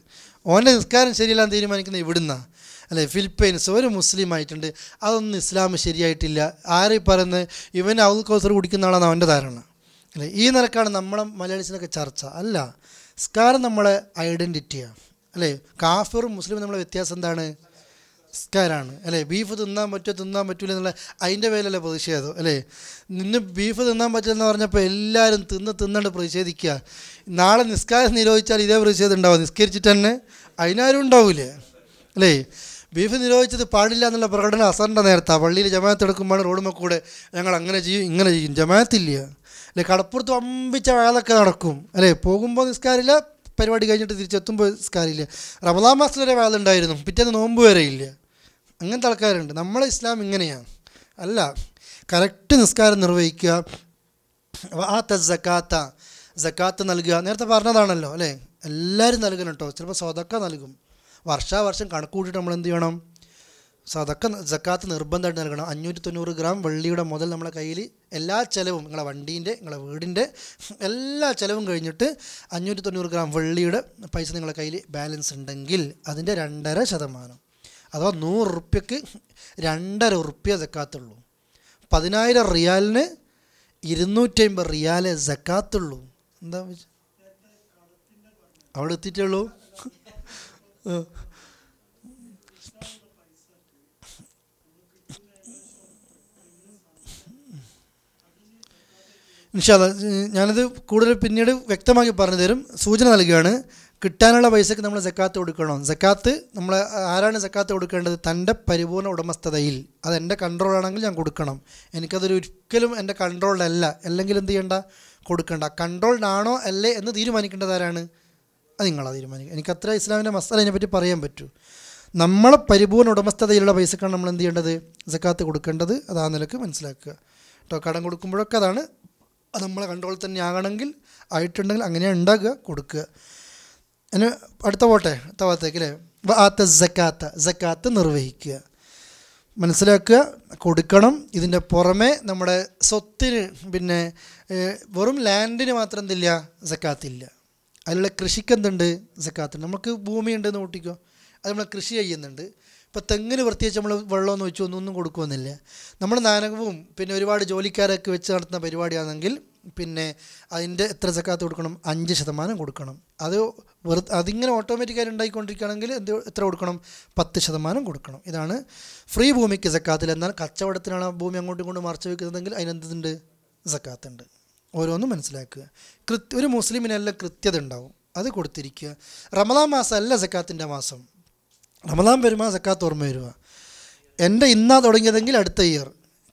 ഓൻ്റെ നിസ്കാരം ശരിയല്ലാന്ന് തീരുമാനിക്കുന്നത് ഇവിടുന്നാണ് അല്ലെ ഫിലിപ്പൈൻസ് ഒരു മുസ്ലിം ആയിട്ടുണ്ട് അതൊന്നും ഇസ്ലാം ശരിയായിട്ടില്ല ആരെ പറയുന്നത് ഇവൻ അവൽ കോസർ കുടിക്കുന്ന ആളാണ് അവൻ്റെ ധാരണ അല്ലെ ഈ നിരക്കാണ് നമ്മളെ മലയാളീസിനൊക്കെ ചർച്ച അല്ല നിസ്കാരം നമ്മളെ ഐഡൻറ്റിറ്റിയാണ് അല്ലേ കാഫറും മുസ്ലിമും നമ്മളെ വ്യത്യാസം എന്താണ് സ്കാരാണ് അല്ലേ ബീഫ് തിന്നാൻ പറ്റുമോ തിന്നാൻ പറ്റൂല എന്നുള്ള അതിൻ്റെ പേരിലല്ലേ പ്രതിഷേധം അല്ലേ നിന്ന് ബീഫ് തിന്നാൻ പറ്റില്ലെന്ന് പറഞ്ഞപ്പോൾ എല്ലാവരും തിന്ന് തിന്നണ്ട് പ്രതിഷേധിക്കുക നാളെ നിസ്കാരം നിരോധിച്ചാൽ ഇതേ പ്രതിഷേധം ഉണ്ടാവും നിസ്കരിച്ചിട്ട് തന്നെ അതിനാരും ഉണ്ടാവില്ലേ അല്ലേ ബീഫ് നിരോധിച്ചത് പാടില്ല എന്നുള്ള പ്രകടനം അസറിൻ്റെ നേരത്താണ് പള്ളിയിൽ ജമാഅത്ത് എടുക്കുമ്പോൾ റോഡുമ്മ കൂടെ ഞങ്ങൾ അങ്ങനെ ചെയ്യും ഇങ്ങനെ ചെയ്യും ജമാത്തില്ല അല്ലെ കടപ്പുറത്ത് വമ്പിച്ച വഴലൊക്കെ നടക്കും അല്ലേ പോകുമ്പോൾ നിസ്കാരമില്ല പരിപാടി കഴിഞ്ഞിട്ട് തിരിച്ചെത്തുമ്പോൾ നിസ്കാരമില്ല റമദാ മാസത്തിൽ വരെ ഉണ്ടായിരുന്നു പിറ്റേന്ന് നോമ്പ് വരെ ഇല്ല അങ്ങനത്തെ ആൾക്കാരുണ്ട് നമ്മളെ ഇസ്ലാം ഇങ്ങനെയാണ് അല്ല കറക്റ്റ് നിസ്കാരം നിർവഹിക്കുക ആ തക്കാത്ത ജക്കാത്ത് നൽകുക നേരത്തെ പറഞ്ഞതാണല്ലോ അല്ലേ എല്ലാവരും നൽകണം കേട്ടോ ചിലപ്പോൾ സ്വതക്ക നൽകും വർഷാവർഷം കണക്ക് കൂട്ടിയിട്ട് നമ്മൾ എന്ത് ചെയ്യണം സ്വതക്ക ജക്കാത്ത് നിർബന്ധമായിട്ട് നൽകണം അഞ്ഞൂറ്റി തൊണ്ണൂറ് ഗ്രാം വെള്ളിയുടെ മുതൽ നമ്മളെ കയ്യിൽ എല്ലാ ചിലവും നിങ്ങളെ വണ്ടീൻ്റെ നിങ്ങളെ വീടിൻ്റെ എല്ലാ ചിലവും കഴിഞ്ഞിട്ട് അഞ്ഞൂറ്റി തൊണ്ണൂറ് ഗ്രാം വെള്ളിയുടെ പൈസ നിങ്ങളെ കയ്യിൽ ബാലൻസ് ഉണ്ടെങ്കിൽ അതിൻ്റെ രണ്ടര ശതമാനം അഥവാ നൂറ് ഉറുപ്യക്ക് രണ്ടര ഉറുപ്യ ജക്കാത്തുള്ളൂ പതിനായിരം റിയാലിന് ഇരുന്നൂറ്റമ്പത് അമ്പത് ജക്കാത്തുള്ളൂ എന്താ അവിടെ എത്തിയിട്ടുള്ളൂ നിഷാദ ഞാനത് കൂടുതൽ പിന്നീട് വ്യക്തമാക്കി പറഞ്ഞു തരും സൂചന നൽകുകയാണ് കിട്ടാനുള്ള പൈസക്ക് നമ്മൾ സക്കാത്ത് കൊടുക്കണം സക്കാത്ത് നമ്മൾ ആരാണ് സക്കാത്ത് കൊടുക്കേണ്ടത് തൻ്റെ പരിപൂർണ ഉടമസ്ഥതയിൽ അത് എൻ്റെ കൺട്രോളാണെങ്കിൽ ഞാൻ കൊടുക്കണം എനിക്കതൊരു ഒരിക്കലും എൻ്റെ കൺട്രോളിലല്ല അല്ലെങ്കിൽ എന്ത് ചെയ്യണ്ട കൊടുക്കണ്ട ആണോ അല്ലേ എന്ന് തീരുമാനിക്കേണ്ടത് ആരാണ് അത് നിങ്ങളാ തീരുമാനിക്കുക അത്ര ഇസ്ലാമിൻ്റെ മസാല പറ്റി പറയാൻ പറ്റൂ നമ്മളെ പരിപൂർണ്ണ ഉടമസ്ഥതയിലുള്ള പൈസക്കാണ് നമ്മൾ എന്ത് ചെയ്യേണ്ടത് സക്കാത്ത് കൊടുക്കേണ്ടത് അത് ആ നിലക്ക് മനസ്സിലാക്കുക കേട്ടോ കടം കൊടുക്കുമ്പോഴൊക്കെ അതാണ് നമ്മളെ കൺട്രോളിൽ തന്നെ ആകണമെങ്കിൽ ആയിട്ടുണ്ടെങ്കിൽ അങ്ങനെ ഉണ്ടാക്കുക കൊടുക്കുക അതിന് അടുത്ത പോട്ടെ അടുത്ത ഭാഗത്തേക്ക് അല്ലേ ആത്ത ജക്കാത്ത ജക്കാത്ത് നിർവഹിക്കുക മനസ്സിലാക്കുക കൊടുക്കണം ഇതിൻ്റെ പുറമെ നമ്മുടെ സ്വത്തിന് പിന്നെ വെറും ലാൻഡിന് മാത്രം എന്തില്ല ജക്കാത്തില്ല അതിലുള്ള കൃഷിക്ക് എന്തുണ്ട് ജക്കാത്തുണ്ട് നമുക്ക് ഭൂമിയുണ്ടെന്ന് കൂട്ടിക്കോ അത് നമ്മൾ കൃഷി ചെയ്യുന്നുണ്ട് ഇപ്പോൾ തെങ്ങിന് പ്രത്യേകിച്ച് നമ്മൾ വെള്ളമൊന്നും വെച്ച് ഒന്നും ഒന്നും കൊടുക്കുമെന്നില്ല നമ്മൾ നാനകവും പിന്നെ ഒരുപാട് ജോലിക്കാരൊക്കെ വെച്ച് നടത്തുന്ന പരിപാടിയാണെങ്കിൽ പിന്നെ അതിൻ്റെ എത്ര സക്കാത്ത് കൊടുക്കണം അഞ്ച് ശതമാനം കൊടുക്കണം അത് വെറു അതിങ്ങനെ ഓട്ടോമാറ്റിക്കായി ഉണ്ടായിക്കൊണ്ടിരിക്കുകയാണെങ്കിൽ എന്ത് എത്ര കൊടുക്കണം പത്ത് ശതമാനം കൊടുക്കണം ഇതാണ് ഫ്രീ ഭൂമിക്ക് സക്കാത്തിൽ എന്നാൽ കച്ചവടത്തിനാണ് ഭൂമി അങ്ങോട്ടും ഇങ്ങോട്ടും മറച്ചു വെക്കുന്നതെങ്കിൽ അതിനെന്തുണ്ട് സക്കാത്തുണ്ട് ഓരോന്നും മനസ്സിലാക്കുക കൃത്യ ഒരു മുസ്ലിമിനെല്ലാം കൃത്യത ഉണ്ടാവും അത് കൊടുത്തിരിക്കുക റമദാൻ മാസം അല്ല സക്കാത്തിൻ്റെ മാസം റമദാൻ വരുമ്പോൾ സക്കാത്ത് ഓർമ്മ വരിക എൻ്റെ ഇന്നാ തുടങ്ങിയതെങ്കിൽ അടുത്ത ഇയർ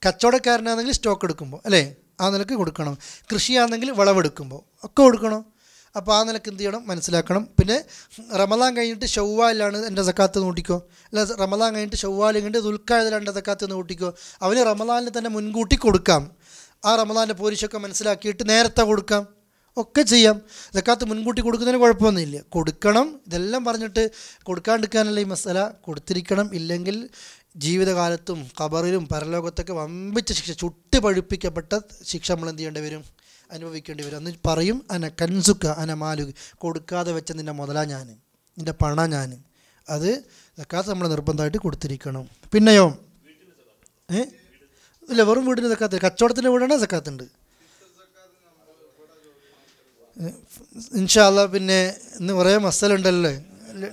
കച്ചവടക്കാരനാണെങ്കിൽ സ്റ്റോക്ക് എടുക്കുമ്പോൾ അല്ലേ ആ നിലക്ക് കൊടുക്കണം കൃഷിയാണെങ്കിൽ വിളവെടുക്കുമ്പോൾ ഒക്കെ കൊടുക്കണം അപ്പോൾ ആ നിലക്ക് എന്ത് ചെയ്യണം മനസ്സിലാക്കണം പിന്നെ റമദാൻ കഴിഞ്ഞിട്ട് ഷവ്വാലിലാണ് എൻ്റെ സക്കാത്ത് നോട്ടിക്കോ അല്ല റമദാൻ കഴിഞ്ഞിട്ട് ഷവ്വാൽ കഴിഞ്ഞിട്ട് ദുൽക്കായതിലാണ് എൻ്റെ സക്കാത്ത് നോട്ടിക്കോ അവന് റമദാനിൽ തന്നെ മുൻകൂട്ടി കൊടുക്കാം ആ റമദാൻ്റെ പോരിശൊക്കെ മനസ്സിലാക്കിയിട്ട് നേരത്തെ കൊടുക്കാം ഒക്കെ ചെയ്യാം സക്കാത്ത് മുൻകൂട്ടി കൊടുക്കുന്നതിന് കുഴപ്പമൊന്നുമില്ല കൊടുക്കണം ഇതെല്ലാം പറഞ്ഞിട്ട് കൊടുക്കാണ്ടിരിക്കാനല്ല ഈ മസാല കൊടുത്തിരിക്കണം ഇല്ലെങ്കിൽ ജീവിതകാലത്തും കബറിലും പരലോകത്തൊക്കെ വമ്പിച്ച ശിക്ഷ ചുട്ട് പഴുപ്പിക്കപ്പെട്ട ശിക്ഷ നമ്മൾ എന്ത് ചെയ്യേണ്ടി വരും അനുഭവിക്കേണ്ടി വരും അന്ന് പറയും അന കൻസുക്ക അന മാലുക കൊടുക്കാതെ വെച്ച നിൻ്റെ മുതല ഞാൻ നിൻ്റെ പണ ഞാൻ അത് സക്കാത്ത് നമ്മൾ നിർബന്ധമായിട്ട് കൊടുത്തിരിക്കണം പിന്നെയോ ഏ ഇല്ല വെറും വീടിന് സക്കാത്ത് കച്ചവടത്തിൻ്റെ വീടാണ് സക്കാത്തുണ്ട് ഇൻഷാല്ല പിന്നെ ഇന്ന് കുറേ മസലുണ്ടല്ലോ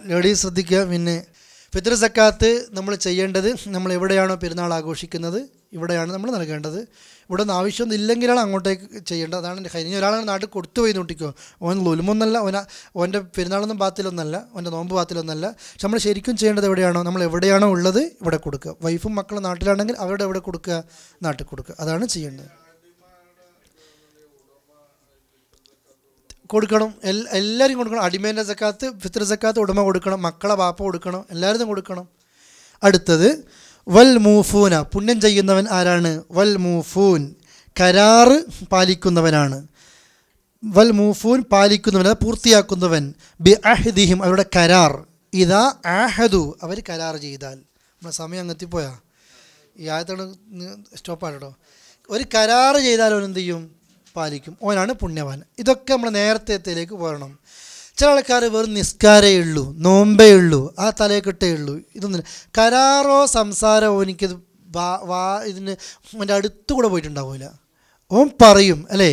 ലേഡീസ് ശ്രദ്ധിക്കുക പിന്നെ ഫിത്ര സക്കാത്ത് നമ്മൾ ചെയ്യേണ്ടത് നമ്മൾ എവിടെയാണോ പെരുന്നാൾ ആഘോഷിക്കുന്നത് ഇവിടെയാണ് നമ്മൾ നൽകേണ്ടത് ഇവിടെ നിന്ന് ആവശ്യമൊന്നും ഇല്ലെങ്കിലാണ് അങ്ങോട്ടേക്ക് ചെയ്യേണ്ടത് അതാണ് എൻ്റെ കഴിഞ്ഞ ഒരാളാണ് നാട്ടിൽ കൊടുത്തു പോയി നോട്ടിക്കോ ഓൻ ലുലുമൊന്നല്ല ഓന ഓൻ്റെ പെരുന്നാളൊന്നും ബാത്തിലൊന്നല്ല ഓൻ്റെ നോമ്പ് ബാത്തിലൊന്നല്ല പക്ഷെ നമ്മൾ ശരിക്കും ചെയ്യേണ്ടത് എവിടെയാണോ നമ്മൾ എവിടെയാണോ ഉള്ളത് ഇവിടെ കൊടുക്കുക വൈഫും മക്കളും നാട്ടിലാണെങ്കിൽ അവരുടെ എവിടെ കൊടുക്കുക നാട്ടിൽ കൊടുക്കുക അതാണ് ചെയ്യേണ്ടത് കൊടുക്കണം എല്ലാവരും കൊടുക്കണം അടിമേൻ്റെ സക്കാത്ത് ഫിത്ര സക്കാത്ത് ഉടമ കൊടുക്കണം മക്കളെ ബാപ്പ കൊടുക്കണം എല്ലാവരും കൊടുക്കണം അടുത്തത് വൽ മൂഫൂന പുണ്യം ചെയ്യുന്നവൻ ആരാണ് വൽ മൂഫൂൻ കരാറ് പാലിക്കുന്നവനാണ് വൽ മൂഫൂൻ പാലിക്കുന്നവൻ അത് പൂർത്തിയാക്കുന്നവൻ ബി അഹ്ദിഹിം അവരുടെ കരാർ ഇതാ ആഹദു അവർ കരാർ ചെയ്താൽ നമ്മുടെ സമയം അങ്ങെത്തിപ്പോയാ ഈ ആയത്താണ് സ്റ്റോപ്പാണ് കേട്ടോ ഒരു കരാറ് ചെയ്താൽ എന്തു ചെയ്യും പാലിക്കും ഓനാണ് പുണ്യവാൻ ഇതൊക്കെ നമ്മൾ നേരത്തേത്തിലേക്ക് പോരണം ചില ആൾക്കാർ വെറും നിസ്കാരേ ഉള്ളൂ നോമ്പേ ഉള്ളൂ ആ കിട്ടേ ഉള്ളൂ ഇതൊന്നും കരാറോ സംസാരമോ എനിക്കത് വാ വാ ഇതിന് എൻ്റെ അടുത്ത് കൂടെ പോയിട്ടുണ്ടാവില്ല ഓൻ പറയും അല്ലേ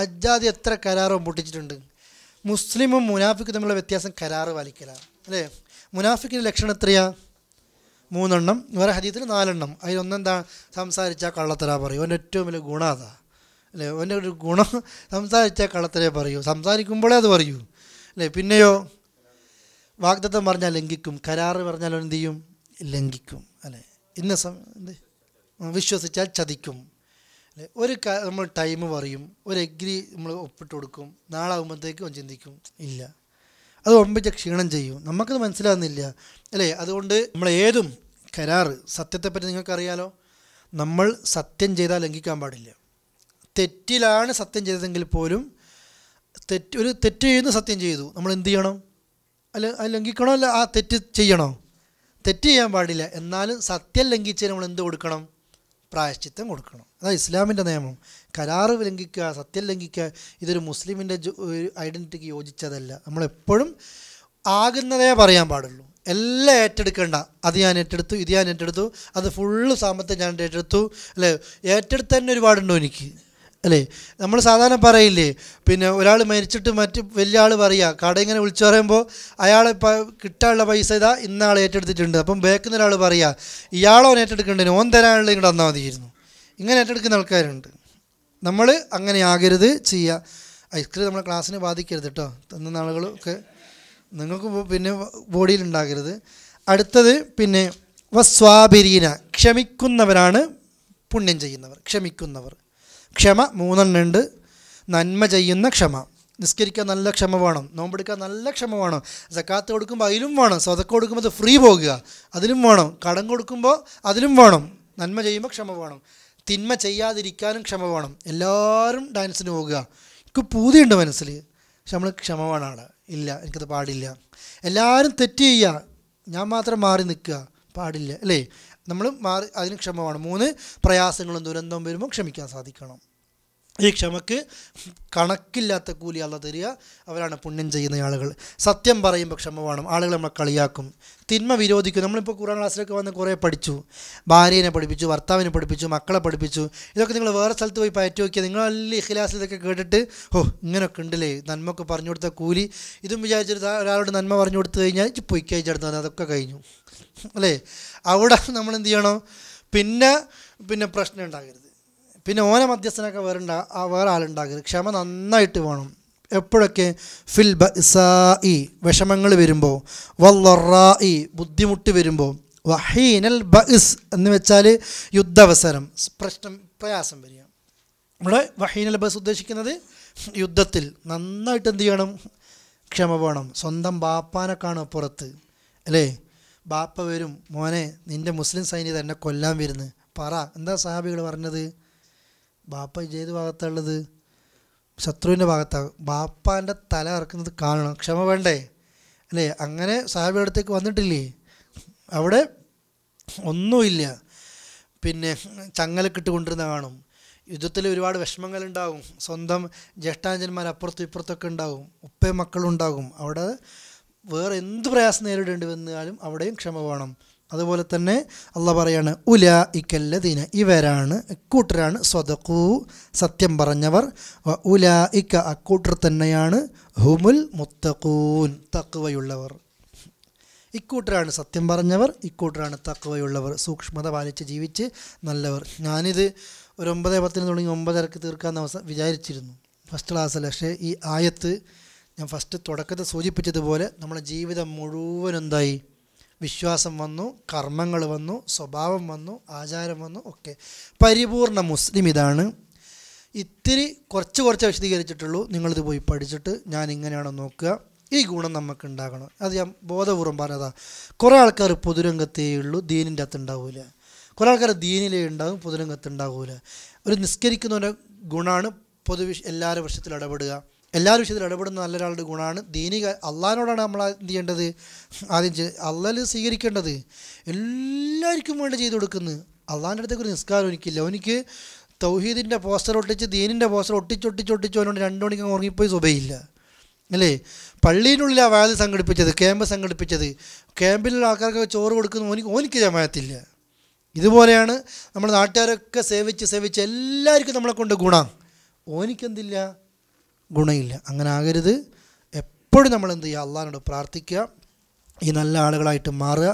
അജ്ജാതി എത്ര കരാറോ പൊട്ടിച്ചിട്ടുണ്ട് മുസ്ലിമും മുനാഫിക്കും തമ്മിലുള്ള വ്യത്യാസം കരാറ് പാലിക്കലാണ് അല്ലേ മുനാഫിക്കിൻ്റെ ലക്ഷണം എത്രയാ മൂന്നെണ്ണം വേറെ ഹരീത്തിൽ നാലെണ്ണം അതിലൊന്നെന്താ സംസാരിച്ചാൽ കള്ളത്തരാ പറയും അവൻ്റെ ഏറ്റവും വലിയ ഗുണം അതാണ് അല്ലേ അവൻ്റെ ഒരു ഗുണം സംസാരിച്ചാൽ കളത്തിലേ പറയൂ സംസാരിക്കുമ്പോഴേ അത് പറയൂ അല്ലേ പിന്നെയോ വാഗ്ദത്തം പറഞ്ഞാൽ ലംഘിക്കും കരാറ് പറഞ്ഞാൽ എന്ത് ചെയ്യും ലംഘിക്കും അല്ലേ ഇന്ന എന്ത് വിശ്വസിച്ചാൽ ചതിക്കും അല്ലേ ഒരു നമ്മൾ ടൈം പറയും ഒരു എഗ്രി നമ്മൾ ഒപ്പിട്ട് കൊടുക്കും നാളെ ആകുമ്പോഴത്തേക്ക് അവൻ ചിന്തിക്കും ഇല്ല അത് ഒമ്പിച്ച ക്ഷീണം ചെയ്യും നമുക്കത് മനസ്സിലാകുന്നില്ല അല്ലേ അതുകൊണ്ട് നമ്മൾ ഏതും കരാറ് സത്യത്തെപ്പറ്റി നിങ്ങൾക്കറിയാലോ നമ്മൾ സത്യം ചെയ്താൽ ലംഘിക്കാൻ പാടില്ല തെറ്റിലാണ് സത്യം ചെയ്തതെങ്കിൽ പോലും തെറ്റ് ഒരു തെറ്റ് ചെയ്യുന്ന സത്യം ചെയ്തു നമ്മൾ എന്ത് ചെയ്യണം അല്ല അത് ലംഘിക്കണോ അല്ല ആ തെറ്റ് ചെയ്യണോ തെറ്റ് ചെയ്യാൻ പാടില്ല എന്നാലും സത്യം ലംഘിച്ച് നമ്മൾ എന്ത് കൊടുക്കണം പ്രായശ്ചിത്തം കൊടുക്കണം അതാ ഇസ്ലാമിൻ്റെ നിയമം കരാറ് ലംഘിക്കുക സത്യം ലംഘിക്കുക ഇതൊരു മുസ്ലിമിൻ്റെ ഐഡൻറ്റിറ്റിക്ക് യോജിച്ചതല്ല നമ്മളെപ്പോഴും ആകുന്നതേ പറയാൻ പാടുള്ളൂ എല്ലാം ഏറ്റെടുക്കേണ്ട അത് ഞാൻ ഏറ്റെടുത്തു ഇത് ഞാൻ ഏറ്റെടുത്തു അത് ഫുള്ള് സാമ്പത്തികം ഞാൻ ഏറ്റെടുത്തു അല്ലേ ഏറ്റെടുത്ത് തന്നെ ഒരുപാടുണ്ടോ എനിക്ക് അല്ലേ നമ്മൾ സാധാരണ പറയില്ലേ പിന്നെ ഒരാൾ മരിച്ചിട്ട് മറ്റ് വലിയ ആൾ പറയുക കട ഇങ്ങനെ വിളിച്ചു പറയുമ്പോൾ അയാൾ കിട്ടാനുള്ള പൈസ ഇതാ ഇന്നാൾ ഏറ്റെടുത്തിട്ടുണ്ട് അപ്പം ബേക്കുന്ന ഒരാൾ പറയുക ഇയാളോ ഏറ്റെടുക്കേണ്ടത് ഓൻ തരാനുള്ള ഇങ്ങോട്ട് വന്നാൽ മതിയായിരുന്നു ഇങ്ങനെ ഏറ്റെടുക്കുന്ന ആൾക്കാരുണ്ട് നമ്മൾ അങ്ങനെ ആകരുത് ചെയ്യുക ഐസ്ക്രീം നമ്മളെ ക്ലാസ്സിനെ ബാധിക്കരുത് കേട്ടോ തന്ന ആളുകളൊക്കെ നിങ്ങൾക്ക് പിന്നെ ബോഡിയിൽ ഉണ്ടാകരുത് അടുത്തത് പിന്നെ വസ്വാബിരീന ക്ഷമിക്കുന്നവരാണ് പുണ്യം ചെയ്യുന്നവർ ക്ഷമിക്കുന്നവർ ക്ഷമ ഉണ്ട് നന്മ ചെയ്യുന്ന ക്ഷമ നിസ്കരിക്കാൻ നല്ല ക്ഷമ വേണം നോമ്പെടുക്കാൻ നല്ല ക്ഷമ വേണം സക്കാത്ത് കൊടുക്കുമ്പോൾ അതിലും വേണം സ്വതക്ക കൊടുക്കുമ്പോൾ അത് ഫ്രീ പോകുക അതിലും വേണം കടം കൊടുക്കുമ്പോൾ അതിലും വേണം നന്മ ചെയ്യുമ്പോൾ ക്ഷമ വേണം തിന്മ ചെയ്യാതിരിക്കാനും ക്ഷമ വേണം എല്ലാവരും ഡാൻസിന് പോകുക എനിക്ക് പൂതിയുണ്ട് മനസ്സിൽ പക്ഷെ നമ്മൾ ക്ഷമ വേണം അവിടെ ഇല്ല എനിക്കത് പാടില്ല എല്ലാവരും തെറ്റ് ചെയ്യുക ഞാൻ മാത്രം മാറി നിൽക്കുക പാടില്ല അല്ലേ നമ്മൾ മാറി അതിന് ക്ഷമമാണ് മൂന്ന് പ്രയാസങ്ങളും ദുരന്തവും വരുമ്പോൾ ക്ഷമിക്കാൻ സാധിക്കണം ഈ ക്ഷമക്ക് കണക്കില്ലാത്ത കൂലി അല്ല തരിക അവരാണ് പുണ്യം ചെയ്യുന്ന ആളുകൾ സത്യം പറയുമ്പോൾ ക്ഷമ വേണം ആളുകൾ നമ്മളെ കളിയാക്കും തിന്മ വിരോധിക്കും നമ്മളിപ്പോൾ കുറേ ക്ലാസ്സിലൊക്കെ വന്ന് കുറേ പഠിച്ചു ഭാര്യനെ പഠിപ്പിച്ചു ഭർത്താവിനെ പഠിപ്പിച്ചു മക്കളെ പഠിപ്പിച്ചു ഇതൊക്കെ നിങ്ങൾ വേറെ സ്ഥലത്ത് പോയി പയറ്റി നോക്കിയാൽ നിങ്ങൾ വലിയ ഇഖിലാസിൽ ഇതൊക്കെ കേട്ടിട്ട് ഓ ഇങ്ങനെയൊക്കെ ഉണ്ടല്ലേ നന്മയൊക്കെ പറഞ്ഞു കൊടുത്ത കൂലി ഇതും വിചാരിച്ചിട്ട് ഒരാളോട് നന്മ പറഞ്ഞു കൊടുത്തു കഴിഞ്ഞാൽ പോയി അതൊക്കെ കഴിഞ്ഞു അല്ലേ അവിടെ നമ്മൾ എന്ത് ചെയ്യണം പിന്നെ പിന്നെ പ്രശ്നം ഉണ്ടാകരുത് പിന്നെ ഓന മധ്യസ്ഥനൊക്കെ വേറെ ഉണ്ടാ വേറെ ആളുണ്ടാകരുത് ക്ഷമ നന്നായിട്ട് വേണം എപ്പോഴൊക്കെ ഫിൽ ബസായി വിഷമങ്ങൾ വരുമ്പോൾ വല്ലറായി ബുദ്ധിമുട്ട് വരുമ്പോൾ വഹീനൽ ബസ് എന്ന് വെച്ചാൽ യുദ്ധാവസരം പ്രശ്നം പ്രയാസം വരിക നമ്മൾ വഹീനൽ ബസ് ഉദ്ദേശിക്കുന്നത് യുദ്ധത്തിൽ നന്നായിട്ട് എന്ത് ചെയ്യണം ക്ഷമ വേണം സ്വന്തം ബാപ്പാനെ കാണും പുറത്ത് അല്ലേ ബാപ്പ വരും മോനെ നിൻ്റെ മുസ്ലിം സൈനികത എന്നെ കൊല്ലാൻ വരുന്നു പറ എന്താ സഹാബികൾ പറഞ്ഞത് ബാപ്പ ഏത് ഭാഗത്താണുള്ളത് ശത്രുവിൻ്റെ ഭാഗത്താണ് ബാപ്പാൻ്റെ തല ഇറക്കുന്നത് കാണണം ക്ഷമ വേണ്ടേ അല്ലേ അങ്ങനെ സഹാബിയുടെ അടുത്തേക്ക് വന്നിട്ടില്ലേ അവിടെ ഒന്നുമില്ല പിന്നെ ചങ്ങലക്കിട്ട് കൊണ്ടിരുന്ന കാണും യുദ്ധത്തിൽ ഒരുപാട് വിഷമങ്ങളുണ്ടാകും സ്വന്തം ജ്യേഷ്ഠാഞ്ജന്മാർ അപ്പുറത്തും ഇപ്പുറത്തൊക്കെ ഉണ്ടാകും ഉപ്പയും മക്കളുണ്ടാകും അവിടെ വേറെ എന്ത് പ്രയാസം നേരിടേണ്ടി വന്നാലും അവിടെയും ക്ഷമ വേണം അതുപോലെ തന്നെ അല്ല പറയാണ് ഉല ഇക്കല്ലദീന ഇവരാണ് കൂട്ടരാണ് സ്വതക്കു സത്യം പറഞ്ഞവർ ഉല ഇക്ക അക്കൂട്ടർ തന്നെയാണ് ഹുമുൽ മുത്തഖൂൻ തക്കുവയുള്ളവർ ഇക്കൂട്ടരാണ് സത്യം പറഞ്ഞവർ ഇക്കൂട്ടരാണ് തക്കുവയുള്ളവർ സൂക്ഷ്മത പാലിച്ച് ജീവിച്ച് നല്ലവർ ഞാനിത് ഒരു ഒമ്പതേ പത്തിന് തുടങ്ങി ഒമ്പതരക്ക് തീർക്കാമെന്ന് അവസ വിചാരിച്ചിരുന്നു ഫസ്റ്റ് ക്ലാസ്സിൽ പക്ഷേ ഈ ആയത്ത് ഞാൻ ഫസ്റ്റ് തുടക്കത്തെ സൂചിപ്പിച്ചതുപോലെ നമ്മുടെ ജീവിതം മുഴുവൻ എന്തായി വിശ്വാസം വന്നു കർമ്മങ്ങൾ വന്നു സ്വഭാവം വന്നു ആചാരം വന്നു ഒക്കെ പരിപൂർണ മുസ്ലിം ഇതാണ് ഇത്തിരി കുറച്ച് കുറച്ച് വിശദീകരിച്ചിട്ടുള്ളൂ നിങ്ങളിത് പോയി പഠിച്ചിട്ട് ഞാൻ ഇങ്ങനെയാണ് നോക്കുക ഈ ഗുണം നമുക്ക് ഉണ്ടാകണം അത് ഞാൻ ബോധപൂർവ്വം പറഞ്ഞതാ കുറേ ആൾക്കാർ പൊതുരംഗത്തേ ഉള്ളൂ ദീനിൻ്റെ അകത്ത് ഉണ്ടാവില്ല കുറേ ആൾക്കാർ ദീനിലേ ഉണ്ടാകും പൊതുരംഗത്ത് ഉണ്ടാവില്ല ഒരു നിസ്കരിക്കുന്നവരുടെ ഗുണമാണ് പൊതുവിഷ എല്ലാവരും വർഷത്തിൽ ഇടപെടുക എല്ലാ വിഷയത്തിലും ഇടപെടുന്ന ഒരാളുടെ ഗുണമാണ് ദൈനിക അള്ളാഹിനോടാണ് നമ്മൾ എന്ത് ചെയ്യേണ്ടത് ആദ്യം അള്ളാൽ സ്വീകരിക്കേണ്ടത് എല്ലാവർക്കും വേണ്ടി ചെയ്തു കൊടുക്കുന്നത് അള്ളാഹിൻ്റെ അടുത്തേക്ക് ഒരു നിസ്കാരം എനിക്കില്ല എനിക്ക് തൗഹീദിൻ്റെ പോസ്റ്റർ ഒട്ടിച്ച് ദീനിൻ്റെ പോസ്റ്റർ ഒട്ടിച്ചൊട്ടിച്ചൊട്ടിച്ച് അവനോട് രണ്ട് മണിക്ക് ഉറങ്ങിപ്പോയി സുഭയില്ല അല്ലേ പള്ളീനുള്ളിലാണ് വാദി സംഘടിപ്പിച്ചത് ക്യാമ്പ് സംഘടിപ്പിച്ചത് ക്യാമ്പിലുള്ള ആൾക്കാർക്കൊക്കെ ചോറ് കൊടുക്കുന്നു ഓനിക്ക് ഓനിക്ക് ജമായത്തില്ല ഇതുപോലെയാണ് നമ്മൾ നാട്ടുകാരൊക്കെ സേവിച്ച് സേവിച്ച് എല്ലാവർക്കും നമ്മളെ കൊണ്ട് ഗുണം ഓനിക്കെന്തില്ല ഗുണമില്ല അങ്ങനെ ആകരുത് എപ്പോഴും നമ്മൾ എന്ത് ചെയ്യുക അള്ളാഹിനോട് പ്രാർത്ഥിക്കുക ഈ നല്ല ആളുകളായിട്ട് മാറുക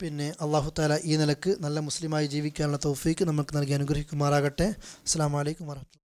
പിന്നെ അള്ളാഹു താല ഈ നിലക്ക് നല്ല മുസ്ലിമായി ജീവിക്കാനുള്ള തോഫീക്ക് നമുക്ക് നൽകി അനുഗ്രഹിക്കുമാറാകട്ടെ അസ്സാം വലൈക്കും വരഹമുല്ല